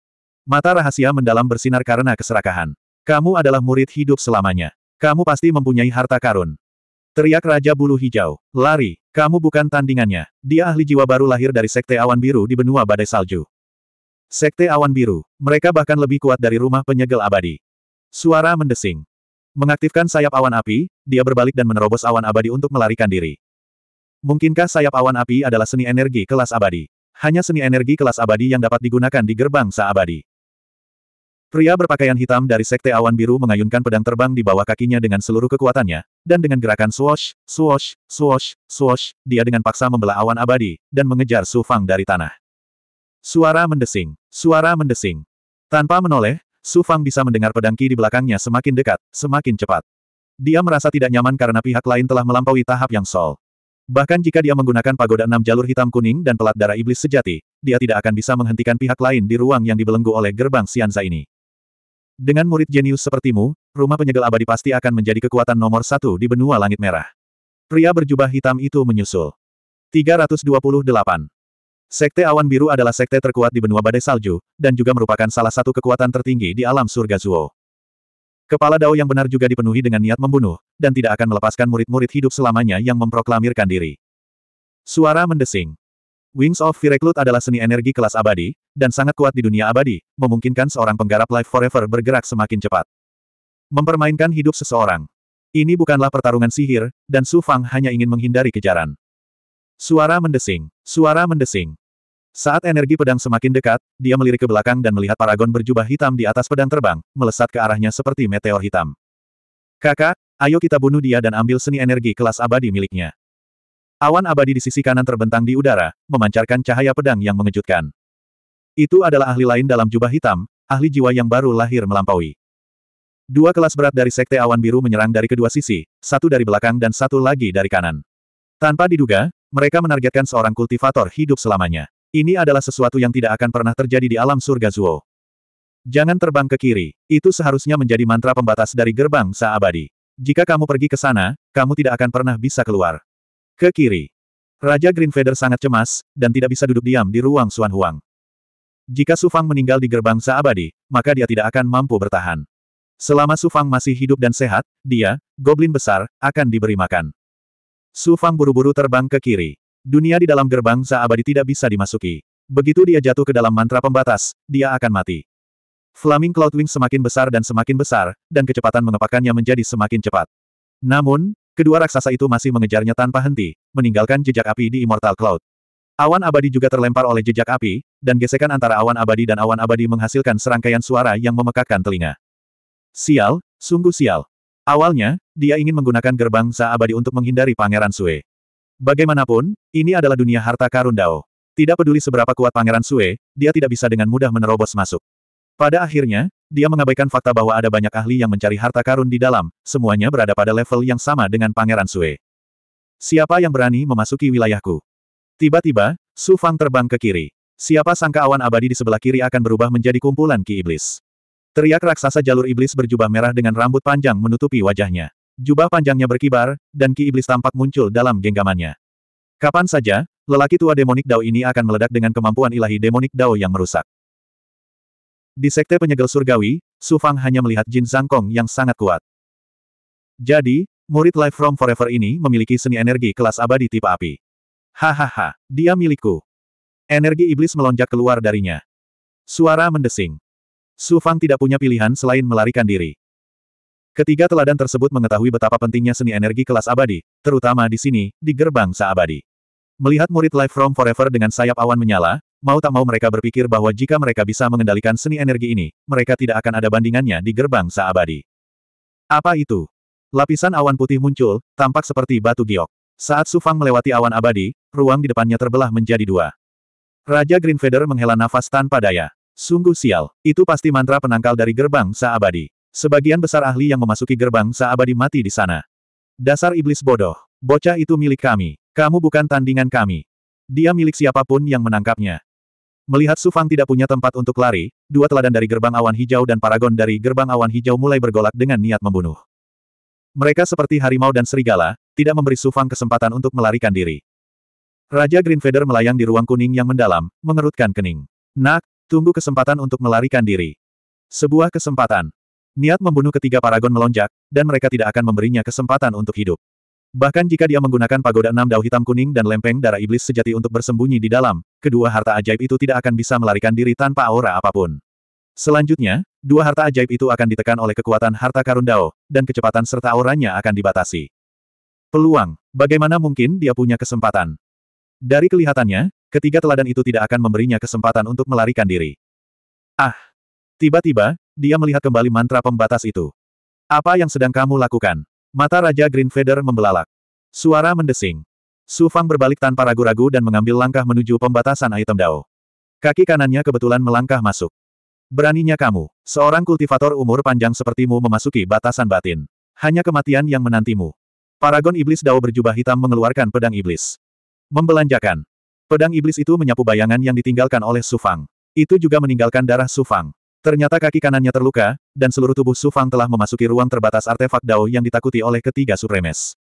Mata rahasia mendalam bersinar karena keserakahan. Kamu adalah murid hidup selamanya. Kamu pasti mempunyai harta karun. Teriak Raja Bulu Hijau, lari. Kamu bukan tandingannya. Dia ahli jiwa baru lahir dari Sekte Awan Biru di benua badai salju. Sekte Awan Biru. Mereka bahkan lebih kuat dari rumah penyegel abadi. Suara mendesing. Mengaktifkan sayap awan api, dia berbalik dan menerobos awan abadi untuk melarikan diri. Mungkinkah sayap awan api adalah seni energi kelas abadi? Hanya seni energi kelas abadi yang dapat digunakan di gerbang sa abadi. Pria berpakaian hitam dari Sekte Awan Biru mengayunkan pedang terbang di bawah kakinya dengan seluruh kekuatannya, dan dengan gerakan swosh, swosh, swosh, swosh, dia dengan paksa membelah awan abadi, dan mengejar Su Fang dari tanah. Suara mendesing, suara mendesing. Tanpa menoleh, Su Fang bisa mendengar pedang Ki di belakangnya semakin dekat, semakin cepat. Dia merasa tidak nyaman karena pihak lain telah melampaui tahap yang sol. Bahkan jika dia menggunakan pagoda enam jalur hitam kuning dan pelat darah iblis sejati, dia tidak akan bisa menghentikan pihak lain di ruang yang dibelenggu oleh gerbang Sianza ini. Dengan murid jenius sepertimu, rumah penyegel abadi pasti akan menjadi kekuatan nomor satu di benua langit merah. Pria berjubah hitam itu menyusul. 328. Sekte Awan Biru adalah sekte terkuat di benua badai salju, dan juga merupakan salah satu kekuatan tertinggi di alam surga Zuo. Kepala Dao yang benar juga dipenuhi dengan niat membunuh, dan tidak akan melepaskan murid-murid hidup selamanya yang memproklamirkan diri. Suara mendesing. Wings of Vireclut adalah seni energi kelas abadi, dan sangat kuat di dunia abadi, memungkinkan seorang penggarap Life Forever bergerak semakin cepat. Mempermainkan hidup seseorang. Ini bukanlah pertarungan sihir, dan Su Fang hanya ingin menghindari kejaran. Suara mendesing. Suara mendesing. Saat energi pedang semakin dekat, dia melirik ke belakang dan melihat paragon berjubah hitam di atas pedang terbang, melesat ke arahnya seperti meteor hitam. Kakak, ayo kita bunuh dia dan ambil seni energi kelas abadi miliknya. Awan abadi di sisi kanan terbentang di udara, memancarkan cahaya pedang yang mengejutkan. Itu adalah ahli lain dalam jubah hitam, ahli jiwa yang baru lahir melampaui. Dua kelas berat dari Sekte Awan Biru menyerang dari kedua sisi, satu dari belakang dan satu lagi dari kanan. Tanpa diduga, mereka menargetkan seorang kultivator hidup selamanya. Ini adalah sesuatu yang tidak akan pernah terjadi di alam surga Zuo. Jangan terbang ke kiri, itu seharusnya menjadi mantra pembatas dari gerbang Sa Abadi. Jika kamu pergi ke sana, kamu tidak akan pernah bisa keluar. Ke kiri. Raja Greenfeather sangat cemas, dan tidak bisa duduk diam di ruang Suan Huang. Jika Sufang meninggal di gerbang Saabadi, maka dia tidak akan mampu bertahan. Selama Sufang masih hidup dan sehat, dia, goblin besar, akan diberi makan. Sufang buru-buru terbang ke kiri. Dunia di dalam gerbang Saabadi tidak bisa dimasuki. Begitu dia jatuh ke dalam mantra pembatas, dia akan mati. Flaming Cloud Wing semakin besar dan semakin besar, dan kecepatan mengepakannya menjadi semakin cepat. Namun, Kedua raksasa itu masih mengejarnya tanpa henti, meninggalkan jejak api di Immortal Cloud. Awan abadi juga terlempar oleh jejak api, dan gesekan antara awan abadi dan awan abadi menghasilkan serangkaian suara yang memekakkan telinga. Sial, sungguh sial. Awalnya, dia ingin menggunakan gerbang Sa abadi untuk menghindari Pangeran Sue. Bagaimanapun, ini adalah dunia harta karun Dao. Tidak peduli seberapa kuat Pangeran Sue, dia tidak bisa dengan mudah menerobos masuk. Pada akhirnya, dia mengabaikan fakta bahwa ada banyak ahli yang mencari harta karun di dalam, semuanya berada pada level yang sama dengan Pangeran Sue. Siapa yang berani memasuki wilayahku? Tiba-tiba, Su Fang terbang ke kiri. Siapa sangka awan abadi di sebelah kiri akan berubah menjadi kumpulan ki iblis. Teriak raksasa jalur iblis berjubah merah dengan rambut panjang menutupi wajahnya. Jubah panjangnya berkibar, dan ki iblis tampak muncul dalam genggamannya. Kapan saja, lelaki tua demonik Dao ini akan meledak dengan kemampuan ilahi demonik Dao yang merusak. Di Sekte Penyegel Surgawi, Su Fang hanya melihat Jin Zangkong yang sangat kuat. Jadi, murid Life from Forever ini memiliki seni energi kelas abadi tipe api. Hahaha, dia milikku. Energi iblis melonjak keluar darinya. Suara mendesing. Su Fang tidak punya pilihan selain melarikan diri. Ketiga teladan tersebut mengetahui betapa pentingnya seni energi kelas abadi, terutama di sini, di gerbang Saabadi. Melihat murid Life from Forever dengan sayap awan menyala, Mau tak mau mereka berpikir bahwa jika mereka bisa mengendalikan seni energi ini, mereka tidak akan ada bandingannya di gerbang seabadi. Apa itu? Lapisan awan putih muncul, tampak seperti batu giok. Saat Sufang melewati awan abadi, ruang di depannya terbelah menjadi dua. Raja Green Feather menghela nafas tanpa daya. Sungguh sial, itu pasti mantra penangkal dari gerbang seabadi. Sebagian besar ahli yang memasuki gerbang seabadi mati di sana. Dasar iblis bodoh. Bocah itu milik kami. Kamu bukan tandingan kami. Dia milik siapapun yang menangkapnya. Melihat Su Fang tidak punya tempat untuk lari, dua teladan dari gerbang awan hijau dan paragon dari gerbang awan hijau mulai bergolak dengan niat membunuh. Mereka seperti harimau dan serigala, tidak memberi Su Fang kesempatan untuk melarikan diri. Raja Green Feather melayang di ruang kuning yang mendalam, mengerutkan kening. Nak, tunggu kesempatan untuk melarikan diri. Sebuah kesempatan. Niat membunuh ketiga paragon melonjak, dan mereka tidak akan memberinya kesempatan untuk hidup. Bahkan jika dia menggunakan pagoda enam dao hitam kuning dan lempeng darah iblis sejati untuk bersembunyi di dalam, kedua harta ajaib itu tidak akan bisa melarikan diri tanpa aura apapun. Selanjutnya, dua harta ajaib itu akan ditekan oleh kekuatan harta karun dao, dan kecepatan serta auranya akan dibatasi. Peluang, bagaimana mungkin dia punya kesempatan? Dari kelihatannya, ketiga teladan itu tidak akan memberinya kesempatan untuk melarikan diri. Ah! Tiba-tiba, dia melihat kembali mantra pembatas itu. Apa yang sedang kamu lakukan? Mata Raja Green Feather membelalak. Suara mendesing. Su Fang berbalik tanpa ragu-ragu dan mengambil langkah menuju pembatasan item Dao. Kaki kanannya kebetulan melangkah masuk. Beraninya kamu, seorang kultivator umur panjang sepertimu memasuki batasan batin. Hanya kematian yang menantimu. Paragon Iblis Dao berjubah hitam mengeluarkan pedang iblis. Membelanjakan. Pedang iblis itu menyapu bayangan yang ditinggalkan oleh Su Fang. Itu juga meninggalkan darah Su Fang. Ternyata kaki kanannya terluka, dan seluruh tubuh Su Fang telah memasuki ruang terbatas artefak Dao yang ditakuti oleh ketiga supremes.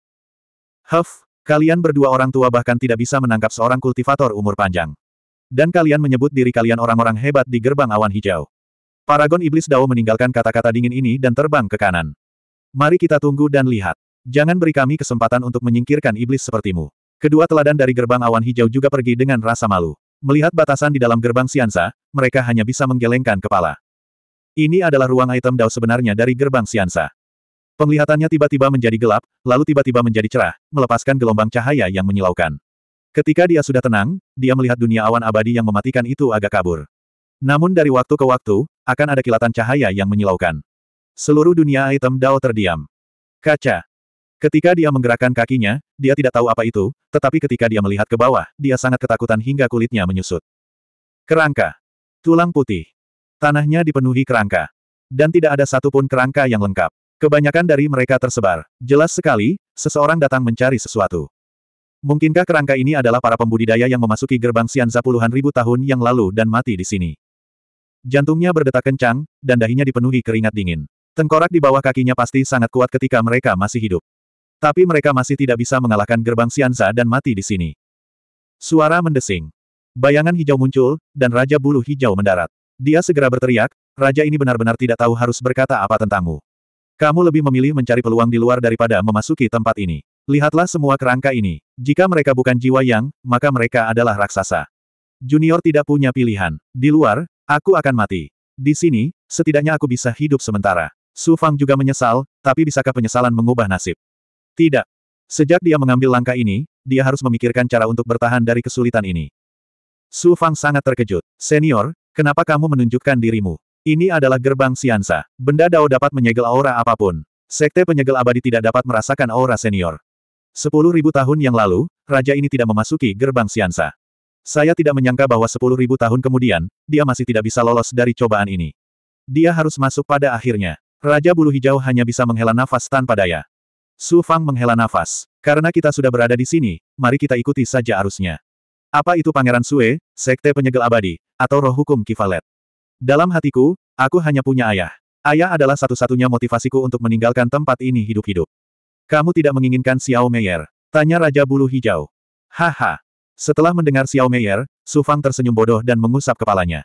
Huff, kalian berdua orang tua bahkan tidak bisa menangkap seorang kultivator umur panjang. Dan kalian menyebut diri kalian orang-orang hebat di gerbang awan hijau. Paragon Iblis Dao meninggalkan kata-kata dingin ini dan terbang ke kanan. Mari kita tunggu dan lihat. Jangan beri kami kesempatan untuk menyingkirkan iblis sepertimu. Kedua teladan dari gerbang awan hijau juga pergi dengan rasa malu. Melihat batasan di dalam gerbang Siansa, mereka hanya bisa menggelengkan kepala. Ini adalah ruang item Dao sebenarnya dari gerbang Siansa. Penglihatannya tiba-tiba menjadi gelap, lalu tiba-tiba menjadi cerah, melepaskan gelombang cahaya yang menyilaukan. Ketika dia sudah tenang, dia melihat dunia awan abadi yang mematikan itu agak kabur. Namun dari waktu ke waktu, akan ada kilatan cahaya yang menyilaukan. Seluruh dunia item Dao terdiam. Kaca. Ketika dia menggerakkan kakinya, dia tidak tahu apa itu, tetapi ketika dia melihat ke bawah, dia sangat ketakutan hingga kulitnya menyusut. Kerangka. Tulang putih. Tanahnya dipenuhi kerangka. Dan tidak ada satupun kerangka yang lengkap. Kebanyakan dari mereka tersebar. Jelas sekali, seseorang datang mencari sesuatu. Mungkinkah kerangka ini adalah para pembudidaya yang memasuki gerbang Sianza puluhan ribu tahun yang lalu dan mati di sini? Jantungnya berdetak kencang, dan dahinya dipenuhi keringat dingin. Tengkorak di bawah kakinya pasti sangat kuat ketika mereka masih hidup. Tapi mereka masih tidak bisa mengalahkan gerbang Sianza dan mati di sini. Suara mendesing. Bayangan hijau muncul, dan Raja Bulu Hijau mendarat. Dia segera berteriak, raja ini benar-benar tidak tahu harus berkata apa tentangmu. Kamu lebih memilih mencari peluang di luar daripada memasuki tempat ini. Lihatlah semua kerangka ini. Jika mereka bukan jiwa yang, maka mereka adalah raksasa. Junior tidak punya pilihan. Di luar, aku akan mati. Di sini, setidaknya aku bisa hidup sementara. Su Fang juga menyesal, tapi bisakah penyesalan mengubah nasib? Tidak. Sejak dia mengambil langkah ini, dia harus memikirkan cara untuk bertahan dari kesulitan ini. Su Fang sangat terkejut. Senior, Kenapa kamu menunjukkan dirimu? Ini adalah gerbang siansa. Benda Dao dapat menyegel aura apapun. Sekte penyegel abadi tidak dapat merasakan aura senior. Sepuluh ribu tahun yang lalu, raja ini tidak memasuki gerbang siansa. Saya tidak menyangka bahwa sepuluh ribu tahun kemudian, dia masih tidak bisa lolos dari cobaan ini. Dia harus masuk pada akhirnya. Raja bulu hijau hanya bisa menghela nafas tanpa daya. Su Fang menghela nafas. Karena kita sudah berada di sini, mari kita ikuti saja arusnya. Apa itu Pangeran Sue, Sekte Penyegel Abadi, atau Roh Hukum Kivalet? Dalam hatiku, aku hanya punya ayah. Ayah adalah satu-satunya motivasiku untuk meninggalkan tempat ini hidup-hidup. Kamu tidak menginginkan Xiao Meier? Tanya Raja Bulu Hijau. Haha. Setelah mendengar Xiao Meyer, Fang tersenyum bodoh dan mengusap kepalanya.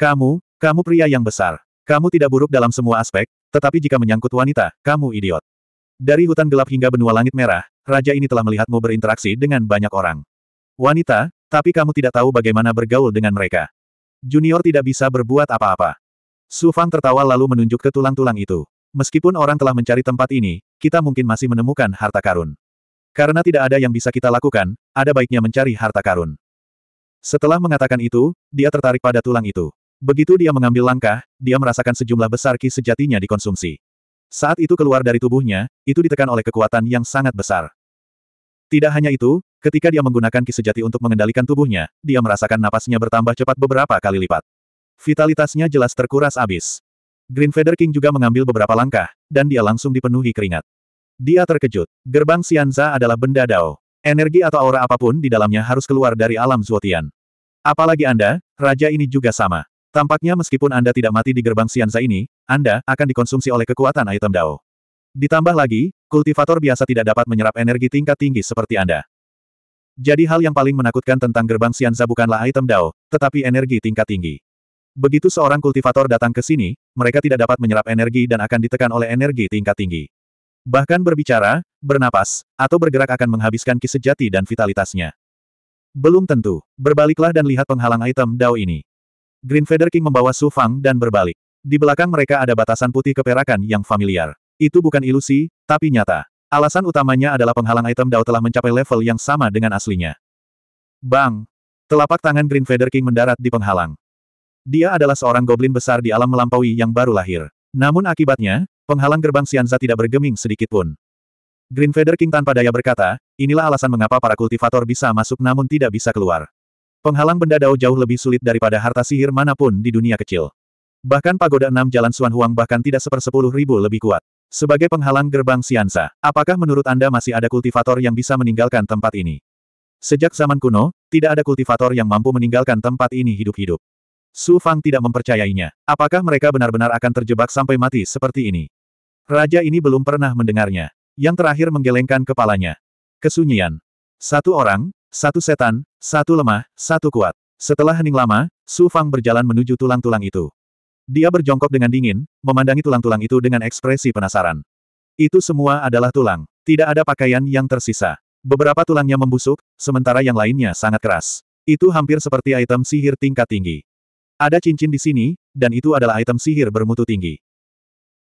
Kamu, kamu pria yang besar. Kamu tidak buruk dalam semua aspek, tetapi jika menyangkut wanita, kamu idiot. Dari hutan gelap hingga benua langit merah, raja ini telah melihatmu berinteraksi dengan banyak orang. Wanita, tapi kamu tidak tahu bagaimana bergaul dengan mereka. Junior tidak bisa berbuat apa-apa. Su Fang tertawa lalu menunjuk ke tulang-tulang itu. Meskipun orang telah mencari tempat ini, kita mungkin masih menemukan harta karun. Karena tidak ada yang bisa kita lakukan, ada baiknya mencari harta karun. Setelah mengatakan itu, dia tertarik pada tulang itu. Begitu dia mengambil langkah, dia merasakan sejumlah besar ki sejatinya dikonsumsi. Saat itu keluar dari tubuhnya, itu ditekan oleh kekuatan yang sangat besar. Tidak hanya itu, ketika dia menggunakan ki sejati untuk mengendalikan tubuhnya, dia merasakan napasnya bertambah cepat beberapa kali lipat. Vitalitasnya jelas terkuras abis. Green Feather King juga mengambil beberapa langkah, dan dia langsung dipenuhi keringat. Dia terkejut. Gerbang Sianza adalah benda Dao. Energi atau aura apapun di dalamnya harus keluar dari alam Zuotian. Apalagi Anda, raja ini juga sama. Tampaknya meskipun Anda tidak mati di gerbang Sianza ini, Anda akan dikonsumsi oleh kekuatan item Dao. Ditambah lagi, kultivator biasa tidak dapat menyerap energi tingkat tinggi seperti Anda. Jadi hal yang paling menakutkan tentang gerbang Sianza bukanlah item Dao, tetapi energi tingkat tinggi. Begitu seorang kultivator datang ke sini, mereka tidak dapat menyerap energi dan akan ditekan oleh energi tingkat tinggi. Bahkan berbicara, bernapas, atau bergerak akan menghabiskan ki sejati dan vitalitasnya. Belum tentu. Berbaliklah dan lihat penghalang item Dao ini. Green Feather King membawa Su Fang dan berbalik. Di belakang mereka ada batasan putih keperakan yang familiar. Itu bukan ilusi, tapi nyata. Alasan utamanya adalah penghalang item Dao telah mencapai level yang sama dengan aslinya. Bang! Telapak tangan Green Feather King mendarat di penghalang. Dia adalah seorang goblin besar di alam melampaui yang baru lahir. Namun akibatnya, penghalang gerbang Sianza tidak bergeming sedikit pun. Green Feather King tanpa daya berkata, inilah alasan mengapa para kultivator bisa masuk namun tidak bisa keluar. Penghalang benda Dao jauh lebih sulit daripada harta sihir manapun di dunia kecil. Bahkan pagoda enam jalan Suan Huang bahkan tidak sepersepuluh ribu lebih kuat. Sebagai penghalang gerbang Siansa, apakah menurut Anda masih ada kultivator yang bisa meninggalkan tempat ini? Sejak zaman kuno, tidak ada kultivator yang mampu meninggalkan tempat ini hidup-hidup. Su Fang tidak mempercayainya. Apakah mereka benar-benar akan terjebak sampai mati seperti ini? Raja ini belum pernah mendengarnya. Yang terakhir menggelengkan kepalanya. Kesunyian. Satu orang, satu setan, satu lemah, satu kuat. Setelah hening lama, Su Fang berjalan menuju tulang-tulang itu. Dia berjongkok dengan dingin, memandangi tulang-tulang itu dengan ekspresi penasaran. Itu semua adalah tulang. Tidak ada pakaian yang tersisa. Beberapa tulangnya membusuk, sementara yang lainnya sangat keras. Itu hampir seperti item sihir tingkat tinggi. Ada cincin di sini, dan itu adalah item sihir bermutu tinggi.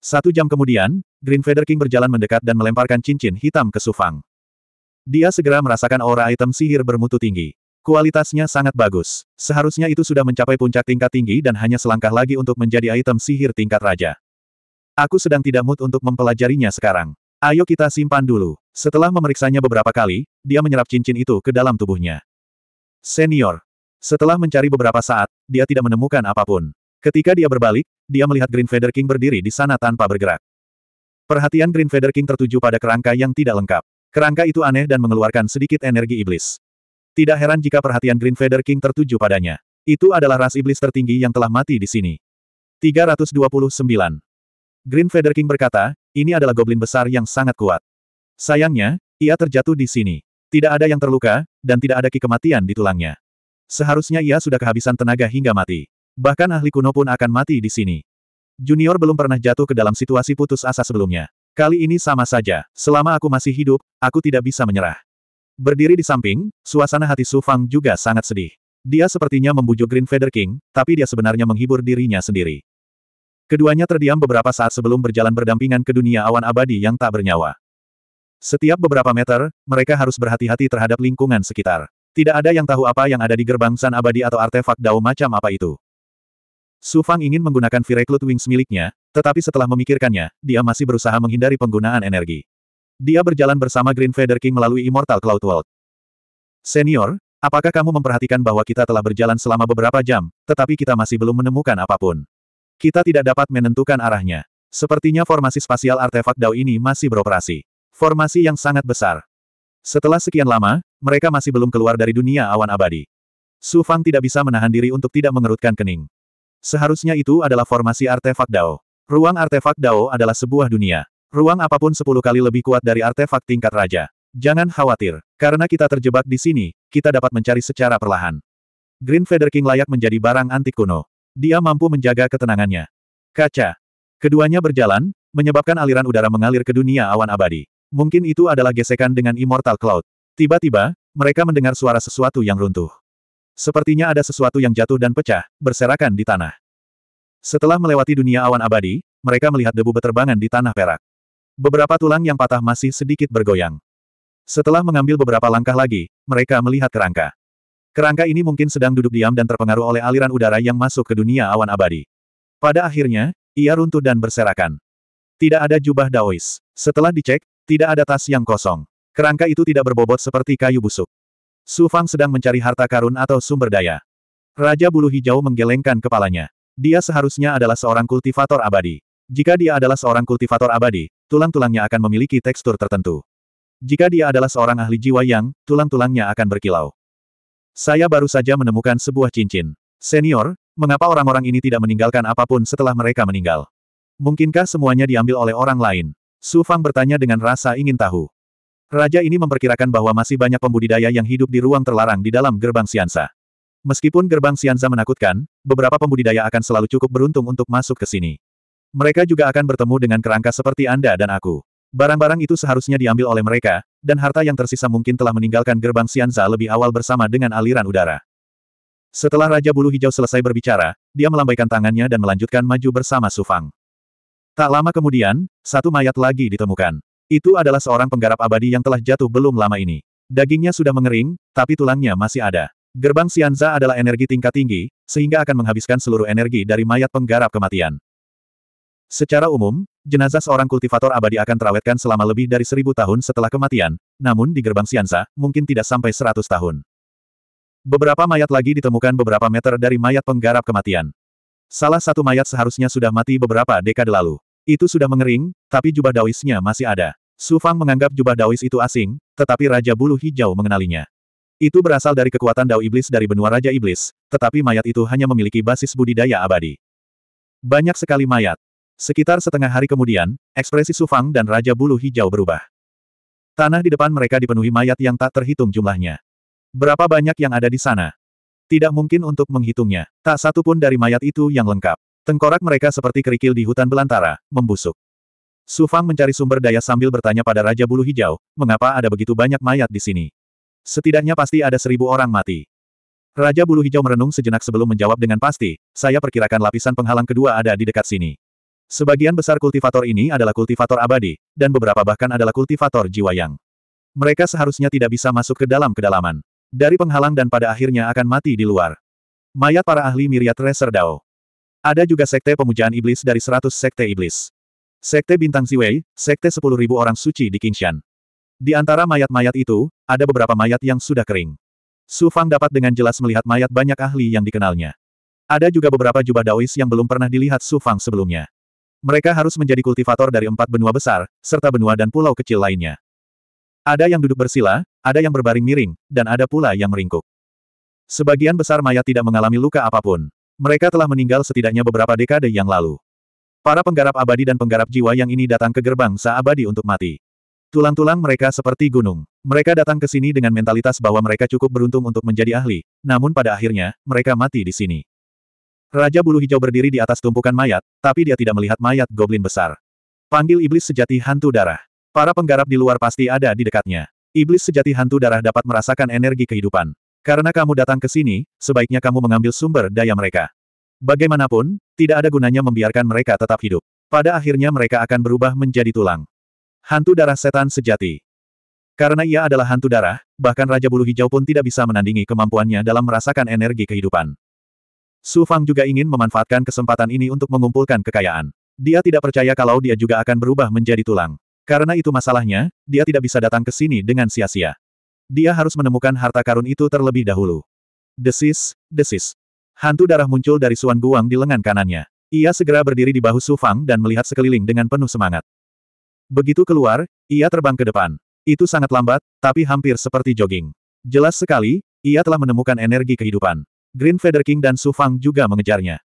Satu jam kemudian, Green Feather King berjalan mendekat dan melemparkan cincin hitam ke Sufang. Dia segera merasakan aura item sihir bermutu tinggi. Kualitasnya sangat bagus. Seharusnya itu sudah mencapai puncak tingkat tinggi dan hanya selangkah lagi untuk menjadi item sihir tingkat raja. Aku sedang tidak mood untuk mempelajarinya sekarang. Ayo kita simpan dulu. Setelah memeriksanya beberapa kali, dia menyerap cincin itu ke dalam tubuhnya. Senior. Setelah mencari beberapa saat, dia tidak menemukan apapun. Ketika dia berbalik, dia melihat Green Feather King berdiri di sana tanpa bergerak. Perhatian Green Feather King tertuju pada kerangka yang tidak lengkap. Kerangka itu aneh dan mengeluarkan sedikit energi iblis. Tidak heran jika perhatian Green Feather King tertuju padanya. Itu adalah ras iblis tertinggi yang telah mati di sini. 329. Green Feather King berkata, ini adalah goblin besar yang sangat kuat. Sayangnya, ia terjatuh di sini. Tidak ada yang terluka, dan tidak ada ki kematian di tulangnya. Seharusnya ia sudah kehabisan tenaga hingga mati. Bahkan ahli kuno pun akan mati di sini. Junior belum pernah jatuh ke dalam situasi putus asa sebelumnya. Kali ini sama saja, selama aku masih hidup, aku tidak bisa menyerah. Berdiri di samping, suasana hati Su Fang juga sangat sedih. Dia sepertinya membujuk Green Feather King, tapi dia sebenarnya menghibur dirinya sendiri. Keduanya terdiam beberapa saat sebelum berjalan berdampingan ke dunia awan abadi yang tak bernyawa. Setiap beberapa meter, mereka harus berhati-hati terhadap lingkungan sekitar. Tidak ada yang tahu apa yang ada di gerbang San Abadi atau artefak dao macam apa itu. Su Fang ingin menggunakan Vireclut Wings miliknya, tetapi setelah memikirkannya, dia masih berusaha menghindari penggunaan energi. Dia berjalan bersama Green Feather King melalui Immortal Cloud World. Senior, apakah kamu memperhatikan bahwa kita telah berjalan selama beberapa jam, tetapi kita masih belum menemukan apapun? Kita tidak dapat menentukan arahnya. Sepertinya formasi spasial artefak Dao ini masih beroperasi. Formasi yang sangat besar. Setelah sekian lama, mereka masih belum keluar dari dunia awan abadi. Su Fang tidak bisa menahan diri untuk tidak mengerutkan kening. Seharusnya itu adalah formasi artefak Dao. Ruang artefak Dao adalah sebuah dunia. Ruang apapun sepuluh kali lebih kuat dari artefak tingkat raja. Jangan khawatir, karena kita terjebak di sini, kita dapat mencari secara perlahan. Green Feather King layak menjadi barang antik kuno. Dia mampu menjaga ketenangannya. Kaca. Keduanya berjalan, menyebabkan aliran udara mengalir ke dunia awan abadi. Mungkin itu adalah gesekan dengan Immortal Cloud. Tiba-tiba, mereka mendengar suara sesuatu yang runtuh. Sepertinya ada sesuatu yang jatuh dan pecah, berserakan di tanah. Setelah melewati dunia awan abadi, mereka melihat debu beterbangan di tanah perak. Beberapa tulang yang patah masih sedikit bergoyang. Setelah mengambil beberapa langkah lagi, mereka melihat kerangka. Kerangka ini mungkin sedang duduk diam dan terpengaruh oleh aliran udara yang masuk ke dunia awan abadi. Pada akhirnya, ia runtuh dan berserakan. Tidak ada jubah Daois. Setelah dicek, tidak ada tas yang kosong. Kerangka itu tidak berbobot seperti kayu busuk. Su Fang sedang mencari harta karun atau sumber daya. Raja Bulu Hijau menggelengkan kepalanya. Dia seharusnya adalah seorang kultivator abadi. Jika dia adalah seorang kultivator abadi, tulang-tulangnya akan memiliki tekstur tertentu. Jika dia adalah seorang ahli jiwa yang, tulang-tulangnya akan berkilau. Saya baru saja menemukan sebuah cincin. Senior, mengapa orang-orang ini tidak meninggalkan apapun setelah mereka meninggal? Mungkinkah semuanya diambil oleh orang lain? Su Fang bertanya dengan rasa ingin tahu. Raja ini memperkirakan bahwa masih banyak pembudidaya yang hidup di ruang terlarang di dalam gerbang Siansa. Meskipun gerbang Siansa menakutkan, beberapa pembudidaya akan selalu cukup beruntung untuk masuk ke sini. Mereka juga akan bertemu dengan kerangka seperti Anda dan aku. Barang-barang itu seharusnya diambil oleh mereka, dan harta yang tersisa mungkin telah meninggalkan gerbang Sianza lebih awal bersama dengan aliran udara. Setelah Raja Bulu Hijau selesai berbicara, dia melambaikan tangannya dan melanjutkan maju bersama Sufang. Tak lama kemudian, satu mayat lagi ditemukan. Itu adalah seorang penggarap abadi yang telah jatuh belum lama ini. Dagingnya sudah mengering, tapi tulangnya masih ada. Gerbang Sianza adalah energi tingkat tinggi, sehingga akan menghabiskan seluruh energi dari mayat penggarap kematian. Secara umum, jenazah seorang kultivator abadi akan terawetkan selama lebih dari seribu tahun setelah kematian, namun di gerbang Siansa, mungkin tidak sampai seratus tahun. Beberapa mayat lagi ditemukan beberapa meter dari mayat penggarap kematian. Salah satu mayat seharusnya sudah mati beberapa dekade lalu. Itu sudah mengering, tapi jubah dawisnya masih ada. Su Fang menganggap jubah dawis itu asing, tetapi Raja Bulu Hijau mengenalinya. Itu berasal dari kekuatan dao iblis dari benua Raja Iblis, tetapi mayat itu hanya memiliki basis budidaya abadi. Banyak sekali mayat, Sekitar setengah hari kemudian, ekspresi Sufang dan Raja Bulu Hijau berubah. Tanah di depan mereka dipenuhi mayat yang tak terhitung jumlahnya. Berapa banyak yang ada di sana? Tidak mungkin untuk menghitungnya. Tak satu pun dari mayat itu yang lengkap. Tengkorak mereka seperti kerikil di hutan belantara, membusuk. Sufang mencari sumber daya sambil bertanya pada Raja Bulu Hijau, mengapa ada begitu banyak mayat di sini? Setidaknya pasti ada seribu orang mati. Raja Bulu Hijau merenung sejenak sebelum menjawab dengan pasti, saya perkirakan lapisan penghalang kedua ada di dekat sini. Sebagian besar kultivator ini adalah kultivator abadi, dan beberapa bahkan adalah kultivator jiwa yang. Mereka seharusnya tidak bisa masuk ke dalam kedalaman. Dari penghalang dan pada akhirnya akan mati di luar. Mayat para ahli miriat Reser Dao. Ada juga sekte pemujaan iblis dari seratus sekte iblis. Sekte Bintang Ziwei, sekte sepuluh ribu orang suci di kingshan. Di antara mayat-mayat itu, ada beberapa mayat yang sudah kering. Su Fang dapat dengan jelas melihat mayat banyak ahli yang dikenalnya. Ada juga beberapa jubah Daois yang belum pernah dilihat Su Fang sebelumnya. Mereka harus menjadi kultivator dari empat benua besar, serta benua dan pulau kecil lainnya. Ada yang duduk bersila, ada yang berbaring miring, dan ada pula yang meringkuk. Sebagian besar mayat tidak mengalami luka apapun. Mereka telah meninggal setidaknya beberapa dekade yang lalu. Para penggarap abadi dan penggarap jiwa yang ini datang ke gerbang seabadi untuk mati. Tulang-tulang mereka seperti gunung. Mereka datang ke sini dengan mentalitas bahwa mereka cukup beruntung untuk menjadi ahli, namun pada akhirnya, mereka mati di sini. Raja bulu hijau berdiri di atas tumpukan mayat, tapi dia tidak melihat mayat goblin besar. Panggil iblis sejati hantu darah. Para penggarap di luar pasti ada di dekatnya. Iblis sejati hantu darah dapat merasakan energi kehidupan. Karena kamu datang ke sini, sebaiknya kamu mengambil sumber daya mereka. Bagaimanapun, tidak ada gunanya membiarkan mereka tetap hidup. Pada akhirnya mereka akan berubah menjadi tulang. Hantu darah setan sejati. Karena ia adalah hantu darah, bahkan Raja Bulu Hijau pun tidak bisa menandingi kemampuannya dalam merasakan energi kehidupan. Su Fang juga ingin memanfaatkan kesempatan ini untuk mengumpulkan kekayaan. Dia tidak percaya kalau dia juga akan berubah menjadi tulang. Karena itu masalahnya, dia tidak bisa datang ke sini dengan sia-sia. Dia harus menemukan harta karun itu terlebih dahulu. Desis, desis. Hantu darah muncul dari Suan Guang di lengan kanannya. Ia segera berdiri di bahu Su Fang dan melihat sekeliling dengan penuh semangat. Begitu keluar, ia terbang ke depan. Itu sangat lambat, tapi hampir seperti jogging. Jelas sekali, ia telah menemukan energi kehidupan. Green Feather King dan Su Fang juga mengejarnya.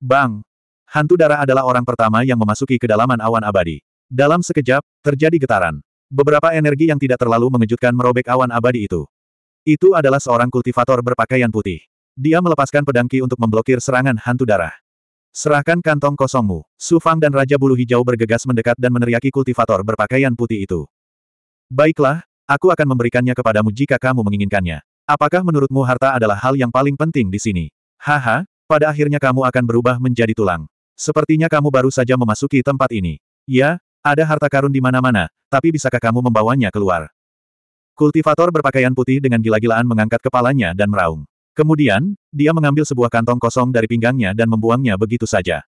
Bang! Hantu darah adalah orang pertama yang memasuki kedalaman awan abadi. Dalam sekejap, terjadi getaran. Beberapa energi yang tidak terlalu mengejutkan merobek awan abadi itu. Itu adalah seorang kultivator berpakaian putih. Dia melepaskan pedangki untuk memblokir serangan hantu darah. Serahkan kantong kosongmu. Su Fang dan Raja Bulu Hijau bergegas mendekat dan meneriaki kultivator berpakaian putih itu. Baiklah, aku akan memberikannya kepadamu jika kamu menginginkannya. Apakah menurutmu harta adalah hal yang paling penting di sini? Haha, pada akhirnya kamu akan berubah menjadi tulang. Sepertinya kamu baru saja memasuki tempat ini. Ya, ada harta karun di mana-mana, tapi bisakah kamu membawanya keluar? Kultivator berpakaian putih dengan gila-gilaan mengangkat kepalanya dan meraung. Kemudian, dia mengambil sebuah kantong kosong dari pinggangnya dan membuangnya begitu saja.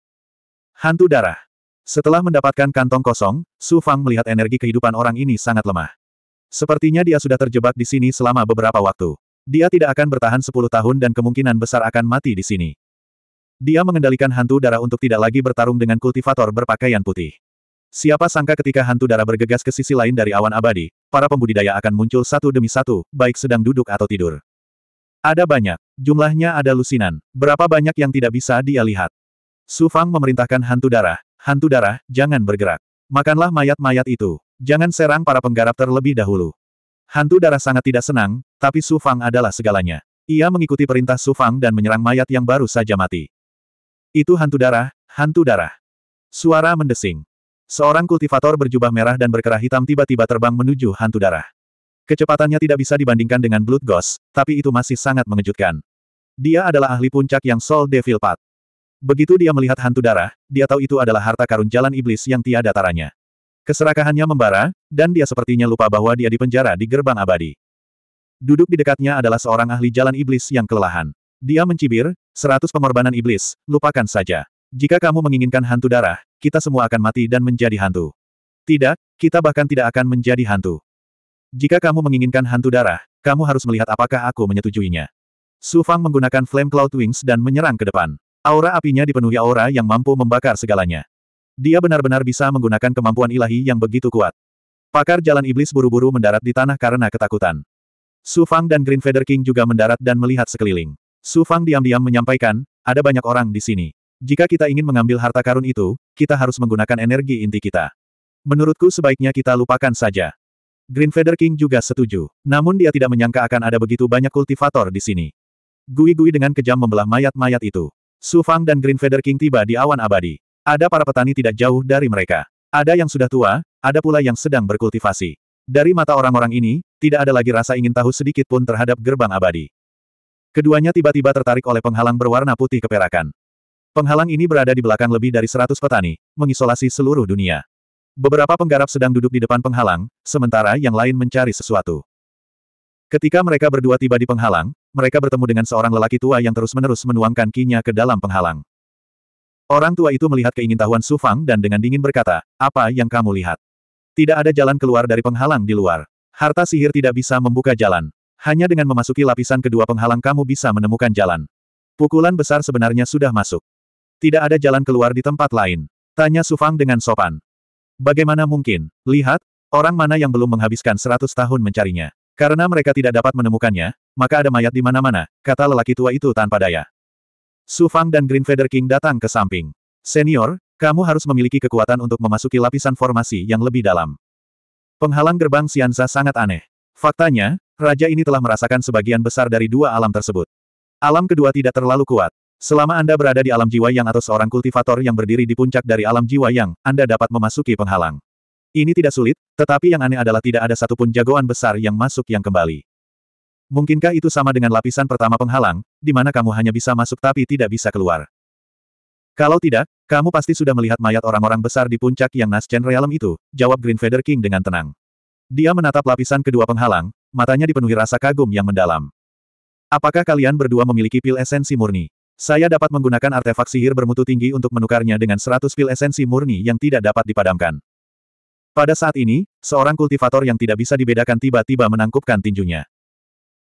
Hantu darah. Setelah mendapatkan kantong kosong, Su Fang melihat energi kehidupan orang ini sangat lemah. Sepertinya dia sudah terjebak di sini selama beberapa waktu. Dia tidak akan bertahan 10 tahun dan kemungkinan besar akan mati di sini. Dia mengendalikan hantu darah untuk tidak lagi bertarung dengan kultivator berpakaian putih. Siapa sangka ketika hantu darah bergegas ke sisi lain dari awan abadi, para pembudidaya akan muncul satu demi satu, baik sedang duduk atau tidur. Ada banyak, jumlahnya ada lusinan, berapa banyak yang tidak bisa dia lihat. Su Fang memerintahkan hantu darah, hantu darah, jangan bergerak. Makanlah mayat-mayat itu, jangan serang para penggarap terlebih dahulu. Hantu darah sangat tidak senang, tapi Su Fang adalah segalanya. Ia mengikuti perintah Su Fang dan menyerang mayat yang baru saja mati. Itu hantu darah, hantu darah. Suara mendesing. Seorang kultivator berjubah merah dan berkerah hitam tiba-tiba terbang menuju hantu darah. Kecepatannya tidak bisa dibandingkan dengan Blood Ghost, tapi itu masih sangat mengejutkan. Dia adalah ahli puncak yang Soul Devil Path. Begitu dia melihat hantu darah, dia tahu itu adalah harta karun jalan iblis yang tiada taranya. Keserakahannya membara, dan dia sepertinya lupa bahwa dia dipenjara di gerbang abadi. Duduk di dekatnya adalah seorang ahli jalan iblis yang kelelahan. Dia mencibir, seratus pengorbanan iblis, lupakan saja. Jika kamu menginginkan hantu darah, kita semua akan mati dan menjadi hantu. Tidak, kita bahkan tidak akan menjadi hantu. Jika kamu menginginkan hantu darah, kamu harus melihat apakah aku menyetujuinya. Su Fang menggunakan Flame Cloud Wings dan menyerang ke depan. Aura apinya dipenuhi aura yang mampu membakar segalanya. Dia benar-benar bisa menggunakan kemampuan ilahi yang begitu kuat. Pakar jalan iblis buru-buru mendarat di tanah karena ketakutan. Su Fang dan Green Feather King juga mendarat dan melihat sekeliling. Su Fang diam-diam menyampaikan, ada banyak orang di sini. Jika kita ingin mengambil harta karun itu, kita harus menggunakan energi inti kita. Menurutku sebaiknya kita lupakan saja. Green Feather King juga setuju. Namun dia tidak menyangka akan ada begitu banyak kultivator di sini. Gui-gui dengan kejam membelah mayat-mayat itu. Su Fang dan Green Feather King tiba di awan abadi. Ada para petani tidak jauh dari mereka. Ada yang sudah tua, ada pula yang sedang berkultivasi. Dari mata orang-orang ini, tidak ada lagi rasa ingin tahu sedikit pun terhadap gerbang abadi. Keduanya tiba-tiba tertarik oleh penghalang berwarna putih keperakan. Penghalang ini berada di belakang lebih dari seratus petani, mengisolasi seluruh dunia. Beberapa penggarap sedang duduk di depan penghalang, sementara yang lain mencari sesuatu. Ketika mereka berdua tiba di penghalang, mereka bertemu dengan seorang lelaki tua yang terus-menerus menuangkan kinya ke dalam penghalang. Orang tua itu melihat keingintahuan Su Fang dan dengan dingin berkata, apa yang kamu lihat? Tidak ada jalan keluar dari penghalang di luar. Harta sihir tidak bisa membuka jalan. Hanya dengan memasuki lapisan kedua penghalang kamu bisa menemukan jalan. Pukulan besar sebenarnya sudah masuk. Tidak ada jalan keluar di tempat lain. Tanya Su Fang dengan sopan. Bagaimana mungkin? Lihat, orang mana yang belum menghabiskan seratus tahun mencarinya. Karena mereka tidak dapat menemukannya, maka ada mayat di mana-mana, kata lelaki tua itu tanpa daya. Su Fang dan Green Feather King datang ke samping. Senior, kamu harus memiliki kekuatan untuk memasuki lapisan formasi yang lebih dalam. Penghalang gerbang Sianza sangat aneh. Faktanya, raja ini telah merasakan sebagian besar dari dua alam tersebut. Alam kedua tidak terlalu kuat. Selama Anda berada di alam jiwa yang atau seorang kultivator yang berdiri di puncak dari alam jiwa yang, Anda dapat memasuki penghalang. Ini tidak sulit, tetapi yang aneh adalah tidak ada satupun jagoan besar yang masuk yang kembali. Mungkinkah itu sama dengan lapisan pertama penghalang, di mana kamu hanya bisa masuk tapi tidak bisa keluar? Kalau tidak, kamu pasti sudah melihat mayat orang-orang besar di puncak yang Nascent Realm itu, jawab Green Feather King dengan tenang. Dia menatap lapisan kedua penghalang, matanya dipenuhi rasa kagum yang mendalam. Apakah kalian berdua memiliki pil esensi murni? Saya dapat menggunakan artefak sihir bermutu tinggi untuk menukarnya dengan 100 pil esensi murni yang tidak dapat dipadamkan. Pada saat ini, seorang kultivator yang tidak bisa dibedakan tiba-tiba menangkupkan tinjunya.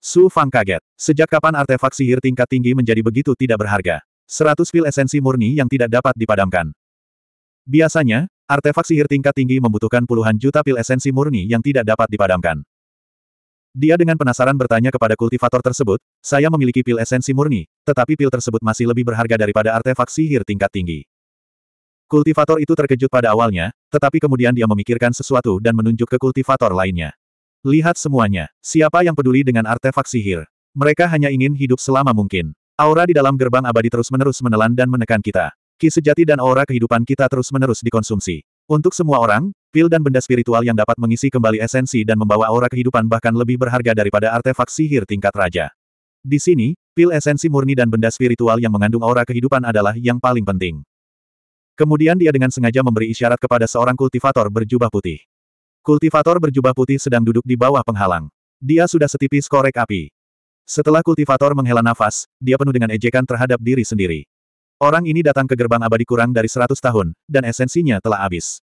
Su Fang kaget. Sejak kapan artefak sihir tingkat tinggi menjadi begitu tidak berharga? Seratus pil esensi murni yang tidak dapat dipadamkan. Biasanya, artefak sihir tingkat tinggi membutuhkan puluhan juta pil esensi murni yang tidak dapat dipadamkan. Dia dengan penasaran bertanya kepada kultivator tersebut, saya memiliki pil esensi murni, tetapi pil tersebut masih lebih berharga daripada artefak sihir tingkat tinggi. Kultivator itu terkejut pada awalnya, tetapi kemudian dia memikirkan sesuatu dan menunjuk ke kultivator lainnya. Lihat semuanya, siapa yang peduli dengan artefak sihir? Mereka hanya ingin hidup selama mungkin. Aura di dalam gerbang abadi terus-menerus menelan dan menekan kita. Ki sejati dan aura kehidupan kita terus-menerus dikonsumsi. Untuk semua orang, pil dan benda spiritual yang dapat mengisi kembali esensi dan membawa aura kehidupan bahkan lebih berharga daripada artefak sihir tingkat raja. Di sini, pil esensi murni dan benda spiritual yang mengandung aura kehidupan adalah yang paling penting. Kemudian dia dengan sengaja memberi isyarat kepada seorang kultivator berjubah putih. Kultivator berjubah putih sedang duduk di bawah penghalang. Dia sudah setipis korek api. Setelah kultivator menghela nafas, dia penuh dengan ejekan terhadap diri sendiri. Orang ini datang ke gerbang abadi kurang dari 100 tahun, dan esensinya telah habis.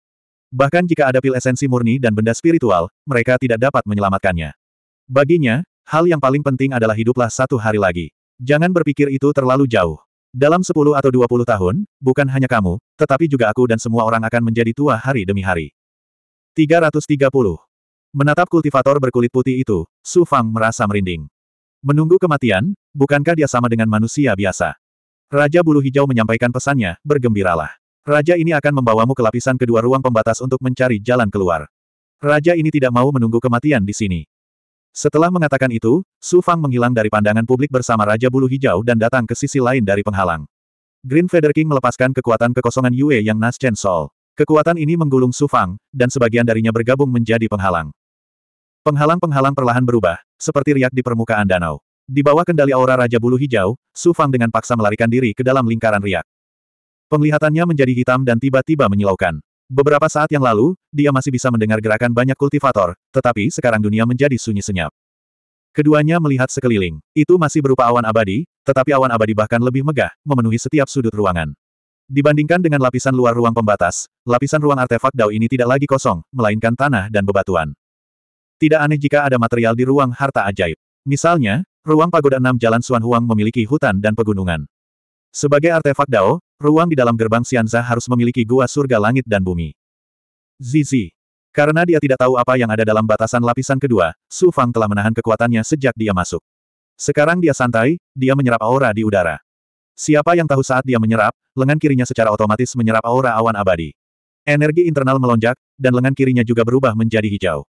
Bahkan jika ada pil esensi murni dan benda spiritual, mereka tidak dapat menyelamatkannya. Baginya, hal yang paling penting adalah hiduplah satu hari lagi. Jangan berpikir itu terlalu jauh. Dalam 10 atau 20 tahun, bukan hanya kamu, tetapi juga aku dan semua orang akan menjadi tua hari demi hari. 330. Menatap kultivator berkulit putih itu, Su Fang merasa merinding. Menunggu kematian, bukankah dia sama dengan manusia biasa? Raja Bulu Hijau menyampaikan pesannya, bergembiralah. Raja ini akan membawamu ke lapisan kedua ruang pembatas untuk mencari jalan keluar. Raja ini tidak mau menunggu kematian di sini. Setelah mengatakan itu, Su Fang menghilang dari pandangan publik bersama Raja Bulu Hijau dan datang ke sisi lain dari penghalang. Green Feather King melepaskan kekuatan kekosongan Yue yang Nas Chen Sol. Kekuatan ini menggulung Sufang, dan sebagian darinya bergabung menjadi penghalang. Penghalang-penghalang perlahan berubah, seperti riak di permukaan danau. Di bawah kendali aura Raja Bulu Hijau, Sufang dengan paksa melarikan diri ke dalam lingkaran riak. Penglihatannya menjadi hitam dan tiba-tiba menyilaukan. Beberapa saat yang lalu, dia masih bisa mendengar gerakan banyak kultivator, tetapi sekarang dunia menjadi sunyi senyap. Keduanya melihat sekeliling. Itu masih berupa awan abadi, tetapi awan abadi bahkan lebih megah, memenuhi setiap sudut ruangan. Dibandingkan dengan lapisan luar ruang pembatas, lapisan ruang artefak Dao ini tidak lagi kosong, melainkan tanah dan bebatuan. Tidak aneh jika ada material di ruang harta ajaib. Misalnya, ruang pagoda enam Jalan Suan Huang memiliki hutan dan pegunungan. Sebagai artefak Dao, ruang di dalam gerbang Xianza harus memiliki gua surga langit dan bumi. Zizi. Karena dia tidak tahu apa yang ada dalam batasan lapisan kedua, Su Fang telah menahan kekuatannya sejak dia masuk. Sekarang dia santai, dia menyerap aura di udara. Siapa yang tahu saat dia menyerap, lengan kirinya secara otomatis menyerap aura awan abadi. Energi internal melonjak, dan lengan kirinya juga berubah menjadi hijau.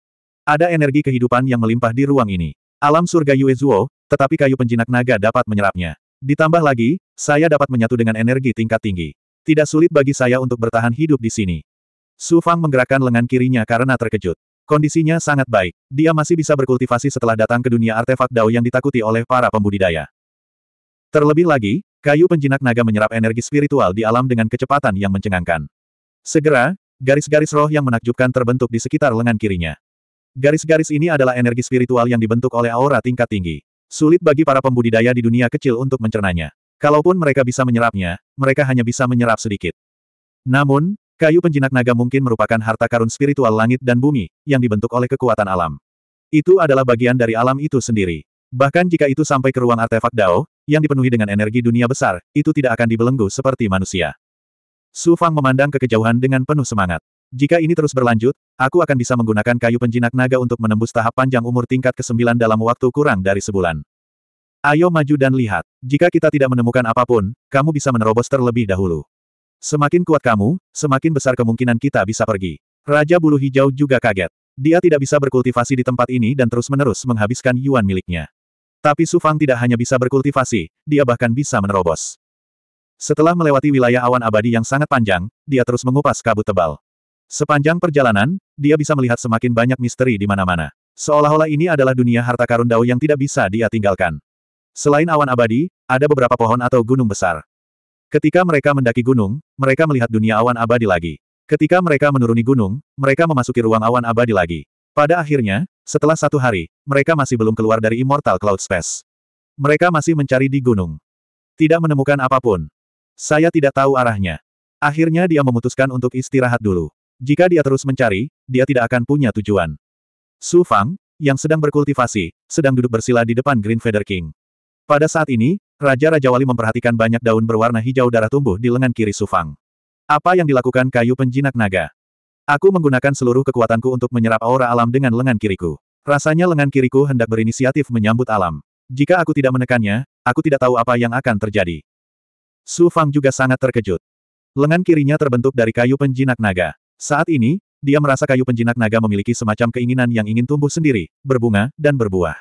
Ada energi kehidupan yang melimpah di ruang ini. Alam surga Yue Zuo, tetapi kayu penjinak naga dapat menyerapnya. Ditambah lagi, saya dapat menyatu dengan energi tingkat tinggi. Tidak sulit bagi saya untuk bertahan hidup di sini. Su Fang menggerakkan lengan kirinya karena terkejut. Kondisinya sangat baik. Dia masih bisa berkultivasi setelah datang ke dunia artefak Dao yang ditakuti oleh para pembudidaya. Terlebih lagi, Kayu penjinak naga menyerap energi spiritual di alam dengan kecepatan yang mencengangkan. Segera, garis-garis roh yang menakjubkan terbentuk di sekitar lengan kirinya. Garis-garis ini adalah energi spiritual yang dibentuk oleh aura tingkat tinggi. Sulit bagi para pembudidaya di dunia kecil untuk mencernanya. Kalaupun mereka bisa menyerapnya, mereka hanya bisa menyerap sedikit. Namun, kayu penjinak naga mungkin merupakan harta karun spiritual langit dan bumi, yang dibentuk oleh kekuatan alam. Itu adalah bagian dari alam itu sendiri. Bahkan jika itu sampai ke ruang artefak Dao, yang dipenuhi dengan energi dunia besar, itu tidak akan dibelenggu seperti manusia. Su Fang memandang ke kejauhan dengan penuh semangat. Jika ini terus berlanjut, aku akan bisa menggunakan kayu penjinak naga untuk menembus tahap panjang umur tingkat ke-9 dalam waktu kurang dari sebulan. Ayo maju dan lihat. Jika kita tidak menemukan apapun, kamu bisa menerobos terlebih dahulu. Semakin kuat kamu, semakin besar kemungkinan kita bisa pergi. Raja Bulu Hijau juga kaget. Dia tidak bisa berkultivasi di tempat ini dan terus-menerus menghabiskan yuan miliknya. Tapi Su Fang tidak hanya bisa berkultivasi, dia bahkan bisa menerobos. Setelah melewati wilayah awan abadi yang sangat panjang, dia terus mengupas kabut tebal. Sepanjang perjalanan, dia bisa melihat semakin banyak misteri di mana-mana. Seolah-olah ini adalah dunia harta karun Dao yang tidak bisa dia tinggalkan. Selain awan abadi, ada beberapa pohon atau gunung besar. Ketika mereka mendaki gunung, mereka melihat dunia awan abadi lagi. Ketika mereka menuruni gunung, mereka memasuki ruang awan abadi lagi. Pada akhirnya, setelah satu hari, mereka masih belum keluar dari Immortal Cloud Space. Mereka masih mencari di gunung. Tidak menemukan apapun. Saya tidak tahu arahnya. Akhirnya dia memutuskan untuk istirahat dulu. Jika dia terus mencari, dia tidak akan punya tujuan. Su Fang, yang sedang berkultivasi, sedang duduk bersila di depan Green Feather King. Pada saat ini, Raja Raja Wali memperhatikan banyak daun berwarna hijau darah tumbuh di lengan kiri Su Fang. Apa yang dilakukan kayu penjinak naga? Aku menggunakan seluruh kekuatanku untuk menyerap aura alam dengan lengan kiriku. Rasanya lengan kiriku hendak berinisiatif menyambut alam. Jika aku tidak menekannya, aku tidak tahu apa yang akan terjadi. Su Fang juga sangat terkejut. Lengan kirinya terbentuk dari kayu penjinak naga. Saat ini, dia merasa kayu penjinak naga memiliki semacam keinginan yang ingin tumbuh sendiri, berbunga, dan berbuah.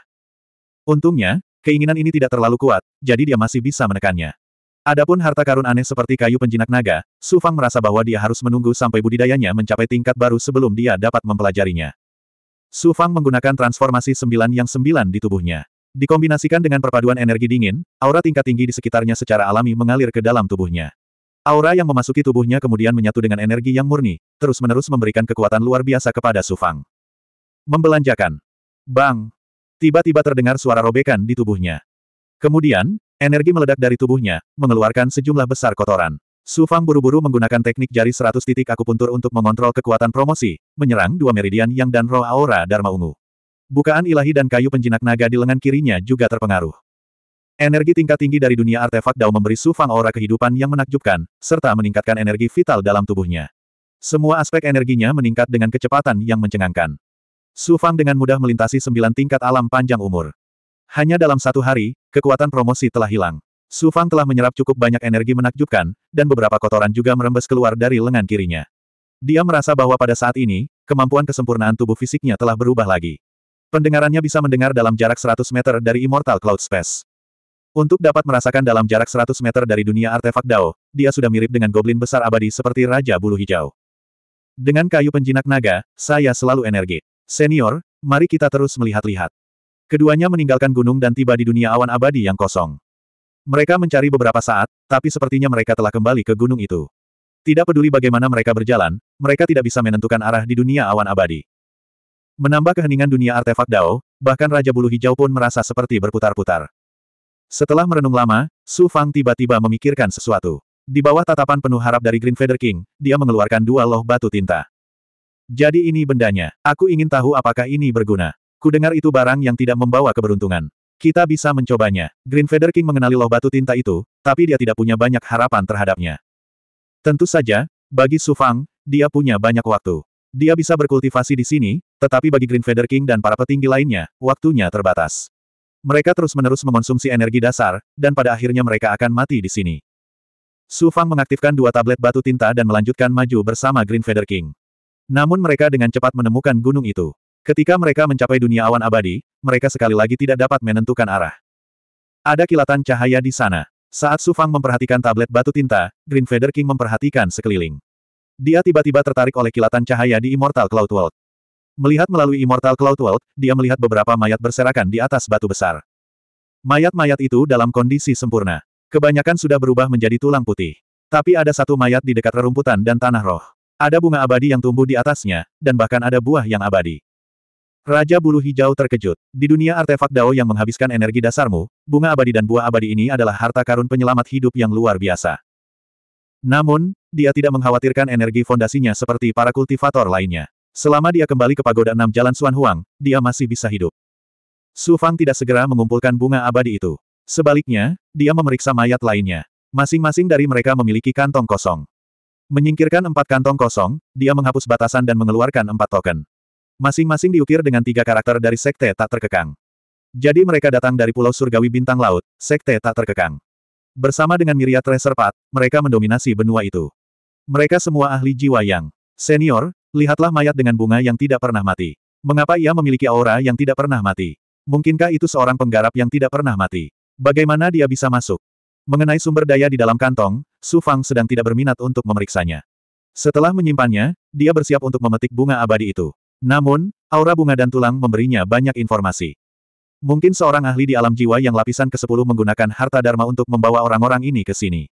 Untungnya, keinginan ini tidak terlalu kuat, jadi dia masih bisa menekannya. Adapun harta karun aneh seperti kayu penjinak naga, Su Fang merasa bahwa dia harus menunggu sampai budidayanya mencapai tingkat baru sebelum dia dapat mempelajarinya. Su Fang menggunakan transformasi sembilan yang sembilan di tubuhnya. Dikombinasikan dengan perpaduan energi dingin, aura tingkat tinggi di sekitarnya secara alami mengalir ke dalam tubuhnya. Aura yang memasuki tubuhnya kemudian menyatu dengan energi yang murni, terus-menerus memberikan kekuatan luar biasa kepada Su Fang. Membelanjakan. Bang! Tiba-tiba terdengar suara robekan di tubuhnya. Kemudian, Energi meledak dari tubuhnya, mengeluarkan sejumlah besar kotoran. Su Fang buru-buru menggunakan teknik jari seratus titik akupuntur untuk mengontrol kekuatan promosi, menyerang dua meridian yang dan roh aura Dharma Ungu. Bukaan ilahi dan kayu penjinak naga di lengan kirinya juga terpengaruh. Energi tingkat tinggi dari dunia artefak Dao memberi Su Fang aura kehidupan yang menakjubkan, serta meningkatkan energi vital dalam tubuhnya. Semua aspek energinya meningkat dengan kecepatan yang mencengangkan. Su Fang dengan mudah melintasi sembilan tingkat alam panjang umur. Hanya dalam satu hari, kekuatan promosi telah hilang. Su Fang telah menyerap cukup banyak energi menakjubkan, dan beberapa kotoran juga merembes keluar dari lengan kirinya. Dia merasa bahwa pada saat ini, kemampuan kesempurnaan tubuh fisiknya telah berubah lagi. Pendengarannya bisa mendengar dalam jarak 100 meter dari Immortal Cloud Space. Untuk dapat merasakan dalam jarak 100 meter dari dunia artefak Dao, dia sudah mirip dengan goblin besar abadi seperti Raja Bulu Hijau. Dengan kayu penjinak naga, saya selalu energi. Senior, mari kita terus melihat-lihat. Keduanya meninggalkan gunung dan tiba di dunia awan abadi yang kosong. Mereka mencari beberapa saat, tapi sepertinya mereka telah kembali ke gunung itu. Tidak peduli bagaimana mereka berjalan, mereka tidak bisa menentukan arah di dunia awan abadi. Menambah keheningan dunia artefak Dao, bahkan Raja Bulu Hijau pun merasa seperti berputar-putar. Setelah merenung lama, Su Fang tiba-tiba memikirkan sesuatu. Di bawah tatapan penuh harap dari Green Feather King, dia mengeluarkan dua loh batu tinta. Jadi ini bendanya. Aku ingin tahu apakah ini berguna. Kudengar itu barang yang tidak membawa keberuntungan. Kita bisa mencobanya. Green Feather King mengenali loh batu tinta itu, tapi dia tidak punya banyak harapan terhadapnya. Tentu saja, bagi Su Fang, dia punya banyak waktu. Dia bisa berkultivasi di sini, tetapi bagi Green Feather King dan para petinggi lainnya, waktunya terbatas. Mereka terus-menerus mengonsumsi energi dasar, dan pada akhirnya mereka akan mati di sini. Su Fang mengaktifkan dua tablet batu tinta dan melanjutkan maju bersama Green Feather King. Namun mereka dengan cepat menemukan gunung itu. Ketika mereka mencapai dunia awan abadi, mereka sekali lagi tidak dapat menentukan arah. Ada kilatan cahaya di sana. Saat Su Fang memperhatikan tablet batu tinta, Green Feather King memperhatikan sekeliling. Dia tiba-tiba tertarik oleh kilatan cahaya di Immortal Cloud World. Melihat melalui Immortal Cloud World, dia melihat beberapa mayat berserakan di atas batu besar. Mayat-mayat itu dalam kondisi sempurna. Kebanyakan sudah berubah menjadi tulang putih. Tapi ada satu mayat di dekat rerumputan dan tanah roh. Ada bunga abadi yang tumbuh di atasnya, dan bahkan ada buah yang abadi. Raja Bulu Hijau terkejut. Di dunia artefak Dao yang menghabiskan energi dasarmu, bunga abadi dan buah abadi ini adalah harta karun penyelamat hidup yang luar biasa. Namun, dia tidak mengkhawatirkan energi fondasinya seperti para kultivator lainnya. Selama dia kembali ke Pagoda Enam Jalan Suan Huang, dia masih bisa hidup. Su Fang tidak segera mengumpulkan bunga abadi itu. Sebaliknya, dia memeriksa mayat lainnya. Masing-masing dari mereka memiliki kantong kosong. Menyingkirkan empat kantong kosong, dia menghapus batasan dan mengeluarkan empat token. Masing-masing diukir dengan tiga karakter dari sekte tak terkekang. Jadi mereka datang dari Pulau Surgawi Bintang Laut, sekte tak terkekang. Bersama dengan Myriad Reserpat, mereka mendominasi benua itu. Mereka semua ahli jiwa yang senior, lihatlah mayat dengan bunga yang tidak pernah mati. Mengapa ia memiliki aura yang tidak pernah mati? Mungkinkah itu seorang penggarap yang tidak pernah mati? Bagaimana dia bisa masuk? Mengenai sumber daya di dalam kantong, Su Fang sedang tidak berminat untuk memeriksanya. Setelah menyimpannya, dia bersiap untuk memetik bunga abadi itu. Namun, aura bunga dan tulang memberinya banyak informasi. Mungkin seorang ahli di alam jiwa yang lapisan ke-10 menggunakan harta dharma untuk membawa orang-orang ini ke sini.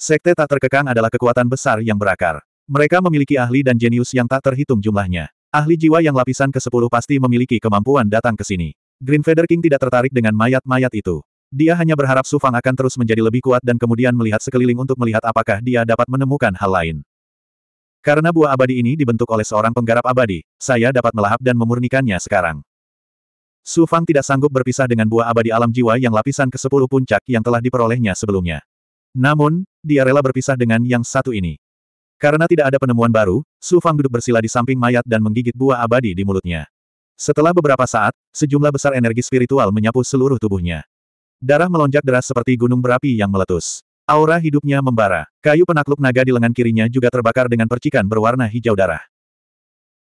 Sekte tak terkekang adalah kekuatan besar yang berakar. Mereka memiliki ahli dan jenius yang tak terhitung jumlahnya. Ahli jiwa yang lapisan ke-10 pasti memiliki kemampuan datang ke sini. Green Feather King tidak tertarik dengan mayat-mayat itu. Dia hanya berharap Sufang akan terus menjadi lebih kuat dan kemudian melihat sekeliling untuk melihat apakah dia dapat menemukan hal lain. Karena buah abadi ini dibentuk oleh seorang penggarap abadi, saya dapat melahap dan memurnikannya sekarang. Su Fang tidak sanggup berpisah dengan buah abadi alam jiwa yang lapisan ke sepuluh puncak yang telah diperolehnya sebelumnya. Namun, dia rela berpisah dengan yang satu ini. Karena tidak ada penemuan baru, Su Fang duduk bersila di samping mayat dan menggigit buah abadi di mulutnya. Setelah beberapa saat, sejumlah besar energi spiritual menyapu seluruh tubuhnya. Darah melonjak deras seperti gunung berapi yang meletus. Aura hidupnya membara. Kayu penakluk naga di lengan kirinya juga terbakar dengan percikan berwarna hijau darah.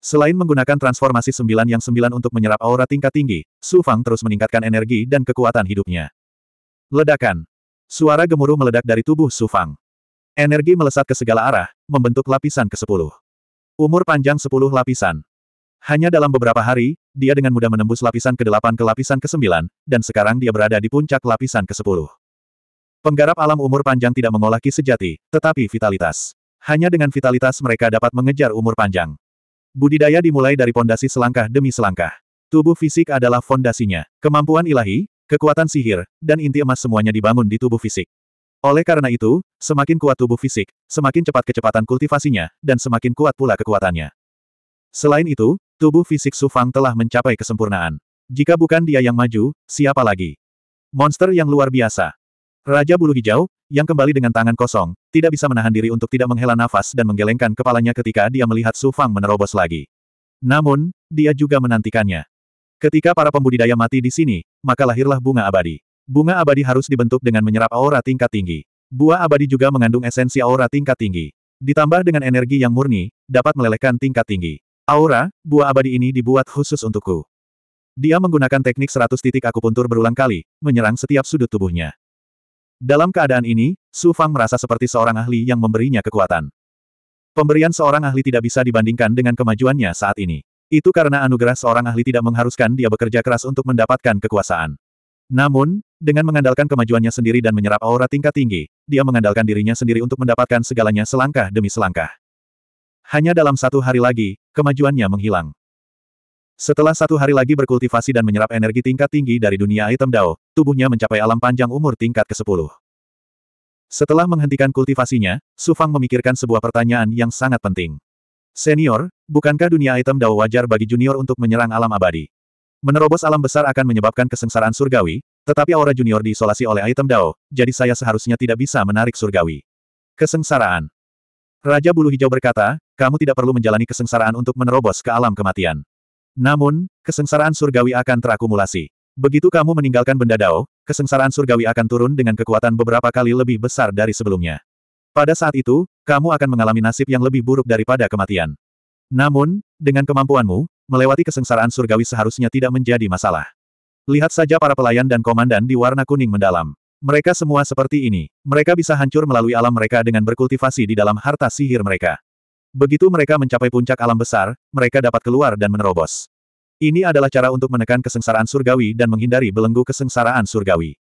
Selain menggunakan transformasi sembilan yang sembilan untuk menyerap aura tingkat tinggi, Su Fang terus meningkatkan energi dan kekuatan hidupnya. Ledakan. Suara gemuruh meledak dari tubuh Su Fang. Energi melesat ke segala arah, membentuk lapisan ke sepuluh. Umur panjang sepuluh lapisan. Hanya dalam beberapa hari, dia dengan mudah menembus lapisan ke-8 ke lapisan ke-9, dan sekarang dia berada di puncak lapisan ke-10. Penggarap alam umur panjang tidak mengolah ki sejati, tetapi vitalitas. Hanya dengan vitalitas mereka dapat mengejar umur panjang. Budidaya dimulai dari pondasi selangkah demi selangkah. Tubuh fisik adalah fondasinya. Kemampuan ilahi, kekuatan sihir, dan inti emas semuanya dibangun di tubuh fisik. Oleh karena itu, semakin kuat tubuh fisik, semakin cepat kecepatan kultivasinya, dan semakin kuat pula kekuatannya. Selain itu, tubuh fisik Sufang telah mencapai kesempurnaan. Jika bukan dia yang maju, siapa lagi? Monster yang luar biasa. Raja bulu hijau, yang kembali dengan tangan kosong, tidak bisa menahan diri untuk tidak menghela nafas dan menggelengkan kepalanya ketika dia melihat Su Fang menerobos lagi. Namun, dia juga menantikannya. Ketika para pembudidaya mati di sini, maka lahirlah bunga abadi. Bunga abadi harus dibentuk dengan menyerap aura tingkat tinggi. Buah abadi juga mengandung esensi aura tingkat tinggi. Ditambah dengan energi yang murni, dapat melelehkan tingkat tinggi. Aura, buah abadi ini dibuat khusus untukku. Dia menggunakan teknik 100 titik akupuntur berulang kali, menyerang setiap sudut tubuhnya. Dalam keadaan ini, Su Fang merasa seperti seorang ahli yang memberinya kekuatan. Pemberian seorang ahli tidak bisa dibandingkan dengan kemajuannya saat ini. Itu karena anugerah seorang ahli tidak mengharuskan dia bekerja keras untuk mendapatkan kekuasaan. Namun, dengan mengandalkan kemajuannya sendiri dan menyerap aura tingkat tinggi, dia mengandalkan dirinya sendiri untuk mendapatkan segalanya selangkah demi selangkah. Hanya dalam satu hari lagi, kemajuannya menghilang. Setelah satu hari lagi berkultivasi dan menyerap energi tingkat tinggi dari dunia item Dao, tubuhnya mencapai alam panjang umur tingkat ke-10. Setelah menghentikan kultivasinya, Su Fang memikirkan sebuah pertanyaan yang sangat penting. Senior, bukankah dunia item Dao wajar bagi junior untuk menyerang alam abadi? Menerobos alam besar akan menyebabkan kesengsaraan surgawi, tetapi aura junior diisolasi oleh item Dao, jadi saya seharusnya tidak bisa menarik surgawi. Kesengsaraan. Raja Bulu Hijau berkata, kamu tidak perlu menjalani kesengsaraan untuk menerobos ke alam kematian. Namun, kesengsaraan surgawi akan terakumulasi. Begitu kamu meninggalkan benda Dao, kesengsaraan surgawi akan turun dengan kekuatan beberapa kali lebih besar dari sebelumnya. Pada saat itu, kamu akan mengalami nasib yang lebih buruk daripada kematian. Namun, dengan kemampuanmu, melewati kesengsaraan surgawi seharusnya tidak menjadi masalah. Lihat saja para pelayan dan komandan di warna kuning mendalam. Mereka semua seperti ini. Mereka bisa hancur melalui alam mereka dengan berkultivasi di dalam harta sihir mereka. Begitu mereka mencapai puncak alam besar, mereka dapat keluar dan menerobos. Ini adalah cara untuk menekan kesengsaraan surgawi dan menghindari belenggu kesengsaraan surgawi.